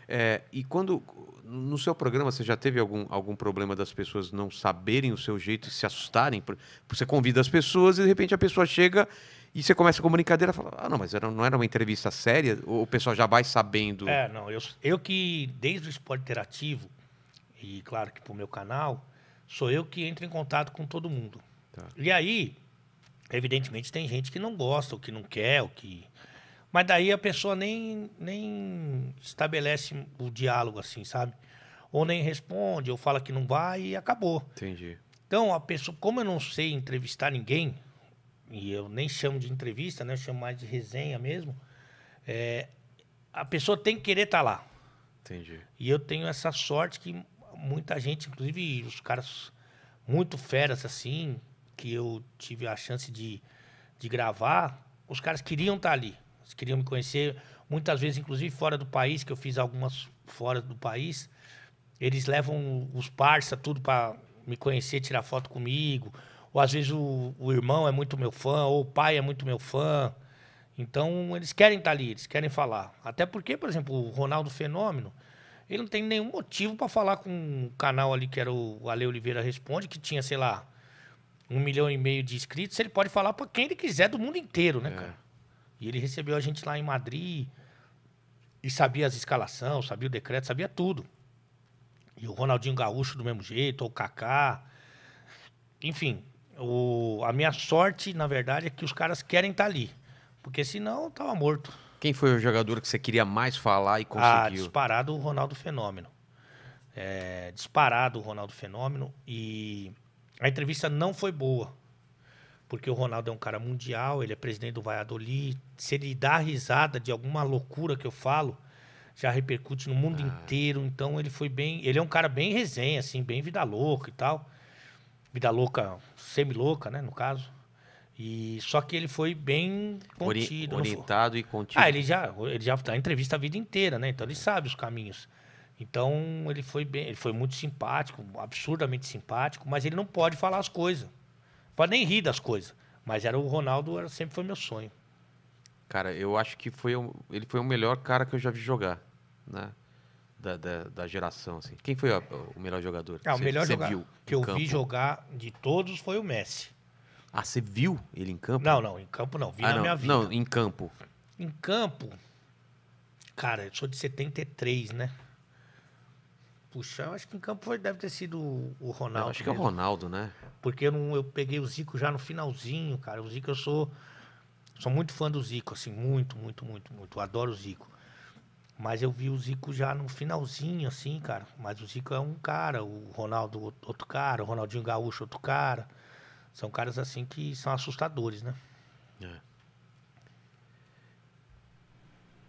É, e quando. No seu programa, você já teve algum, algum problema das pessoas não saberem o seu jeito e se assustarem? Por, você convida as pessoas e de repente a pessoa chega e você começa com brincadeira e fala, ah, não, mas era, não era uma entrevista séria? Ou o pessoal já vai sabendo? É, não, eu, eu que, desde o esporte interativo, e claro que pro meu canal, sou eu que entro em contato com todo mundo. Tá. E aí, evidentemente, tem gente que não gosta, ou que não quer, ou que... Mas daí a pessoa nem, nem estabelece o diálogo assim, sabe? Ou nem responde, ou fala que não vai e acabou. Entendi. Então, a pessoa, como eu não sei entrevistar ninguém, e eu nem chamo de entrevista, né? Eu chamo mais de resenha mesmo. É, a pessoa tem que querer estar tá lá. Entendi. E eu tenho essa sorte que muita gente, inclusive os caras muito feras assim, que eu tive a chance de, de gravar, os caras queriam estar tá ali. Eles queriam me conhecer. Muitas vezes, inclusive fora do país, que eu fiz algumas fora do país, eles levam os parça tudo para me conhecer, tirar foto comigo ou às vezes o, o irmão é muito meu fã, ou o pai é muito meu fã. Então, eles querem estar tá ali, eles querem falar. Até porque, por exemplo, o Ronaldo Fenômeno, ele não tem nenhum motivo para falar com um canal ali que era o Ale Oliveira Responde, que tinha, sei lá, um milhão e meio de inscritos. Ele pode falar para quem ele quiser do mundo inteiro, né, é. cara? E ele recebeu a gente lá em Madrid e sabia as escalação, sabia o decreto, sabia tudo. E o Ronaldinho Gaúcho do mesmo jeito, ou o Kaká. Enfim, o, a minha sorte, na verdade, é que os caras querem estar tá ali. Porque senão eu tava morto. Quem foi o jogador que você queria mais falar e ah, conseguiu? Ah, disparado o Ronaldo Fenômeno. É, disparado o Ronaldo Fenômeno. E a entrevista não foi boa. Porque o Ronaldo é um cara mundial, ele é presidente do Valladolid. Se ele dá risada de alguma loucura que eu falo, já repercute no mundo ah. inteiro. Então ele foi bem. Ele é um cara bem resenha, assim, bem vida louca e tal vida louca, semi-louca, né, no caso. E só que ele foi bem contido, Ori orientado e contido. Ah, ele já ele já tá entrevista a vida inteira, né? Então ele sabe os caminhos. Então ele foi bem, ele foi muito simpático, absurdamente simpático, mas ele não pode falar as coisas. Pode nem rir das coisas, mas era o Ronaldo, era, sempre foi meu sonho. Cara, eu acho que foi ele foi o melhor cara que eu já vi jogar, né? da, da, da geração? Assim? Quem foi a, o melhor jogador? Ah, o melhor jogador que eu campo? vi jogar de todos foi o Messi. Ah, você viu ele em campo? Não, não, em campo não. Vi ah, na não, minha vida. Não, em campo. Em campo, cara, eu sou de 73, né? Puxa, eu acho que em campo foi, deve ter sido o Ronaldo. Eu acho que mesmo. é o Ronaldo, né? Porque eu, não, eu peguei o Zico já no finalzinho, cara. O Zico eu sou. Sou muito fã do Zico, assim, muito, muito, muito, muito. Eu adoro o Zico. Mas eu vi o Zico já no finalzinho, assim, cara. Mas o Zico é um cara, o Ronaldo outro cara, o Ronaldinho Gaúcho outro cara. São caras assim que são assustadores, né? É.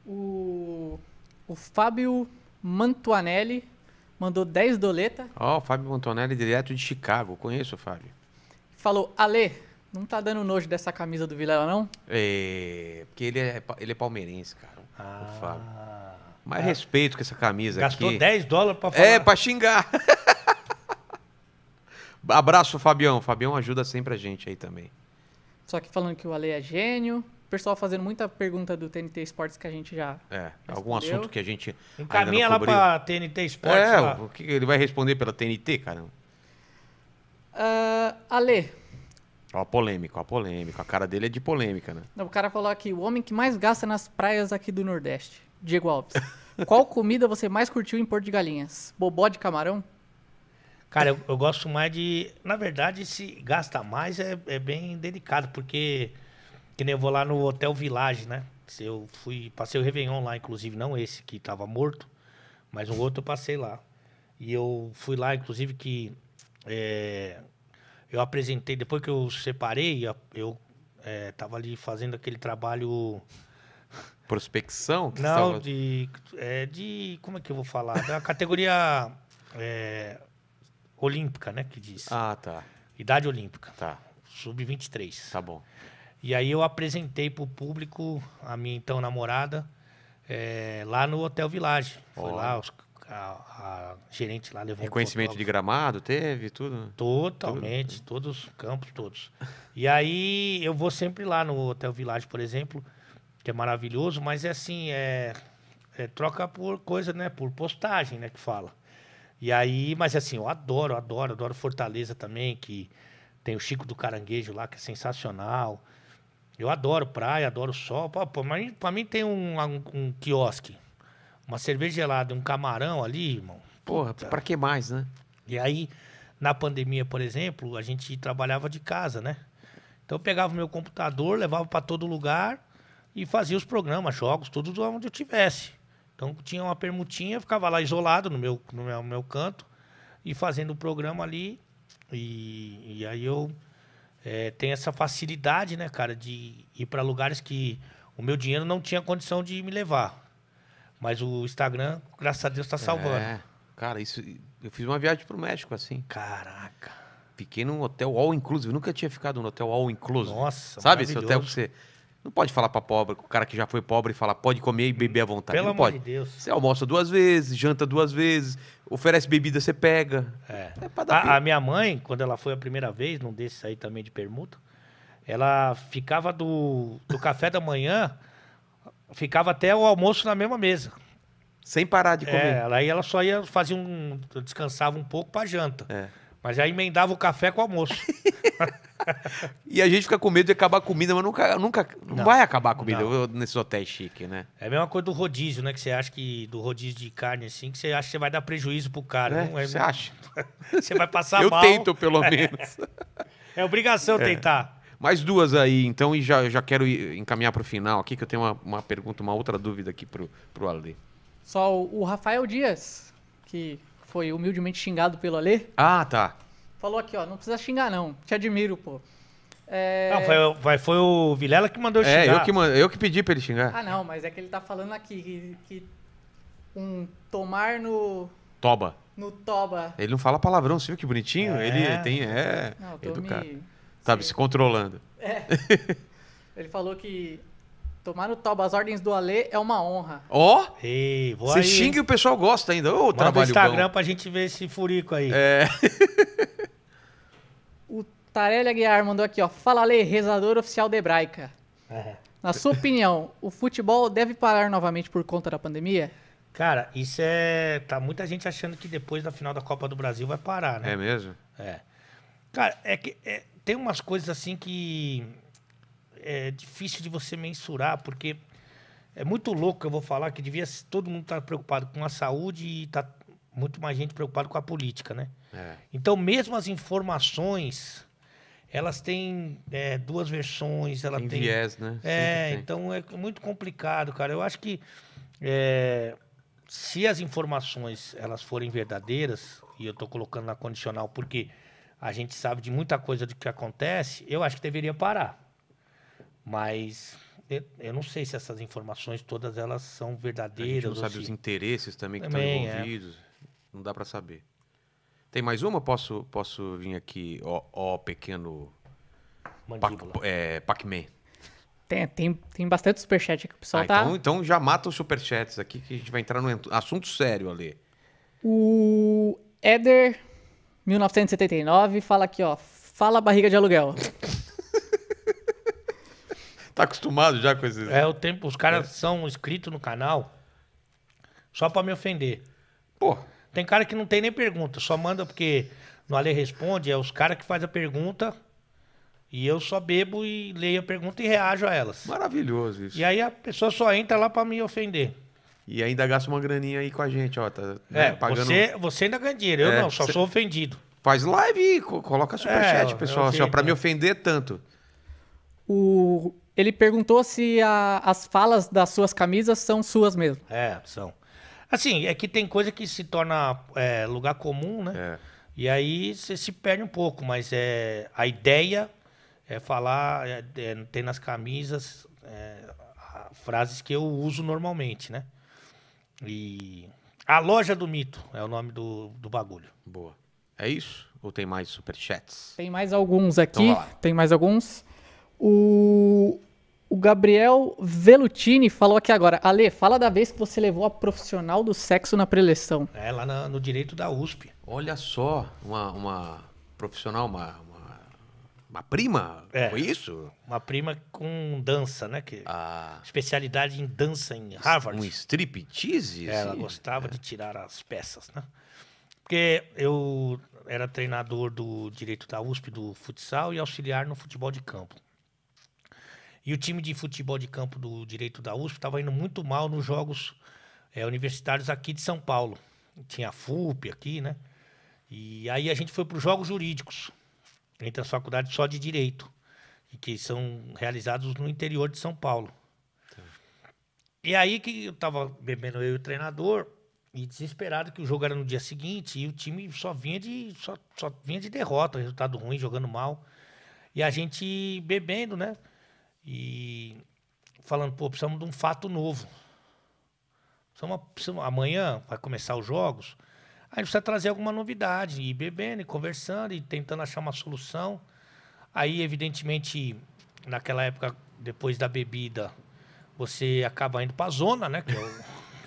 O, o Fábio Mantuanelli mandou 10 doleta. Ó, oh, o Fábio Mantuanelli direto de Chicago. Conheço o Fábio. Falou, Ale, não tá dando nojo dessa camisa do Vilela, não? É, porque ele é, ele é palmeirense, cara. Ah. O Fábio. Mais é. respeito com essa camisa Gastou aqui. Gastou 10 dólares pra falar. É, pra xingar. Abraço, Fabião. Fabião ajuda sempre a gente aí também. Só que falando que o Ale é gênio. O pessoal fazendo muita pergunta do TNT Esportes que a gente já. É, respondeu. algum assunto que a gente. Encaminha lá pra TNT Esportes. É, lá. o que ele vai responder pela TNT, caramba? Uh, Ale. Ó, a polêmica, a polêmica. A cara dele é de polêmica, né? Não, o cara falou aqui: o homem que mais gasta nas praias aqui do Nordeste. Diego Alves. Qual comida você mais curtiu em Porto de Galinhas? Bobó de camarão? Cara, eu, eu gosto mais de. Na verdade, se gasta mais é, é bem delicado, porque. Que nem eu vou lá no Hotel Village, né? Eu fui. Passei o Réveillon lá, inclusive, não esse que tava morto, mas um outro eu passei lá. E eu fui lá, inclusive, que. É, eu apresentei, depois que eu separei, eu, é, tava ali fazendo aquele trabalho Prospecção? Que não, de, é, de. Como é que eu vou falar? Da categoria é, olímpica, né? Que diz. Ah, tá. Idade olímpica. Tá. Sub-23. Tá bom. E aí eu apresentei para o público a minha então namorada é, lá no Hotel Village. Foi oh. lá, os, a, a, gerente lá levou Reconhecimento de gramado teve, tudo? Totalmente, tudo. todos os campos, todos. E aí eu vou sempre lá no Hotel Village, por exemplo que é maravilhoso, mas é assim, é, é troca por coisa, né? Por postagem, né? Que fala. E aí, mas assim, eu adoro, adoro, adoro Fortaleza também, que tem o Chico do Caranguejo lá, que é sensacional. Eu adoro praia, adoro sol. Pô, pô, mas pra mim tem um, um, um quiosque, uma cerveja gelada e um camarão ali, irmão. Porra, pra que mais, né? E aí, na pandemia, por exemplo, a gente trabalhava de casa, né? Então eu pegava o meu computador, levava para todo lugar e fazia os programas, jogos, tudo onde eu tivesse. Então tinha uma permutinha, ficava lá isolado no meu, no meu, meu canto e fazendo o programa ali. E, e aí eu é, tenho essa facilidade, né, cara, de ir para lugares que o meu dinheiro não tinha condição de me levar. Mas o Instagram, graças a Deus, está salvando. É, cara, isso. Eu fiz uma viagem pro México assim. Caraca. Fiquei num hotel all inclusive. Nunca tinha ficado num hotel all inclusive. Nossa, Sabe esse hotel que você não pode falar para pobre, o cara que já foi pobre fala pode comer e beber à vontade. Pelo não amor pode. de Deus. Você almoça duas vezes, janta duas vezes, oferece bebida, você pega. É. é a, a, minha mãe, quando ela foi a primeira vez, num desses aí também de permuta, ela ficava do, do café da manhã, ficava até o almoço na mesma mesa. Sem parar de é, comer. É, aí ela só ia fazer um. descansava um pouco para janta. É. Mas já emendava o café com o almoço. e a gente fica com medo de acabar a comida, mas nunca, nunca não, não vai acabar a comida não. nesses hotéis chiques, né? É a mesma coisa do rodízio, né? Que você acha que do rodízio de carne assim, que você acha que você vai dar prejuízo pro cara. É, não é você mesmo. acha? você vai passar Eu mal. Eu tento, pelo é. menos. é, obrigação é. tentar. Mais duas aí, então, e já, já quero encaminhar para o final aqui, que eu tenho uma, uma, pergunta, uma outra dúvida aqui pro, pro Ale. Só o Rafael Dias, que foi humildemente xingado pelo Alê. Ah, tá. Falou aqui, ó, não precisa xingar não, te admiro, pô. É... Não, foi, foi, foi o Vilela que mandou é, xingar. É, eu que, eu que pedi pra ele xingar. Ah, não, mas é que ele tá falando aqui que, que um tomar no... Toba. No toba. Ele não fala palavrão, você viu que bonitinho? É. Ele tem, é, não, educado. Me... Sabe, Sim. se controlando. É. ele falou que Tomar no toba as ordens do Alê é uma honra. Ó! Oh, você xinga e o pessoal gosta ainda. Ô, oh, trabalho Instagram bom. pra gente ver esse furico aí. É. o Tarelli Aguiar mandou aqui, ó. Fala, Alê, rezador oficial de hebraica. É. Na sua opinião, o futebol deve parar novamente por conta da pandemia? Cara, isso é... Tá muita gente achando que depois da final da Copa do Brasil vai parar, né? É mesmo? É. Cara, é que... É... Tem umas coisas assim que é difícil de você mensurar, porque é muito louco, eu vou falar, que devia todo mundo estar tá preocupado com a saúde e tá muito mais gente preocupada com a política, né? É. Então, mesmo as informações, elas têm é, duas versões, ela tem... tem viés, né? É, então é muito complicado, cara. Eu acho que é, se as informações, elas forem verdadeiras, e eu estou colocando na condicional porque a gente sabe de muita coisa do que acontece, eu acho que deveria parar. Mas eu não sei se essas informações todas elas são verdadeiras. A gente não sabe se... os interesses também que também, estão é. envolvidos. É. Não dá para saber. Tem mais uma? Posso, posso vir aqui, ó, ó pequeno Mandíbula. É, Pac, man Tem, tem, tem bastante superchat aqui, pessoal ah, tá... Então, então já mata os superchats aqui que a gente vai entrar no assunto sério ali. O Eder 1979 fala aqui, ó, fala barriga de aluguel. Tá acostumado já com esses. É, o tempo. Os caras é. são inscritos no canal só pra me ofender. Pô. Tem cara que não tem nem pergunta, só manda porque no Ale Responde, é os caras que faz a pergunta e eu só bebo e leio a pergunta e reajo a elas. Maravilhoso isso. E aí a pessoa só entra lá pra me ofender. E ainda gasta uma graninha aí com a gente, ó. Tá, né, é, pagando... você, você ainda ganha dinheiro, eu é, não, só sou ofendido. Faz live e coloca superchat, é, pessoal, é assim, pra me é. ofender tanto. O ele perguntou se a, as falas das suas camisas são suas mesmo. É, são. Assim, é que tem coisa que se torna é, lugar comum, né? É. E aí você se perde um pouco, mas é, a ideia é falar, é, é tem nas camisas é, frases que eu uso normalmente, né? E a loja do mito é o nome do, do bagulho. Boa. É isso? Ou tem mais superchats? Tem mais alguns aqui. Então, tem mais alguns. O, o Gabriel Velutini falou aqui agora. Ale, fala da vez que você levou a profissional do sexo na preleção. É, lá na, no direito da USP. Olha só, uma, uma profissional, uma, uma, uma prima, é, foi isso? Uma prima com dança, né? Que, ah. especialidade em dança em Harvard. Um striptease? É, ela gostava é. de tirar as peças, né? Porque eu era treinador do direito da USP do futsal e auxiliar no futebol de campo. E o time de futebol de campo do direito da USP estava indo muito mal nos jogos é, universitários aqui de São Paulo. Tinha a FUP aqui, né? E aí a gente foi para os jogos jurídicos, entre as faculdades só de direito, e que são realizados no interior de São Paulo. Sim. E aí que eu estava bebendo eu e o treinador, e desesperado que o jogo era no dia seguinte, e o time só vinha de, só, só vinha de derrota, resultado ruim, jogando mal. E a gente bebendo, né? E falando, pô, precisamos de um fato novo. Precisamos, precisamos, amanhã vai começar os jogos. Aí a gente precisa trazer alguma novidade, e bebendo, e conversando, e tentando achar uma solução. Aí, evidentemente, naquela época, depois da bebida, você acaba indo para a zona, né? Que é o,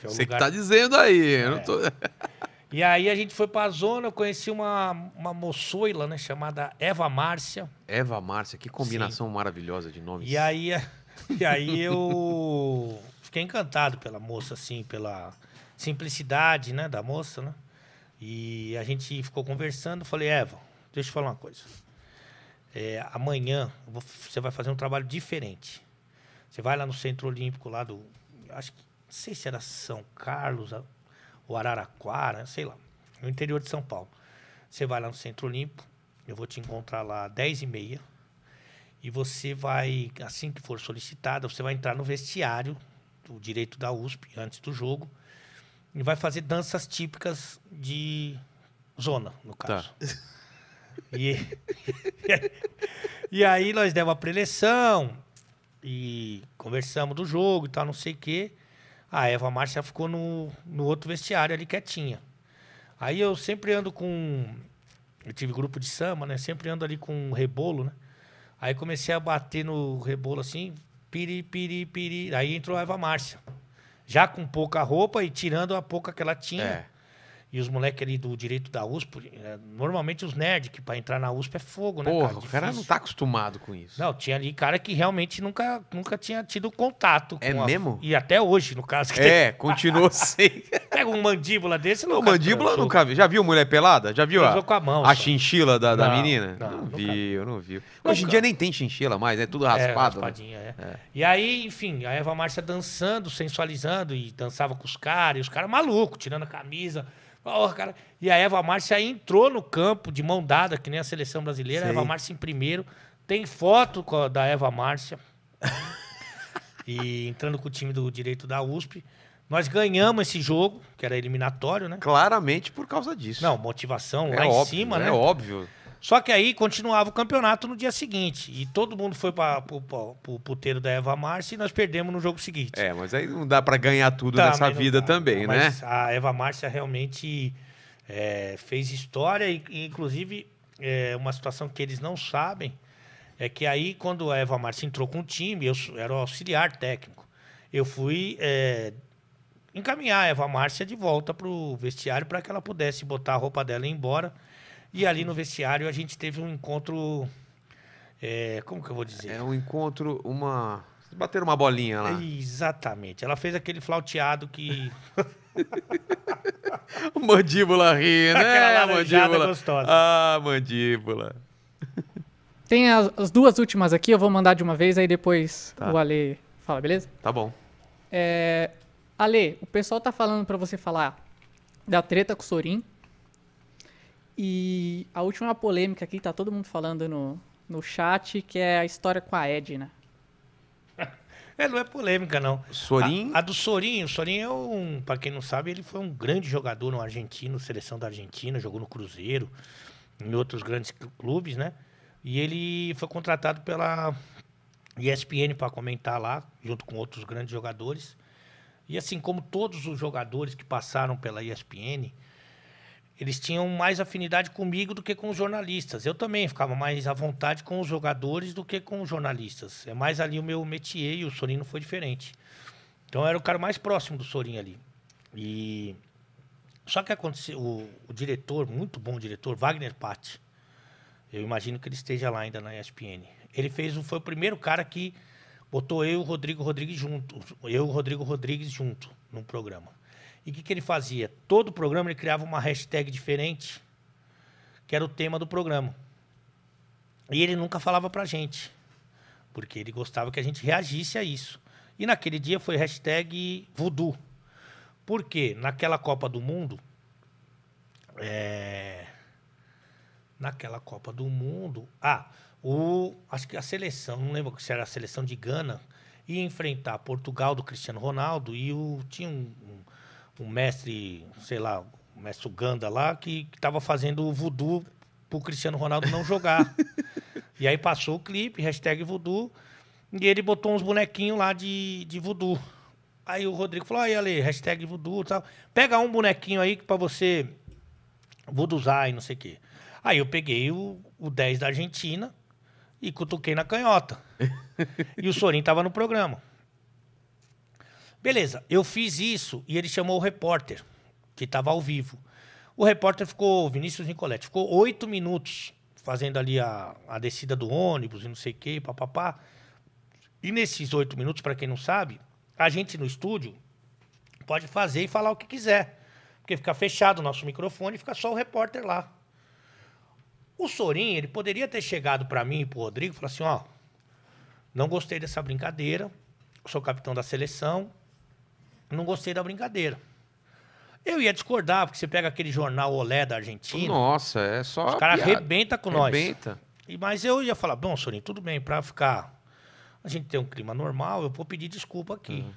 que é o Você lugar... que tá dizendo aí, é. eu não é. tô... E aí a gente foi pra zona, eu conheci uma, uma moçoila, né, chamada Eva Márcia. Eva Márcia, que combinação Sim. maravilhosa de nomes. E aí, e aí eu fiquei encantado pela moça, assim, pela simplicidade, né, da moça, né? E a gente ficou conversando, falei, Eva, deixa eu falar uma coisa. É, amanhã você vai fazer um trabalho diferente. Você vai lá no Centro Olímpico, lá do. Acho que. Não sei se era São Carlos, o Araraquara, sei lá, no interior de São Paulo. Você vai lá no Centro Limpo, eu vou te encontrar lá às 10h30. E você vai, assim que for solicitada, você vai entrar no vestiário do direito da USP, antes do jogo, e vai fazer danças típicas de zona, no tá. caso. Tá. E, e aí nós demos a preleção e conversamos do jogo e tal, não sei o quê. A Eva Márcia ficou no, no outro vestiário ali quietinha. Aí eu sempre ando com. Eu tive grupo de samba, né? Sempre ando ali com um rebolo, né? Aí comecei a bater no rebolo assim, piri, piri, piri. Aí entrou a Eva Márcia. Já com pouca roupa e tirando a pouca que ela tinha. É. E os moleques ali do direito da USP, eh, normalmente os nerds, que para entrar na USP é fogo, né? Porra, cara? o cara não tá acostumado com isso. Não, tinha ali cara que realmente nunca, nunca tinha tido contato. é mesmo? E até hoje, no caso. é, tem... continua sem. Assim. Pega um mandíbula desse, não. Mandíbula eu nunca vi. Já viu mulher pelada? Já viu a, a, mão, a chinchila da, da não, menina? Não, não viu, não viu. Hoje em dia nem tem chinchila mais, né? é tudo raspado. É, raspadinha, né? é. é. E aí, enfim, a Eva Márcia dançando, sensualizando e dançava com os caras, e os caras malucos, tirando a camisa. Oh, cara. E a Eva Márcia entrou no campo de mão dada, que nem a seleção brasileira. A Eva Márcia em primeiro. Tem foto da Eva Márcia. e entrando com o time do direito da USP. Nós ganhamos esse jogo, que era eliminatório, né? Claramente por causa disso. Não, motivação é lá óbvio, em cima, é né? É óbvio. Só que aí continuava o campeonato no dia seguinte. E todo mundo foi para o puteiro da Eva Márcia e nós perdemos no jogo seguinte. É, mas aí não dá para ganhar tudo tá, nessa vida dá, também, não, né? Mas a Eva Márcia realmente é, fez história e, e inclusive, é, uma situação que eles não sabem é que aí, quando a Eva Márcia entrou com o time, eu era o auxiliar técnico. Eu fui é, encaminhar a Eva Márcia de volta para o vestiário para que ela pudesse botar a roupa dela e ir embora e ali no vestiário a gente teve um encontro. É, como que eu vou dizer? É um encontro, uma. Bateram uma bolinha lá. Exatamente. Ela fez aquele flauteado que. mandíbula ri, né? Aquela mandíbula gostosa. Ah, mandíbula. Tem as, as, duas últimas aqui, eu vou mandar de uma vez, aí depois tá. o Ale fala, beleza? Tá bom. É, Ale, o pessoal tá falando para você falar da treta com o Sorin, e a última polêmica aqui, tá todo mundo falando no, no chat, que é a história com a Edna. É, não é polêmica, não. Sorin? A, a, do Sorin. O Sorin é um, pra quem não sabe, ele foi um grande jogador no argentino, seleção da Argentina, jogou no Cruzeiro, em outros grandes clubes, né? E ele foi contratado pela ESPN para comentar lá, junto com outros grandes jogadores. E assim como todos os jogadores que passaram pela ESPN, eles tinham mais afinidade comigo do que com os jornalistas. Eu também ficava mais à vontade com os jogadores do que com os jornalistas. É mais ali o meu métier e o Sorin não foi diferente. Então eu era o cara mais próximo do Sorin ali. E só que aconteceu o, o diretor, muito bom diretor, Wagner Patti. Eu imagino que ele esteja lá ainda na ESPN. Ele fez, foi o primeiro cara que botou eu e o Rodrigo Rodrigues junto, eu e o Rodrigo Rodrigues junto num programa. E o que, que ele fazia? Todo programa ele criava uma hashtag diferente, que era o tema do programa. E ele nunca falava pra gente, porque ele gostava que a gente reagisse a isso. E naquele dia foi hashtag voodoo. Porque naquela Copa do Mundo, é... naquela Copa do Mundo, ah, o, acho que a seleção, não lembro se era a seleção de Gana, ia enfrentar Portugal do Cristiano Ronaldo e o, tinha um um mestre, sei lá, um mestre Uganda lá, que estava fazendo o voodoo pro Cristiano Ronaldo não jogar. e aí passou o clipe, hashtag voodoo, e ele botou uns bonequinhos lá de, de voodoo. Aí o Rodrigo falou, aí Ale, hashtag voodoo e tal. Pega um bonequinho aí para você vooduzar e não sei o quê. Aí eu peguei o, o 10 da Argentina e cutuquei na canhota. e o Sorin tava no programa. Beleza, eu fiz isso e ele chamou o repórter, que estava ao vivo. O repórter ficou, Vinícius Nicoletti, ficou oito minutos fazendo ali a, a descida do ônibus e não sei o quê, papapá. E nesses oito minutos, para quem não sabe, a gente no estúdio pode fazer e falar o que quiser. Porque fica fechado o nosso microfone e fica só o repórter lá. O Sorin, ele poderia ter chegado para mim e o Rodrigo e falar assim, ó, não gostei dessa brincadeira, sou capitão da seleção, não gostei da brincadeira. Eu ia discordar, porque você pega aquele jornal Olé da Argentina. Nossa, é só. Os caras arrebentam com arrebenta. nós. E, mas eu ia falar, bom, Sorinho, tudo bem, para ficar. A gente tem um clima normal, eu vou pedir desculpa aqui. Uhum.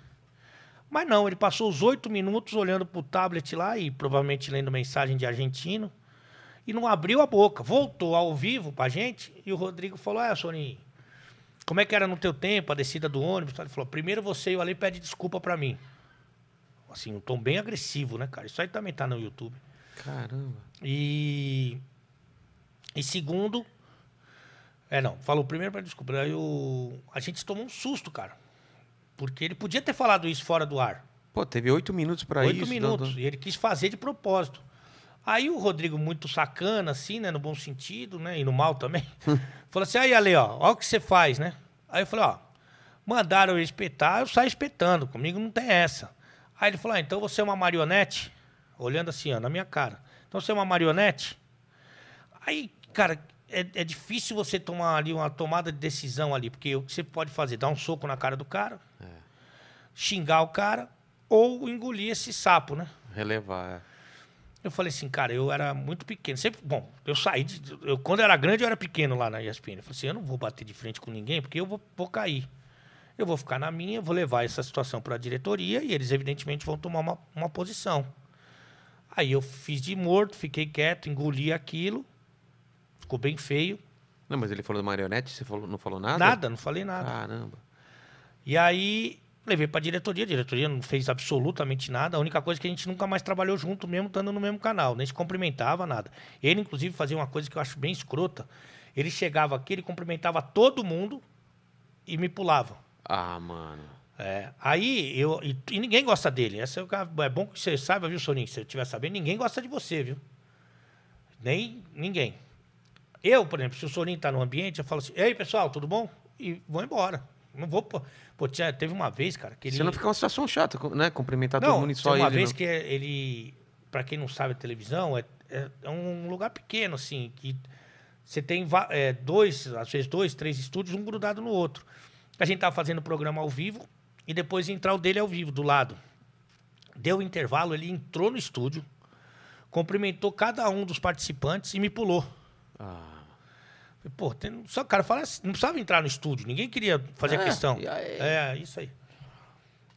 Mas não, ele passou os oito minutos olhando pro tablet lá e provavelmente lendo mensagem de argentino. E não abriu a boca. Voltou ao vivo pra gente e o Rodrigo falou: É, ah, Sorinho, como é que era no teu tempo, a descida do ônibus? Ele falou: Primeiro você e o Ale pede desculpa para mim. Assim, um tom bem agressivo, né, cara? Isso aí também tá no YouTube. Caramba. E. E segundo. É, não. Falou primeiro, para desculpa. Aí o... a gente tomou um susto, cara. Porque ele podia ter falado isso fora do ar. Pô, teve oito minutos para isso. Oito minutos. E ele quis fazer de propósito. Aí o Rodrigo, muito sacana, assim, né? No bom sentido, né? E no mal também. falou assim, aí, Ale, ó, ó o que você faz, né? Aí eu falei, ó, mandaram eu espetar, eu saio espetando. Comigo não tem essa. Aí ele falou: ah, então você é uma marionete? Olhando assim, ó, na minha cara. Então você é uma marionete? Aí, cara, é, é difícil você tomar ali uma tomada de decisão ali, porque o que você pode fazer? Dar um soco na cara do cara, é. xingar o cara, ou engolir esse sapo, né? Relevar, é. Eu falei assim, cara, eu era muito pequeno. Sempre, bom, eu saí. De, eu, quando eu era grande, eu era pequeno lá na ESPN. Eu falei assim, eu não vou bater de frente com ninguém, porque eu vou, vou cair. Eu vou ficar na minha, vou levar essa situação para a diretoria e eles, evidentemente, vão tomar uma, uma posição. Aí eu fiz de morto, fiquei quieto, engoli aquilo. Ficou bem feio. Não, mas ele falou do marionete, você falou, não falou nada? Nada, não falei nada. Caramba. E aí levei para a diretoria, a diretoria não fez absolutamente nada. A única coisa é que a gente nunca mais trabalhou junto mesmo, estando no mesmo canal, nem se cumprimentava nada. Ele inclusive fazia uma coisa que eu acho bem escrota. Ele chegava aqui, ele cumprimentava todo mundo e me pulava. Ah, mano. É, aí eu. E, e ninguém gosta dele. Essa é, é bom que você saiba, viu, Soninho? Se você estiver sabendo, ninguém gosta de você, viu? Nem ninguém. Eu, por exemplo, se o Soninho tá no ambiente, eu falo assim: Ei, pessoal, tudo bom? E vou embora. Não vou. Pô, pô teve uma vez, cara, que ele. Você não fica uma situação chata, né? Cumprimentar não, todo mundo e só uma ele. Uma vez não. que ele. Pra quem não sabe, televisão é, é, é um lugar pequeno, assim, que você tem é, dois, às vezes dois, três estúdios, um grudado no outro. A gente estava fazendo o programa ao vivo e depois entrar o dele ao vivo, do lado. Deu um intervalo, ele entrou no estúdio, cumprimentou cada um dos participantes e me pulou. Ah. Pô, tem, só, cara, fala assim, não precisava entrar no estúdio, ninguém queria fazer ah, questão. É, isso aí.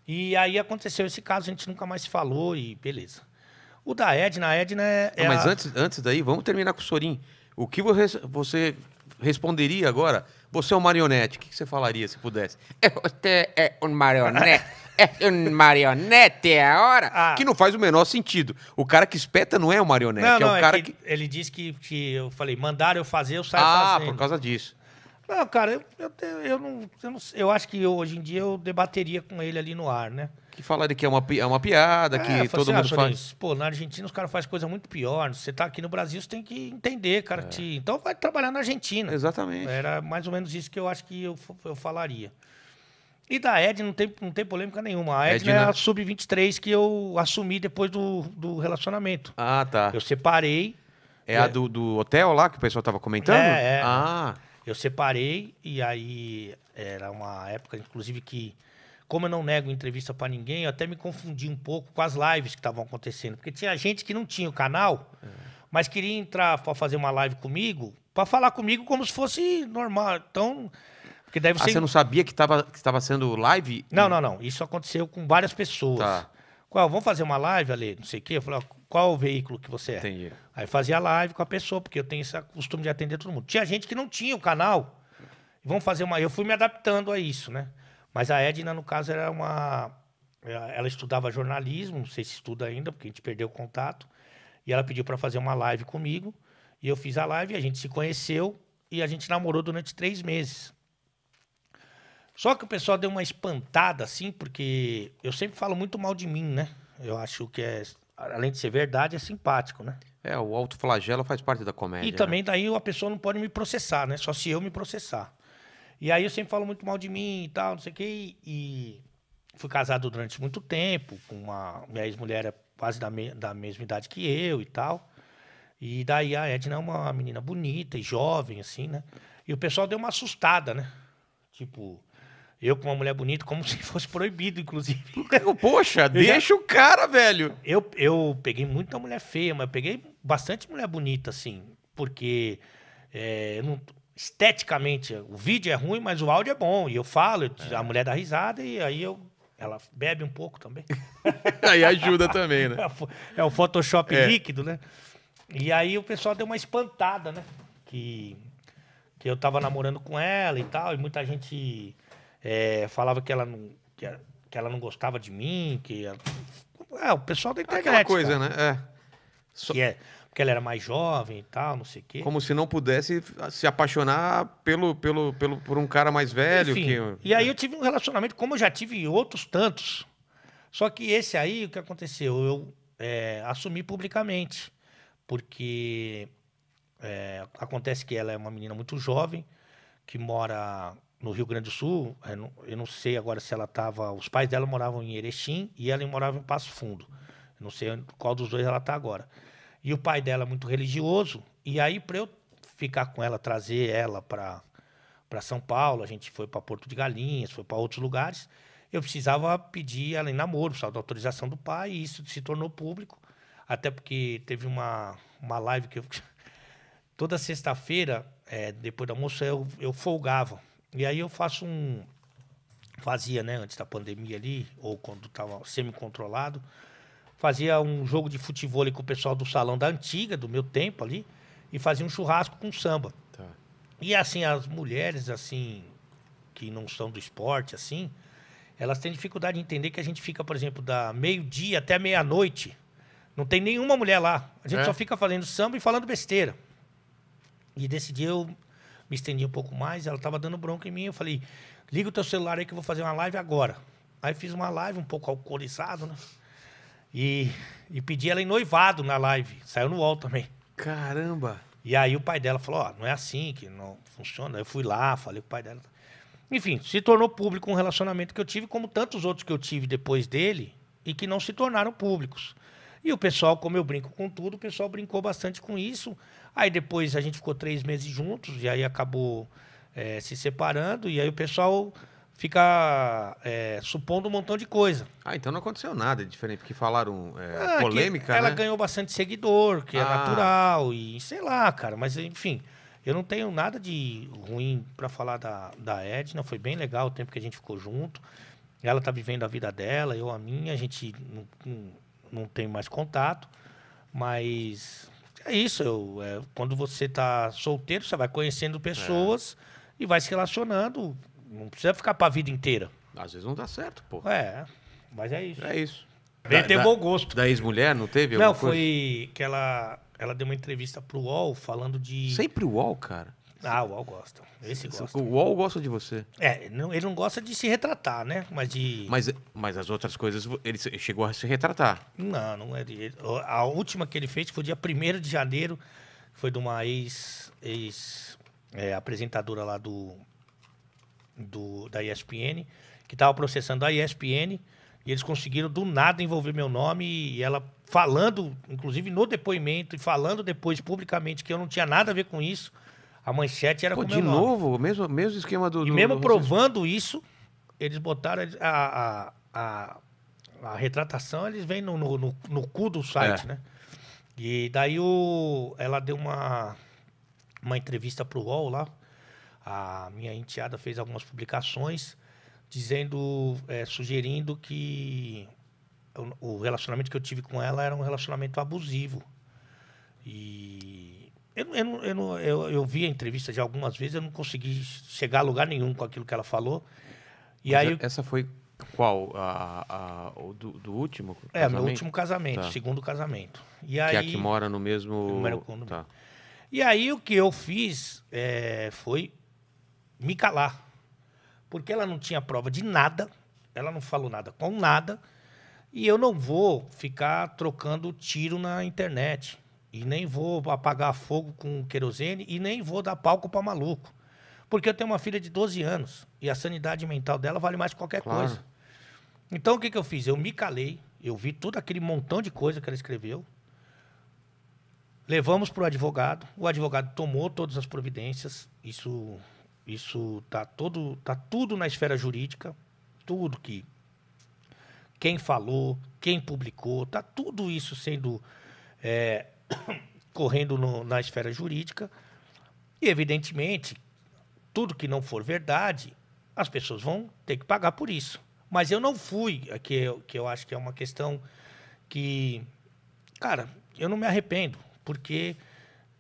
E aí aconteceu esse caso, a gente nunca mais falou e beleza. O da Edna, a Edna é. é mas a... antes, antes daí, vamos terminar com o Sorim. O que você responderia agora, você é um marionete, o que você falaria se pudesse? É, você é um marionete. É um marionete é a hora. Ah. Que não faz o menor sentido. O cara que espeta não é um marionete, não, é o é cara é que, que, Ele disse que, que eu falei, mandaram eu fazer, eu saio ah, fazendo. Ah, por causa disso. Não, cara, eu, eu, eu, não, eu, não, eu acho que hoje em dia eu debateria com ele ali no ar, né? Que falaram que é uma, é uma piada, é, que todo assim, mundo ah, faz. Isso. Pô, na Argentina os caras fazem coisa muito pior. Você tá aqui no Brasil, você tem que entender, cara. É. Te... Então vai trabalhar na Argentina. Exatamente. Era mais ou menos isso que eu acho que eu, eu falaria. E da Ed não tem, não tem polêmica nenhuma. A Ed é a sub-23 que eu assumi depois do, do relacionamento. Ah, tá. Eu separei. É, é... a do, do hotel lá que o pessoal tava comentando? É, é. Ah. Eu separei e aí era uma época, inclusive, que como eu não nego entrevista para ninguém, eu até me confundi um pouco com as lives que estavam acontecendo. Porque tinha gente que não tinha o canal, é. mas queria entrar para fazer uma live comigo, para falar comigo como se fosse normal. Então. Porque daí ah, você... Ah, você não sabia que estava que tava sendo live? Não, não, não. Isso aconteceu com várias pessoas. Tá. Qual, vamos fazer uma live, ali Não sei o quê. Eu falei, qual o veículo que você é? Entendi. Aí fazia live com a pessoa, porque eu tenho esse costume de atender todo mundo. Tinha gente que não tinha o canal. Vamos fazer uma. Eu fui me adaptando a isso, né? Mas a Edna, no caso, era uma. É, ela estudava jornalismo, não sei se estuda ainda, porque a gente perdeu o contato. E ela pediu para fazer uma live comigo. E eu fiz a live, a gente se conheceu e a gente namorou durante três meses. Só que o pessoal deu uma espantada, assim, porque eu sempre falo muito mal de mim, né? Eu acho que é. Além de ser verdade, é simpático, né? É, o autoflagelo faz parte da comédia. E também né? daí a pessoa não pode me processar, né? Só se eu me processar. E aí eu sempre falo muito mal de mim e tal, não sei o quê. E fui casado durante muito tempo com uma... Minha ex-mulher é quase da, me, da mesma idade que eu e tal. E daí a Edna é uma menina bonita e jovem, assim, né? E o pessoal deu uma assustada, né? Tipo... Eu com uma mulher bonita, como se fosse proibido, inclusive. Poxa, deixa já... o cara, velho. Eu, eu peguei muita mulher feia, mas eu peguei bastante mulher bonita, assim, porque é, eu não, esteticamente, o vídeo é ruim, mas o áudio é bom. E eu falo, a é. mulher dá risada e aí eu ela bebe um pouco também. aí ajuda também, né? É, é o Photoshop é. líquido, né? E aí o pessoal deu uma espantada, né? Que, que eu tava namorando com ela e tal, e muita gente é, falava que ela não que, que ela não gostava de mim, que ela, é, o pessoal da é internet. Aquela coisa, cara. né? É. Que é porque ela era mais jovem e tal, não sei o quê. Como se não pudesse se apaixonar pelo, pelo, pelo, por um cara mais velho. Enfim, que... E aí é. eu tive um relacionamento, como eu já tive em outros tantos. Só que esse aí, o que aconteceu? Eu é, assumi publicamente, porque é, acontece que ela é uma menina muito jovem, que mora no Rio Grande do Sul. Eu é, não, eu não sei agora se ela estava. Os pais dela moravam em Erechim e ela morava em Passo Fundo. não sei qual dos dois ela está agora. E o pai dela é muito religioso. E aí, para eu ficar com ela, trazer ela para São Paulo, a gente foi para Porto de Galinhas, foi para outros lugares, eu precisava pedir ela em namoro, precisava da autorização do pai, e isso se tornou público. Até porque teve uma, uma live que eu. Toda sexta-feira, é, depois da almoço, eu, eu folgava. E aí eu faço um. Fazia, né, antes da pandemia ali, ou quando estava semi-controlado, fazia um jogo de futebol com o pessoal do salão da antiga, do meu tempo ali, e fazia um churrasco com samba. Tá. E assim, as mulheres, assim, que não são do esporte, assim, elas têm dificuldade de entender que a gente fica, por exemplo, da meio-dia até meia-noite. Não tem nenhuma mulher lá. A gente é? só fica fazendo samba e falando besteira. E desse dia eu me estendi um pouco mais, ela estava dando bronca em mim. Eu falei, liga o teu celular aí que eu vou fazer uma live agora. Aí fiz uma live um pouco alcoolizado, né? E, e pedi ela em noivado na live. Saiu no UOL também. Caramba! E aí o pai dela falou, ó, oh, não é assim que não funciona. Eu fui lá, falei com o pai dela. Enfim, se tornou público um relacionamento que eu tive, como tantos outros que eu tive depois dele, e que não se tornaram públicos. E o pessoal, como eu brinco com tudo, o pessoal brincou bastante com isso. Aí depois a gente ficou três meses juntos, e aí acabou é, se separando, e aí o pessoal fica é, supondo um montão de coisa. Ah, então não aconteceu nada diferente, porque falaram é, ah, polêmica. Ela né? ganhou bastante seguidor, que é ah. é natural, e sei lá, cara, mas enfim. Eu não tenho nada de ruim para falar da, da Edna, foi bem legal o tempo que a gente ficou junto. Ela tá vivendo a vida dela, eu a minha, a gente não, não, não tem mais contato, mas é isso. Eu, é, quando você tá solteiro, você vai conhecendo é. pessoas é. e vai se relacionando não precisa ficar pra vida inteira. Às vezes não dá certo, pô. É, mas é isso. É isso. Ele ter bom gosto. Da ex-mulher, não teve? Não, foi coisa? que ela, ela deu uma entrevista pro UOL falando de. Sempre o UOL, cara. Ah, o UOL gosta. Esse gosta. O UOL gosta de você. É, não, ele não gosta de se retratar, né? Mas de. Mas, mas as outras coisas, ele chegou a se retratar. Não, não é. Ele, a última que ele fez foi dia 1 de janeiro, foi de uma ex. ex é, apresentadora lá do do, da ESPN, que estava processando a ESPN, e eles conseguiram do nada envolver meu nome e ela falando, inclusive no depoimento, e falando depois publicamente que eu não tinha nada a ver com isso. A manchete era Pô, com de novo, mesmo mesmo esquema do. E do, mesmo do provando isso, eles botaram a, a, a, a retratação, eles vêm no, no, no, no cu do site, é. né? E daí o, ela deu uma, uma entrevista pro UOL lá, a minha enteada fez algumas publicações dizendo, é, sugerindo que o, relacionamento que eu tive com ela era um relacionamento abusivo. E eu, eu, eu, eu, eu vi a entrevista de algumas vezes, eu não consegui chegar a lugar nenhum com aquilo que ela falou. E Mas aí, essa foi qual? A, a, a do, do, último? Casamento? É, meu último casamento, tá. segundo casamento. E aí, que é a que mora no mesmo. No mesmo tá. E aí o que eu fiz é, foi me calar. Porque ela não tinha prova de nada, ela não falou nada com nada, e eu não vou ficar trocando tiro na internet. E nem vou apagar fogo com querosene e nem vou dar palco para maluco. Porque eu tenho uma filha de 12 anos e a sanidade mental dela vale mais que qualquer claro. coisa. Então o que, que eu fiz? Eu me calei, eu vi todo aquele montão de coisa que ela escreveu. Levamos para o advogado, o advogado tomou todas as providências, isso isso tá todo, tá tudo na esfera jurídica, tudo que quem falou, quem publicou, tá tudo isso sendo é, correndo no, na esfera jurídica. E evidentemente, tudo que não for verdade, as pessoas vão ter que pagar por isso. Mas eu não fui, é que eu, que eu acho que é uma questão que, cara, eu não me arrependo, porque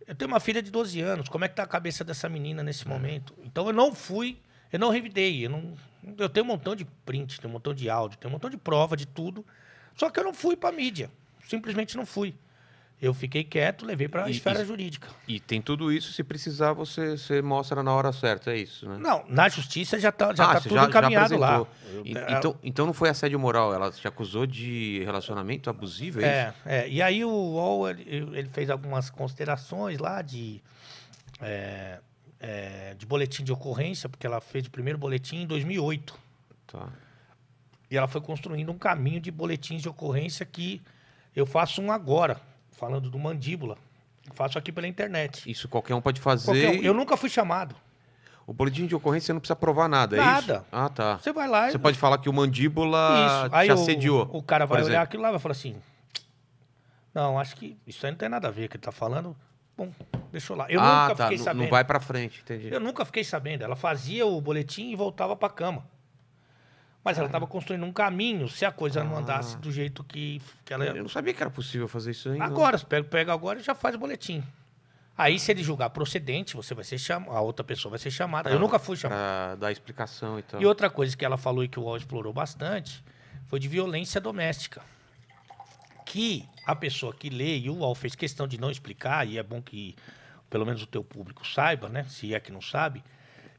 eu tenho uma filha de 12 anos, como é que tá a cabeça dessa menina nesse momento? Então eu não fui, eu não revidei, eu, não, eu tenho um montão de print, tenho um montão de áudio, tenho um montão de prova de tudo, só que eu não fui para mídia, simplesmente não fui. Eu fiquei quieto, levei para a esfera jurídica. E tem tudo isso, se precisar, você, você mostra na hora certa, é isso, né? Não, na justiça já está já ah, tá tudo já, encaminhado já lá. E, então, então não foi assédio moral, ela te acusou de relacionamento abusivo, é, é, é e aí o UOL, ele, ele, fez algumas considerações lá de, é, é, de boletim de ocorrência, porque ela fez o primeiro boletim em 2008. Tá. E ela foi construindo um caminho de boletins de ocorrência que eu faço um agora, falando do mandíbula. Eu faço aqui pela internet. Isso qualquer um pode fazer. Um. Eu nunca fui chamado. O boletim de ocorrência você não precisa provar nada, nada. É isso? Nada. Ah, tá. Você vai lá. Você e... pode falar que o mandíbula isso. Aí te assediou. O, o cara vai olhar aquilo lá e vai falar assim: Não, acho que isso aí não tem nada a ver que ele tá falando. Bom, deixou lá. Eu ah, nunca tá. fiquei sabendo. Não vai para frente, entendi. Eu nunca fiquei sabendo. Ela fazia o boletim e voltava para cama. Mas ela estava ah. construindo um caminho, se a coisa ah. não andasse do jeito que, que ela... Eu não sabia que era possível fazer isso ainda. Agora, pega, pega agora e já faz o boletim. Aí, se ele julgar procedente, você vai ser chamado, a outra pessoa vai ser chamada. Pra, eu ah, nunca fui chamado. da explicação e então. tal. E outra coisa que ela falou e que o UOL explorou bastante foi de violência doméstica. Que a pessoa que lê, e o UOL fez questão de não explicar, e é bom que pelo menos o teu público saiba, né? Se é que não sabe,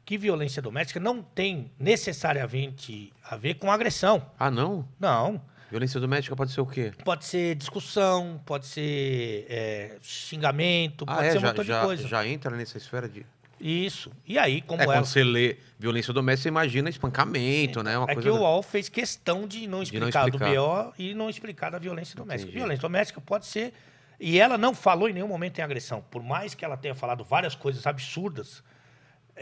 que violência doméstica não tem necessariamente a ver com agressão. Ah, não? Não. Violência doméstica pode ser o quê? Pode ser discussão, pode ser é, xingamento, ah, pode é? ser um monte montão de coisa. Já entra nessa esfera de. Isso. E aí, como é, ela... quando você lê violência doméstica, você imagina espancamento, é, né? Uma é coisa... que o UOL fez questão de não explicar, de não explicar. do BO e não explicar da violência doméstica. Violência doméstica pode ser. E ela não falou em nenhum momento em agressão. Por mais que ela tenha falado várias coisas absurdas,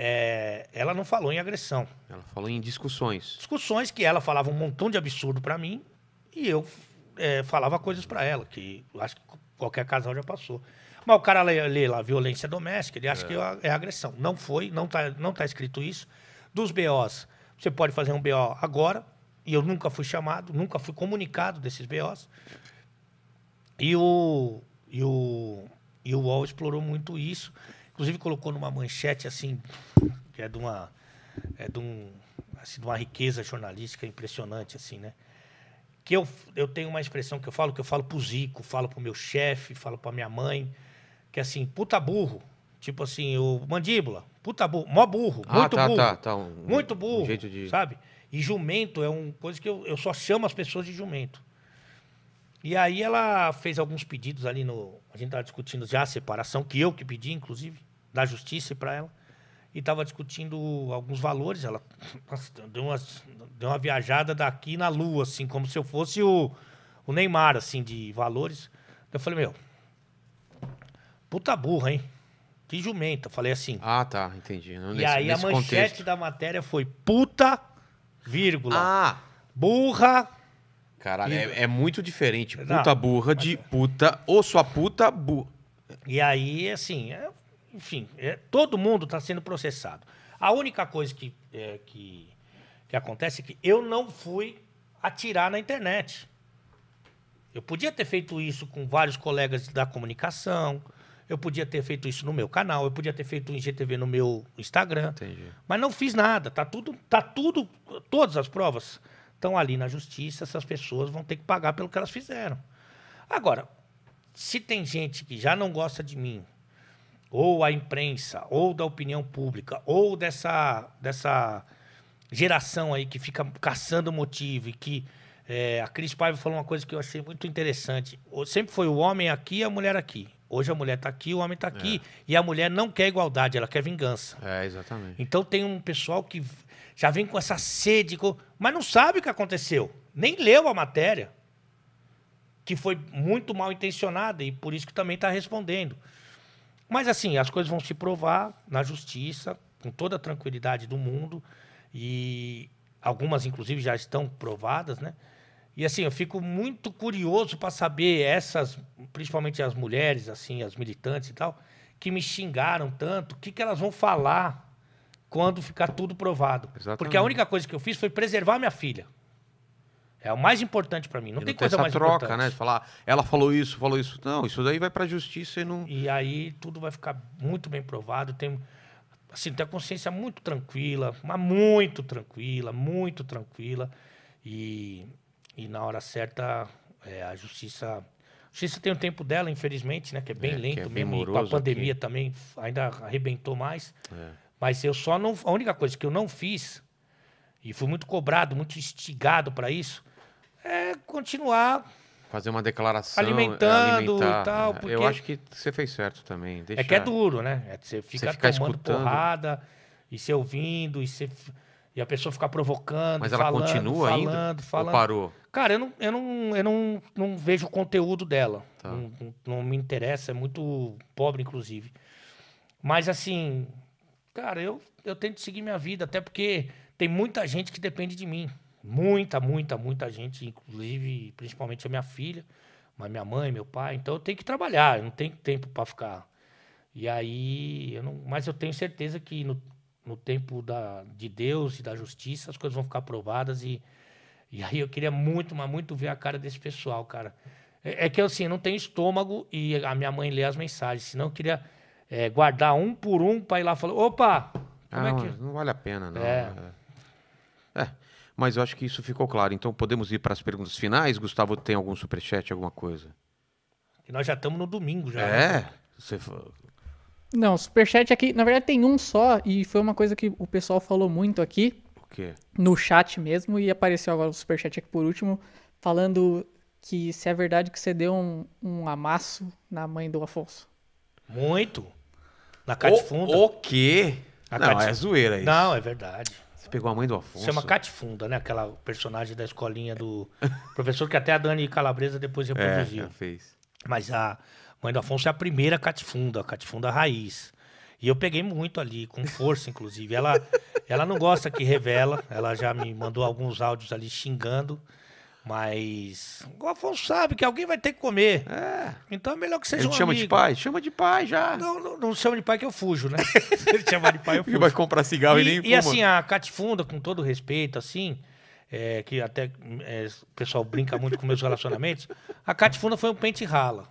é, ela não falou em agressão. Ela falou em discussões. Discussões que ela falava um montão de absurdo para mim e eu é, falava coisas para ela, que acho que qualquer casal já passou. Mas o cara lê, lê lá violência doméstica, ele acha é. que é, é agressão. Não foi, não tá, não tá escrito isso. Dos BOs, você pode fazer um BO agora, e eu nunca fui chamado, nunca fui comunicado desses BOs. E o, e o, e o UOL explorou muito isso. Inclusive colocou numa manchete assim, que é de uma. É de, um, assim, de uma riqueza jornalística impressionante, assim, né? Que eu, eu tenho uma expressão que eu falo, que eu falo pro Zico, falo pro meu chefe, falo pra minha mãe, que é assim, puta burro. Tipo assim, o mandíbula, puta burro, mó burro, ah, muito tá, burro. Tá, tá, um, muito burro, um jeito de... sabe? E jumento é uma coisa que eu, eu só chamo as pessoas de jumento. E aí ela fez alguns pedidos ali no. A gente estava discutindo já a separação, que eu que pedi, inclusive da justiça para ela e estava discutindo alguns valores. Ela deu uma, deu uma viajada daqui na lua, assim, como se eu fosse o, o Neymar, assim, de valores. Eu falei, meu, puta burra, hein? Que jumenta. Falei assim. Ah, tá, entendi. Não, e nesse, aí nesse a manchete contexto. da matéria foi puta, vírgula. Ah. Burra. Caralho, é, é, muito diferente. Puta Não, burra de puta ou sua puta burra. E aí, assim, é enfim, é, todo mundo está sendo processado. A única coisa que, é, que, que acontece é que eu não fui atirar na internet. Eu podia ter feito isso com vários colegas da comunicação, eu podia ter feito isso no meu canal, eu podia ter feito o IGTV no meu Instagram, Entendi. mas não fiz nada. Tá tudo, tá tudo, todas as provas estão ali na justiça. Essas pessoas vão ter que pagar pelo que elas fizeram. Agora, se tem gente que já não gosta de mim ou a imprensa, ou da opinião pública, ou dessa, dessa geração aí que fica caçando motivo e que. É, a Cris Paiva falou uma coisa que eu achei muito interessante. Sempre foi o homem aqui e a mulher aqui. Hoje a mulher está aqui, o homem está aqui. É. E a mulher não quer igualdade, ela quer vingança. É, exatamente. Então tem um pessoal que já vem com essa sede, mas não sabe o que aconteceu. Nem leu a matéria. Que foi muito mal intencionada e por isso que também está respondendo. Mas assim, as coisas vão se provar na justiça, com toda a tranquilidade do mundo, e algumas, inclusive, já estão provadas, né? E assim, eu fico muito curioso para saber essas, principalmente as mulheres, assim, as militantes e tal, que me xingaram tanto, o que, que elas vão falar quando ficar tudo provado. Exatamente. Porque a única coisa que eu fiz foi preservar minha filha. É o mais importante para mim. Não e tem não coisa tem mais troca, importante. né? falar, ela falou isso, falou isso. Não, isso daí vai para a justiça e não. E aí tudo vai ficar muito bem provado. Tem, assim, tem a consciência muito tranquila, mas muito tranquila, muito tranquila. E, e na hora certa, é, a justiça. A justiça tem o tempo dela, infelizmente, né? Que é bem é, lento é bem mesmo. com a pandemia aqui. também ainda arrebentou mais. É. Mas eu só não. A única coisa que eu não fiz, e fui muito cobrado, muito instigado para isso, é continuar fazer uma declaração é alimentando e tal. É, porque... Eu acho que você fez certo também. Deixar... É que é duro, né? É, você fica, você tomando escutando. porrada e você ouvindo e você. E a pessoa ficar provocando, Mas ela falando, continua falando, ainda? Falando, Ou parou? Cara, eu não, eu não, eu não, não vejo o conteúdo dela. Tá. Não, não, não me interessa, é muito pobre, inclusive. Mas assim, cara, eu, eu tento seguir minha vida, até porque tem muita gente que depende de mim. Muita, muita, muita gente, inclusive, principalmente a minha filha, mas minha mãe, meu pai. Então eu tenho que trabalhar, eu não tenho tempo para ficar. E aí, eu não, mas eu tenho certeza que no, no tempo da, de Deus e da justiça as coisas vão ficar provadas e e aí eu queria muito, mas muito ver a cara desse pessoal, cara. É, é que assim, não tem estômago e a minha mãe lê as mensagens, senão eu queria é, guardar um por um para ir lá falar, opa, como não, é que... Não vale a pena, não. É. é. é mas eu acho que isso ficou claro. Então podemos ir para as perguntas finais. Gustavo, tem algum superchat, alguma coisa? E nós já estamos no domingo já. É? Né? Você... Não, superchat aqui, na verdade tem um só, e foi uma coisa que o pessoal falou muito aqui. O quê? No chat mesmo, e apareceu agora o superchat aqui por último, falando que se é verdade que você deu um, um amasso na mãe do Afonso. Muito. Na de fundo o quê? A não, Catifunda. é zoeira isso. Não, é verdade. Você pegou a mãe do Afonso? Chama Catifunda, né? Aquela personagem da escolinha do professor que até a Dani Calabresa depois reproduziu. É, fez. Mas a mãe do Afonso é a primeira Catifunda, a Catifunda raiz. E eu peguei muito ali, com força, inclusive. Ela, ela não gosta que revela, ela já me mandou alguns áudios ali xingando. Mas o Afonso sabe que alguém vai ter que comer. É. Então é melhor que seja Ele um chama amigo. de pai? Chama de pai já. Não, não, não, chama de pai que eu fujo, né? Se ele chama de pai, eu fujo. Ele vai comprar cigarro e, e nem E assim, a Catifunda, com todo respeito, assim, é, que até é, o pessoal brinca muito com meus relacionamentos, a Catifunda foi um pente rala.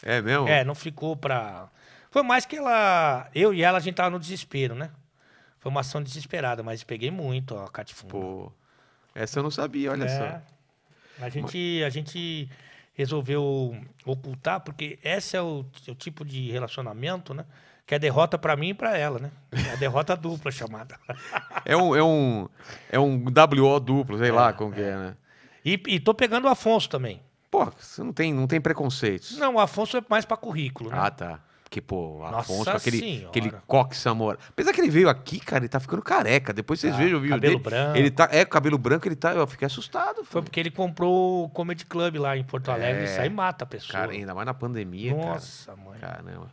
É mesmo? É, não ficou pra... Foi mais que ela... Eu e ela, a gente tava no desespero, né? Foi uma ação desesperada, mas peguei muito ó, a Catifunda. Pô, essa eu não sabia, olha é. só. A gente, a gente resolveu ocultar, porque esse é o, é o tipo de relacionamento, né? Que é derrota para mim e para ela, né? É derrota dupla chamada. É um, é um, é um WO duplo, sei é, lá como é. que é, né? E, e tô pegando o Afonso também. Pô, você não tem, não tem preconceitos. Não, o Afonso é mais para currículo, né? Ah, tá destaque, pô. Afonso, Nossa aquele, aquele coque samora. Apesar que ele veio aqui, cara, ele tá ficando careca. Depois vocês ah, vejam o vídeo cabelo dele. Branco. Ele tá, é, cabelo branco, ele tá. Eu fiquei assustado. Foi, porque ele comprou o Comedy Club lá em Porto Alegre. É, isso aí mata a pessoa. Cara, ainda mais na pandemia. Nossa, cara. mãe. Caramba.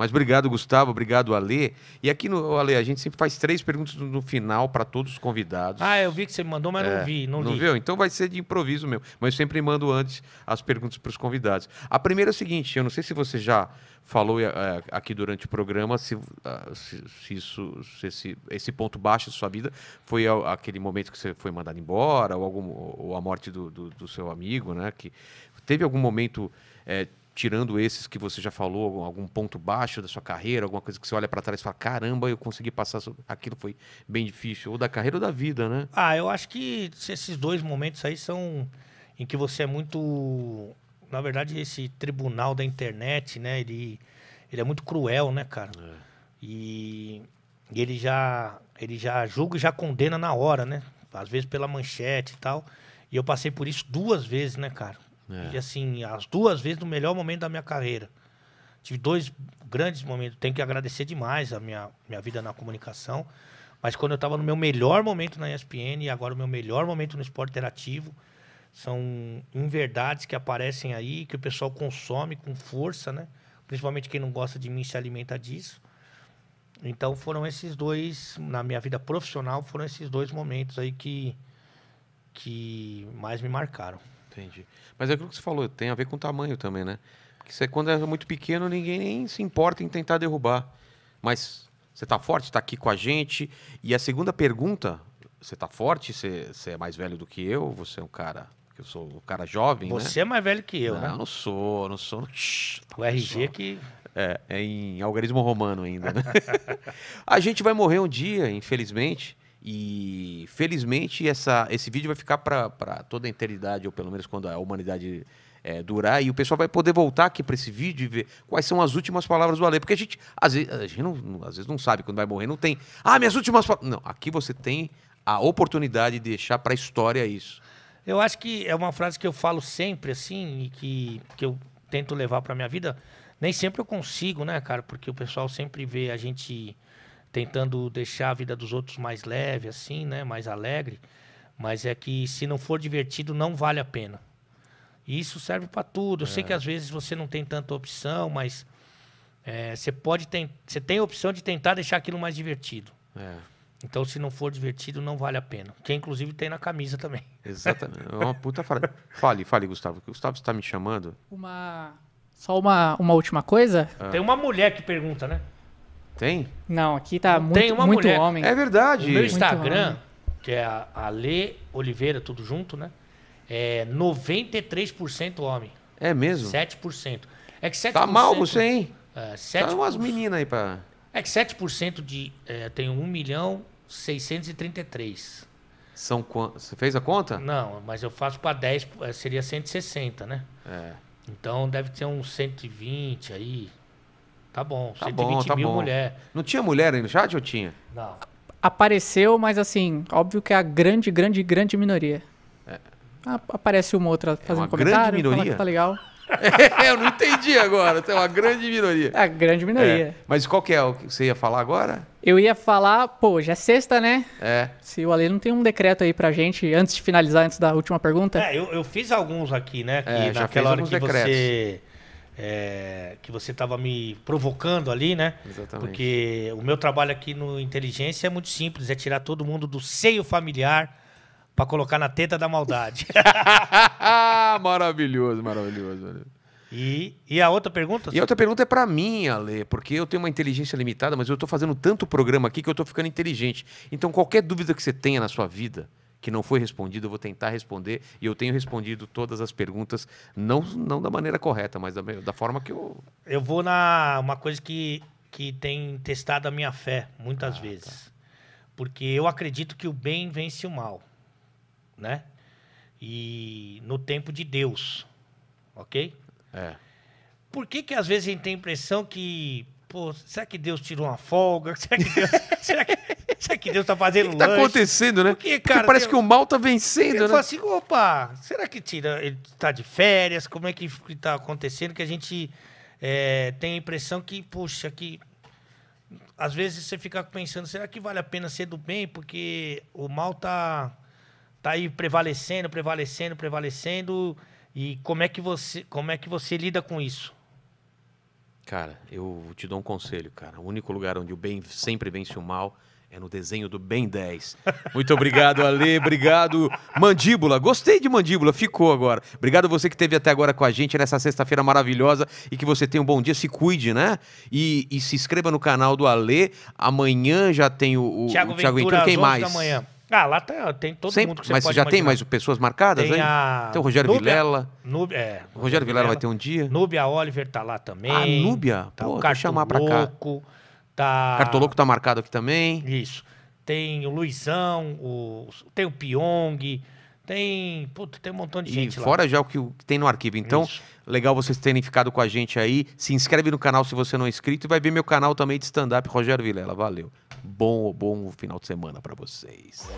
Mas obrigado, Gustavo. Obrigado, Ale. E aqui, no, Ale, a gente sempre faz três perguntas no final para todos os convidados. Ah, eu vi que você mandou, mas é, não vi, não, não li. viu? Então vai ser de improviso mesmo. Mas eu sempre mando antes as perguntas para os convidados. A primeira é a seguinte: eu não sei se você já falou é, aqui durante o programa se, ah, se, se isso, se esse, esse, ponto baixo da sua vida foi aquele momento que você foi mandado embora ou, algum, ou a morte do, do, do seu amigo, né? Que teve algum momento é, tirando esses que você já falou, algum ponto baixo da sua carreira, alguma coisa que você olha para trás e fala, caramba, eu consegui passar, aquilo foi bem difícil, ou da carreira ou da vida, né? Ah, eu acho que esses dois momentos aí são em que você é muito, na verdade, esse tribunal da internet, né, ele, ele é muito cruel, né, cara? É. E, e ele já ele já julga e já condena na hora, né? Às vezes pela manchete e tal. E eu passei por isso duas vezes, né, cara? É. E assim, as duas vezes no melhor momento da minha carreira. Tive dois grandes momentos. Tenho que agradecer demais a minha, minha vida na comunicação. Mas quando eu estava no meu melhor momento na ESPN e agora o meu melhor momento no esporte interativo, são inverdades que aparecem aí, que o pessoal consome com força, né? Principalmente quem não gosta de mim se alimenta disso. Então foram esses dois, na minha vida profissional, foram esses dois momentos aí que, que mais me marcaram. Entendi. Mas é aquilo que você falou, tem a ver com tamanho também, né? Porque você, quando é muito pequeno, ninguém nem se importa em tentar derrubar. Mas você está forte, está aqui com a gente. E a segunda pergunta, você está forte, você, você, é mais velho do que eu, você é um cara... Eu sou um cara jovem, né? Você né? é mais velho que eu, não, né? Não, não sou, não sou. Shhh, o RG sou. que... É, é em algarismo romano ainda, né? a gente vai morrer um dia, infelizmente. E felizmente essa, esse vídeo vai ficar para toda a eternidade, ou pelo menos quando a humanidade é, durar, e o pessoal vai poder voltar aqui para esse vídeo e ver quais são as últimas palavras do Ale. Porque a gente, às vezes, a gente não, às vezes não sabe quando vai morrer, não tem. Ah, minhas últimas palavras. Não, aqui você tem a oportunidade de deixar para a história isso. Eu acho que é uma frase que eu falo sempre, assim, e que, que eu tento levar para minha vida. Nem sempre eu consigo, né, cara? Porque o pessoal sempre vê a gente tentando deixar a vida dos outros mais leve, assim, né? Mais alegre. Mas é que se não for divertido, não vale a pena. E isso serve para tudo. Eu é. sei que é. às vezes você não tem tanta opção, mas é, você pode ter, você tem a opção de tentar deixar aquilo mais divertido. É. Então, se não for divertido, não vale a pena. Que inclusive tem na camisa também. Exatamente. É uma puta fala. Fale, fale, Gustavo. Gustavo está me chamando. Uma. Só uma, uma última coisa? Ah. Tem uma mulher que pergunta, né? Tem? Não, aqui tá muito, Tem uma muito mulher. homem. É verdade. O meu Instagram, que é a Ale Oliveira, tudo junto, né? É 93% homem. É mesmo? 7%. É que 7%. Tá mal você, hein? É, Tá umas meninas aí pra. é que 7% de. É, tem 1 milhão 633. São quantos? Você fez a conta? Não, mas eu faço para 10, é, seria 160, né? É. Então deve ter uns 120 aí. Tá bom, tá bom, tá mil bom. mulher. Não tinha mulher aí no chat ou tinha? Não. Apareceu, mas assim, óbvio que é a grande, grande, grande minoria. É. Aparece uma outra é fazendo é uma comentário. Grande minoria? tá legal. é, eu não entendi agora. Você é uma grande minoria. É a grande minoria. É. Mas qual que é o que você ia falar agora? Eu ia falar, pô, já é sexta, né? É. Se o Ale não tem um decreto aí pra gente, antes de finalizar, antes da última pergunta. É, eu, eu fiz alguns aqui, né? Que é, naquela hora que decretos. você é, que você estava me provocando ali, né? Exatamente. Porque o meu trabalho aqui no Inteligência é muito simples, é tirar todo mundo do seio familiar para colocar na teta da maldade. maravilhoso, maravilhoso. E, e, a outra pergunta? E a outra pergunta é para mim, Ale, porque eu tenho uma inteligência limitada, mas eu estou fazendo tanto programa aqui que eu estou ficando inteligente. Então, qualquer dúvida que você tenha na sua vida, que não foi respondido, eu vou tentar responder. E eu tenho respondido todas as perguntas, não, não da maneira correta, mas da, da forma que eu. Eu vou na. Uma coisa que, que tem testado a minha fé muitas ah, tá. vezes. Tá. Porque eu acredito que o bem vence o mal. Né? E no tempo de Deus. Ok? É. Por que, que às vezes a gente tem a impressão que pô, será que Deus tirou uma folga? Será que Deus, será que, será que Deus tá fazendo O que, está acontecendo, né? Porque, cara, Porque parece Deus, que o mal tá vencendo, eu né? Fala assim, opa, será que tira, ele tá de férias? Como é que tá acontecendo? Que a gente é, tem a impressão que, puxa, que às vezes você fica pensando, será que vale a pena ser do bem? Porque o mal tá, tá aí prevalecendo, prevalecendo, prevalecendo. E como é que você, como é que você lida com isso? Cara, eu te dou um conselho, cara. O único lugar onde o bem sempre vence o mal é no desenho do Ben 10. Muito obrigado, Ale. Obrigado, Mandíbula. Gostei de Mandíbula, ficou agora. Obrigado você que esteve até agora com a gente nessa sexta-feira maravilhosa e que você tenha um bom dia. Se cuide, né? E, e se inscreva no canal do Ale. Amanhã já tem o, o Thiago, Ventura, Ventura. Quem mais? Da manhã. Ah, lá tá, tem todo Sempre, mundo que você Mas pode já imaginar. tem mais pessoas marcadas tem aí? A... Tem o Rogério Núbia, Vilela. Núbia, é, o Rogério Vilela, Vilela vai ter um dia. Núbia Oliver tá lá também. A ah, Núbia? Tá Pô, o Cartoloco, chamar pra cá. Tá... Cartoloco tá marcado aqui também. Isso. Tem o Luizão, o... tem o Piong tem, puta, tem um montão de gente e lá. fora já o que tem no arquivo. Então, Isso. legal vocês terem ficado com a gente aí. Se inscreve no canal se você não é inscrito e vai ver meu canal também de stand up Rogério Vilela. Valeu. Bom, bom final de semana para vocês.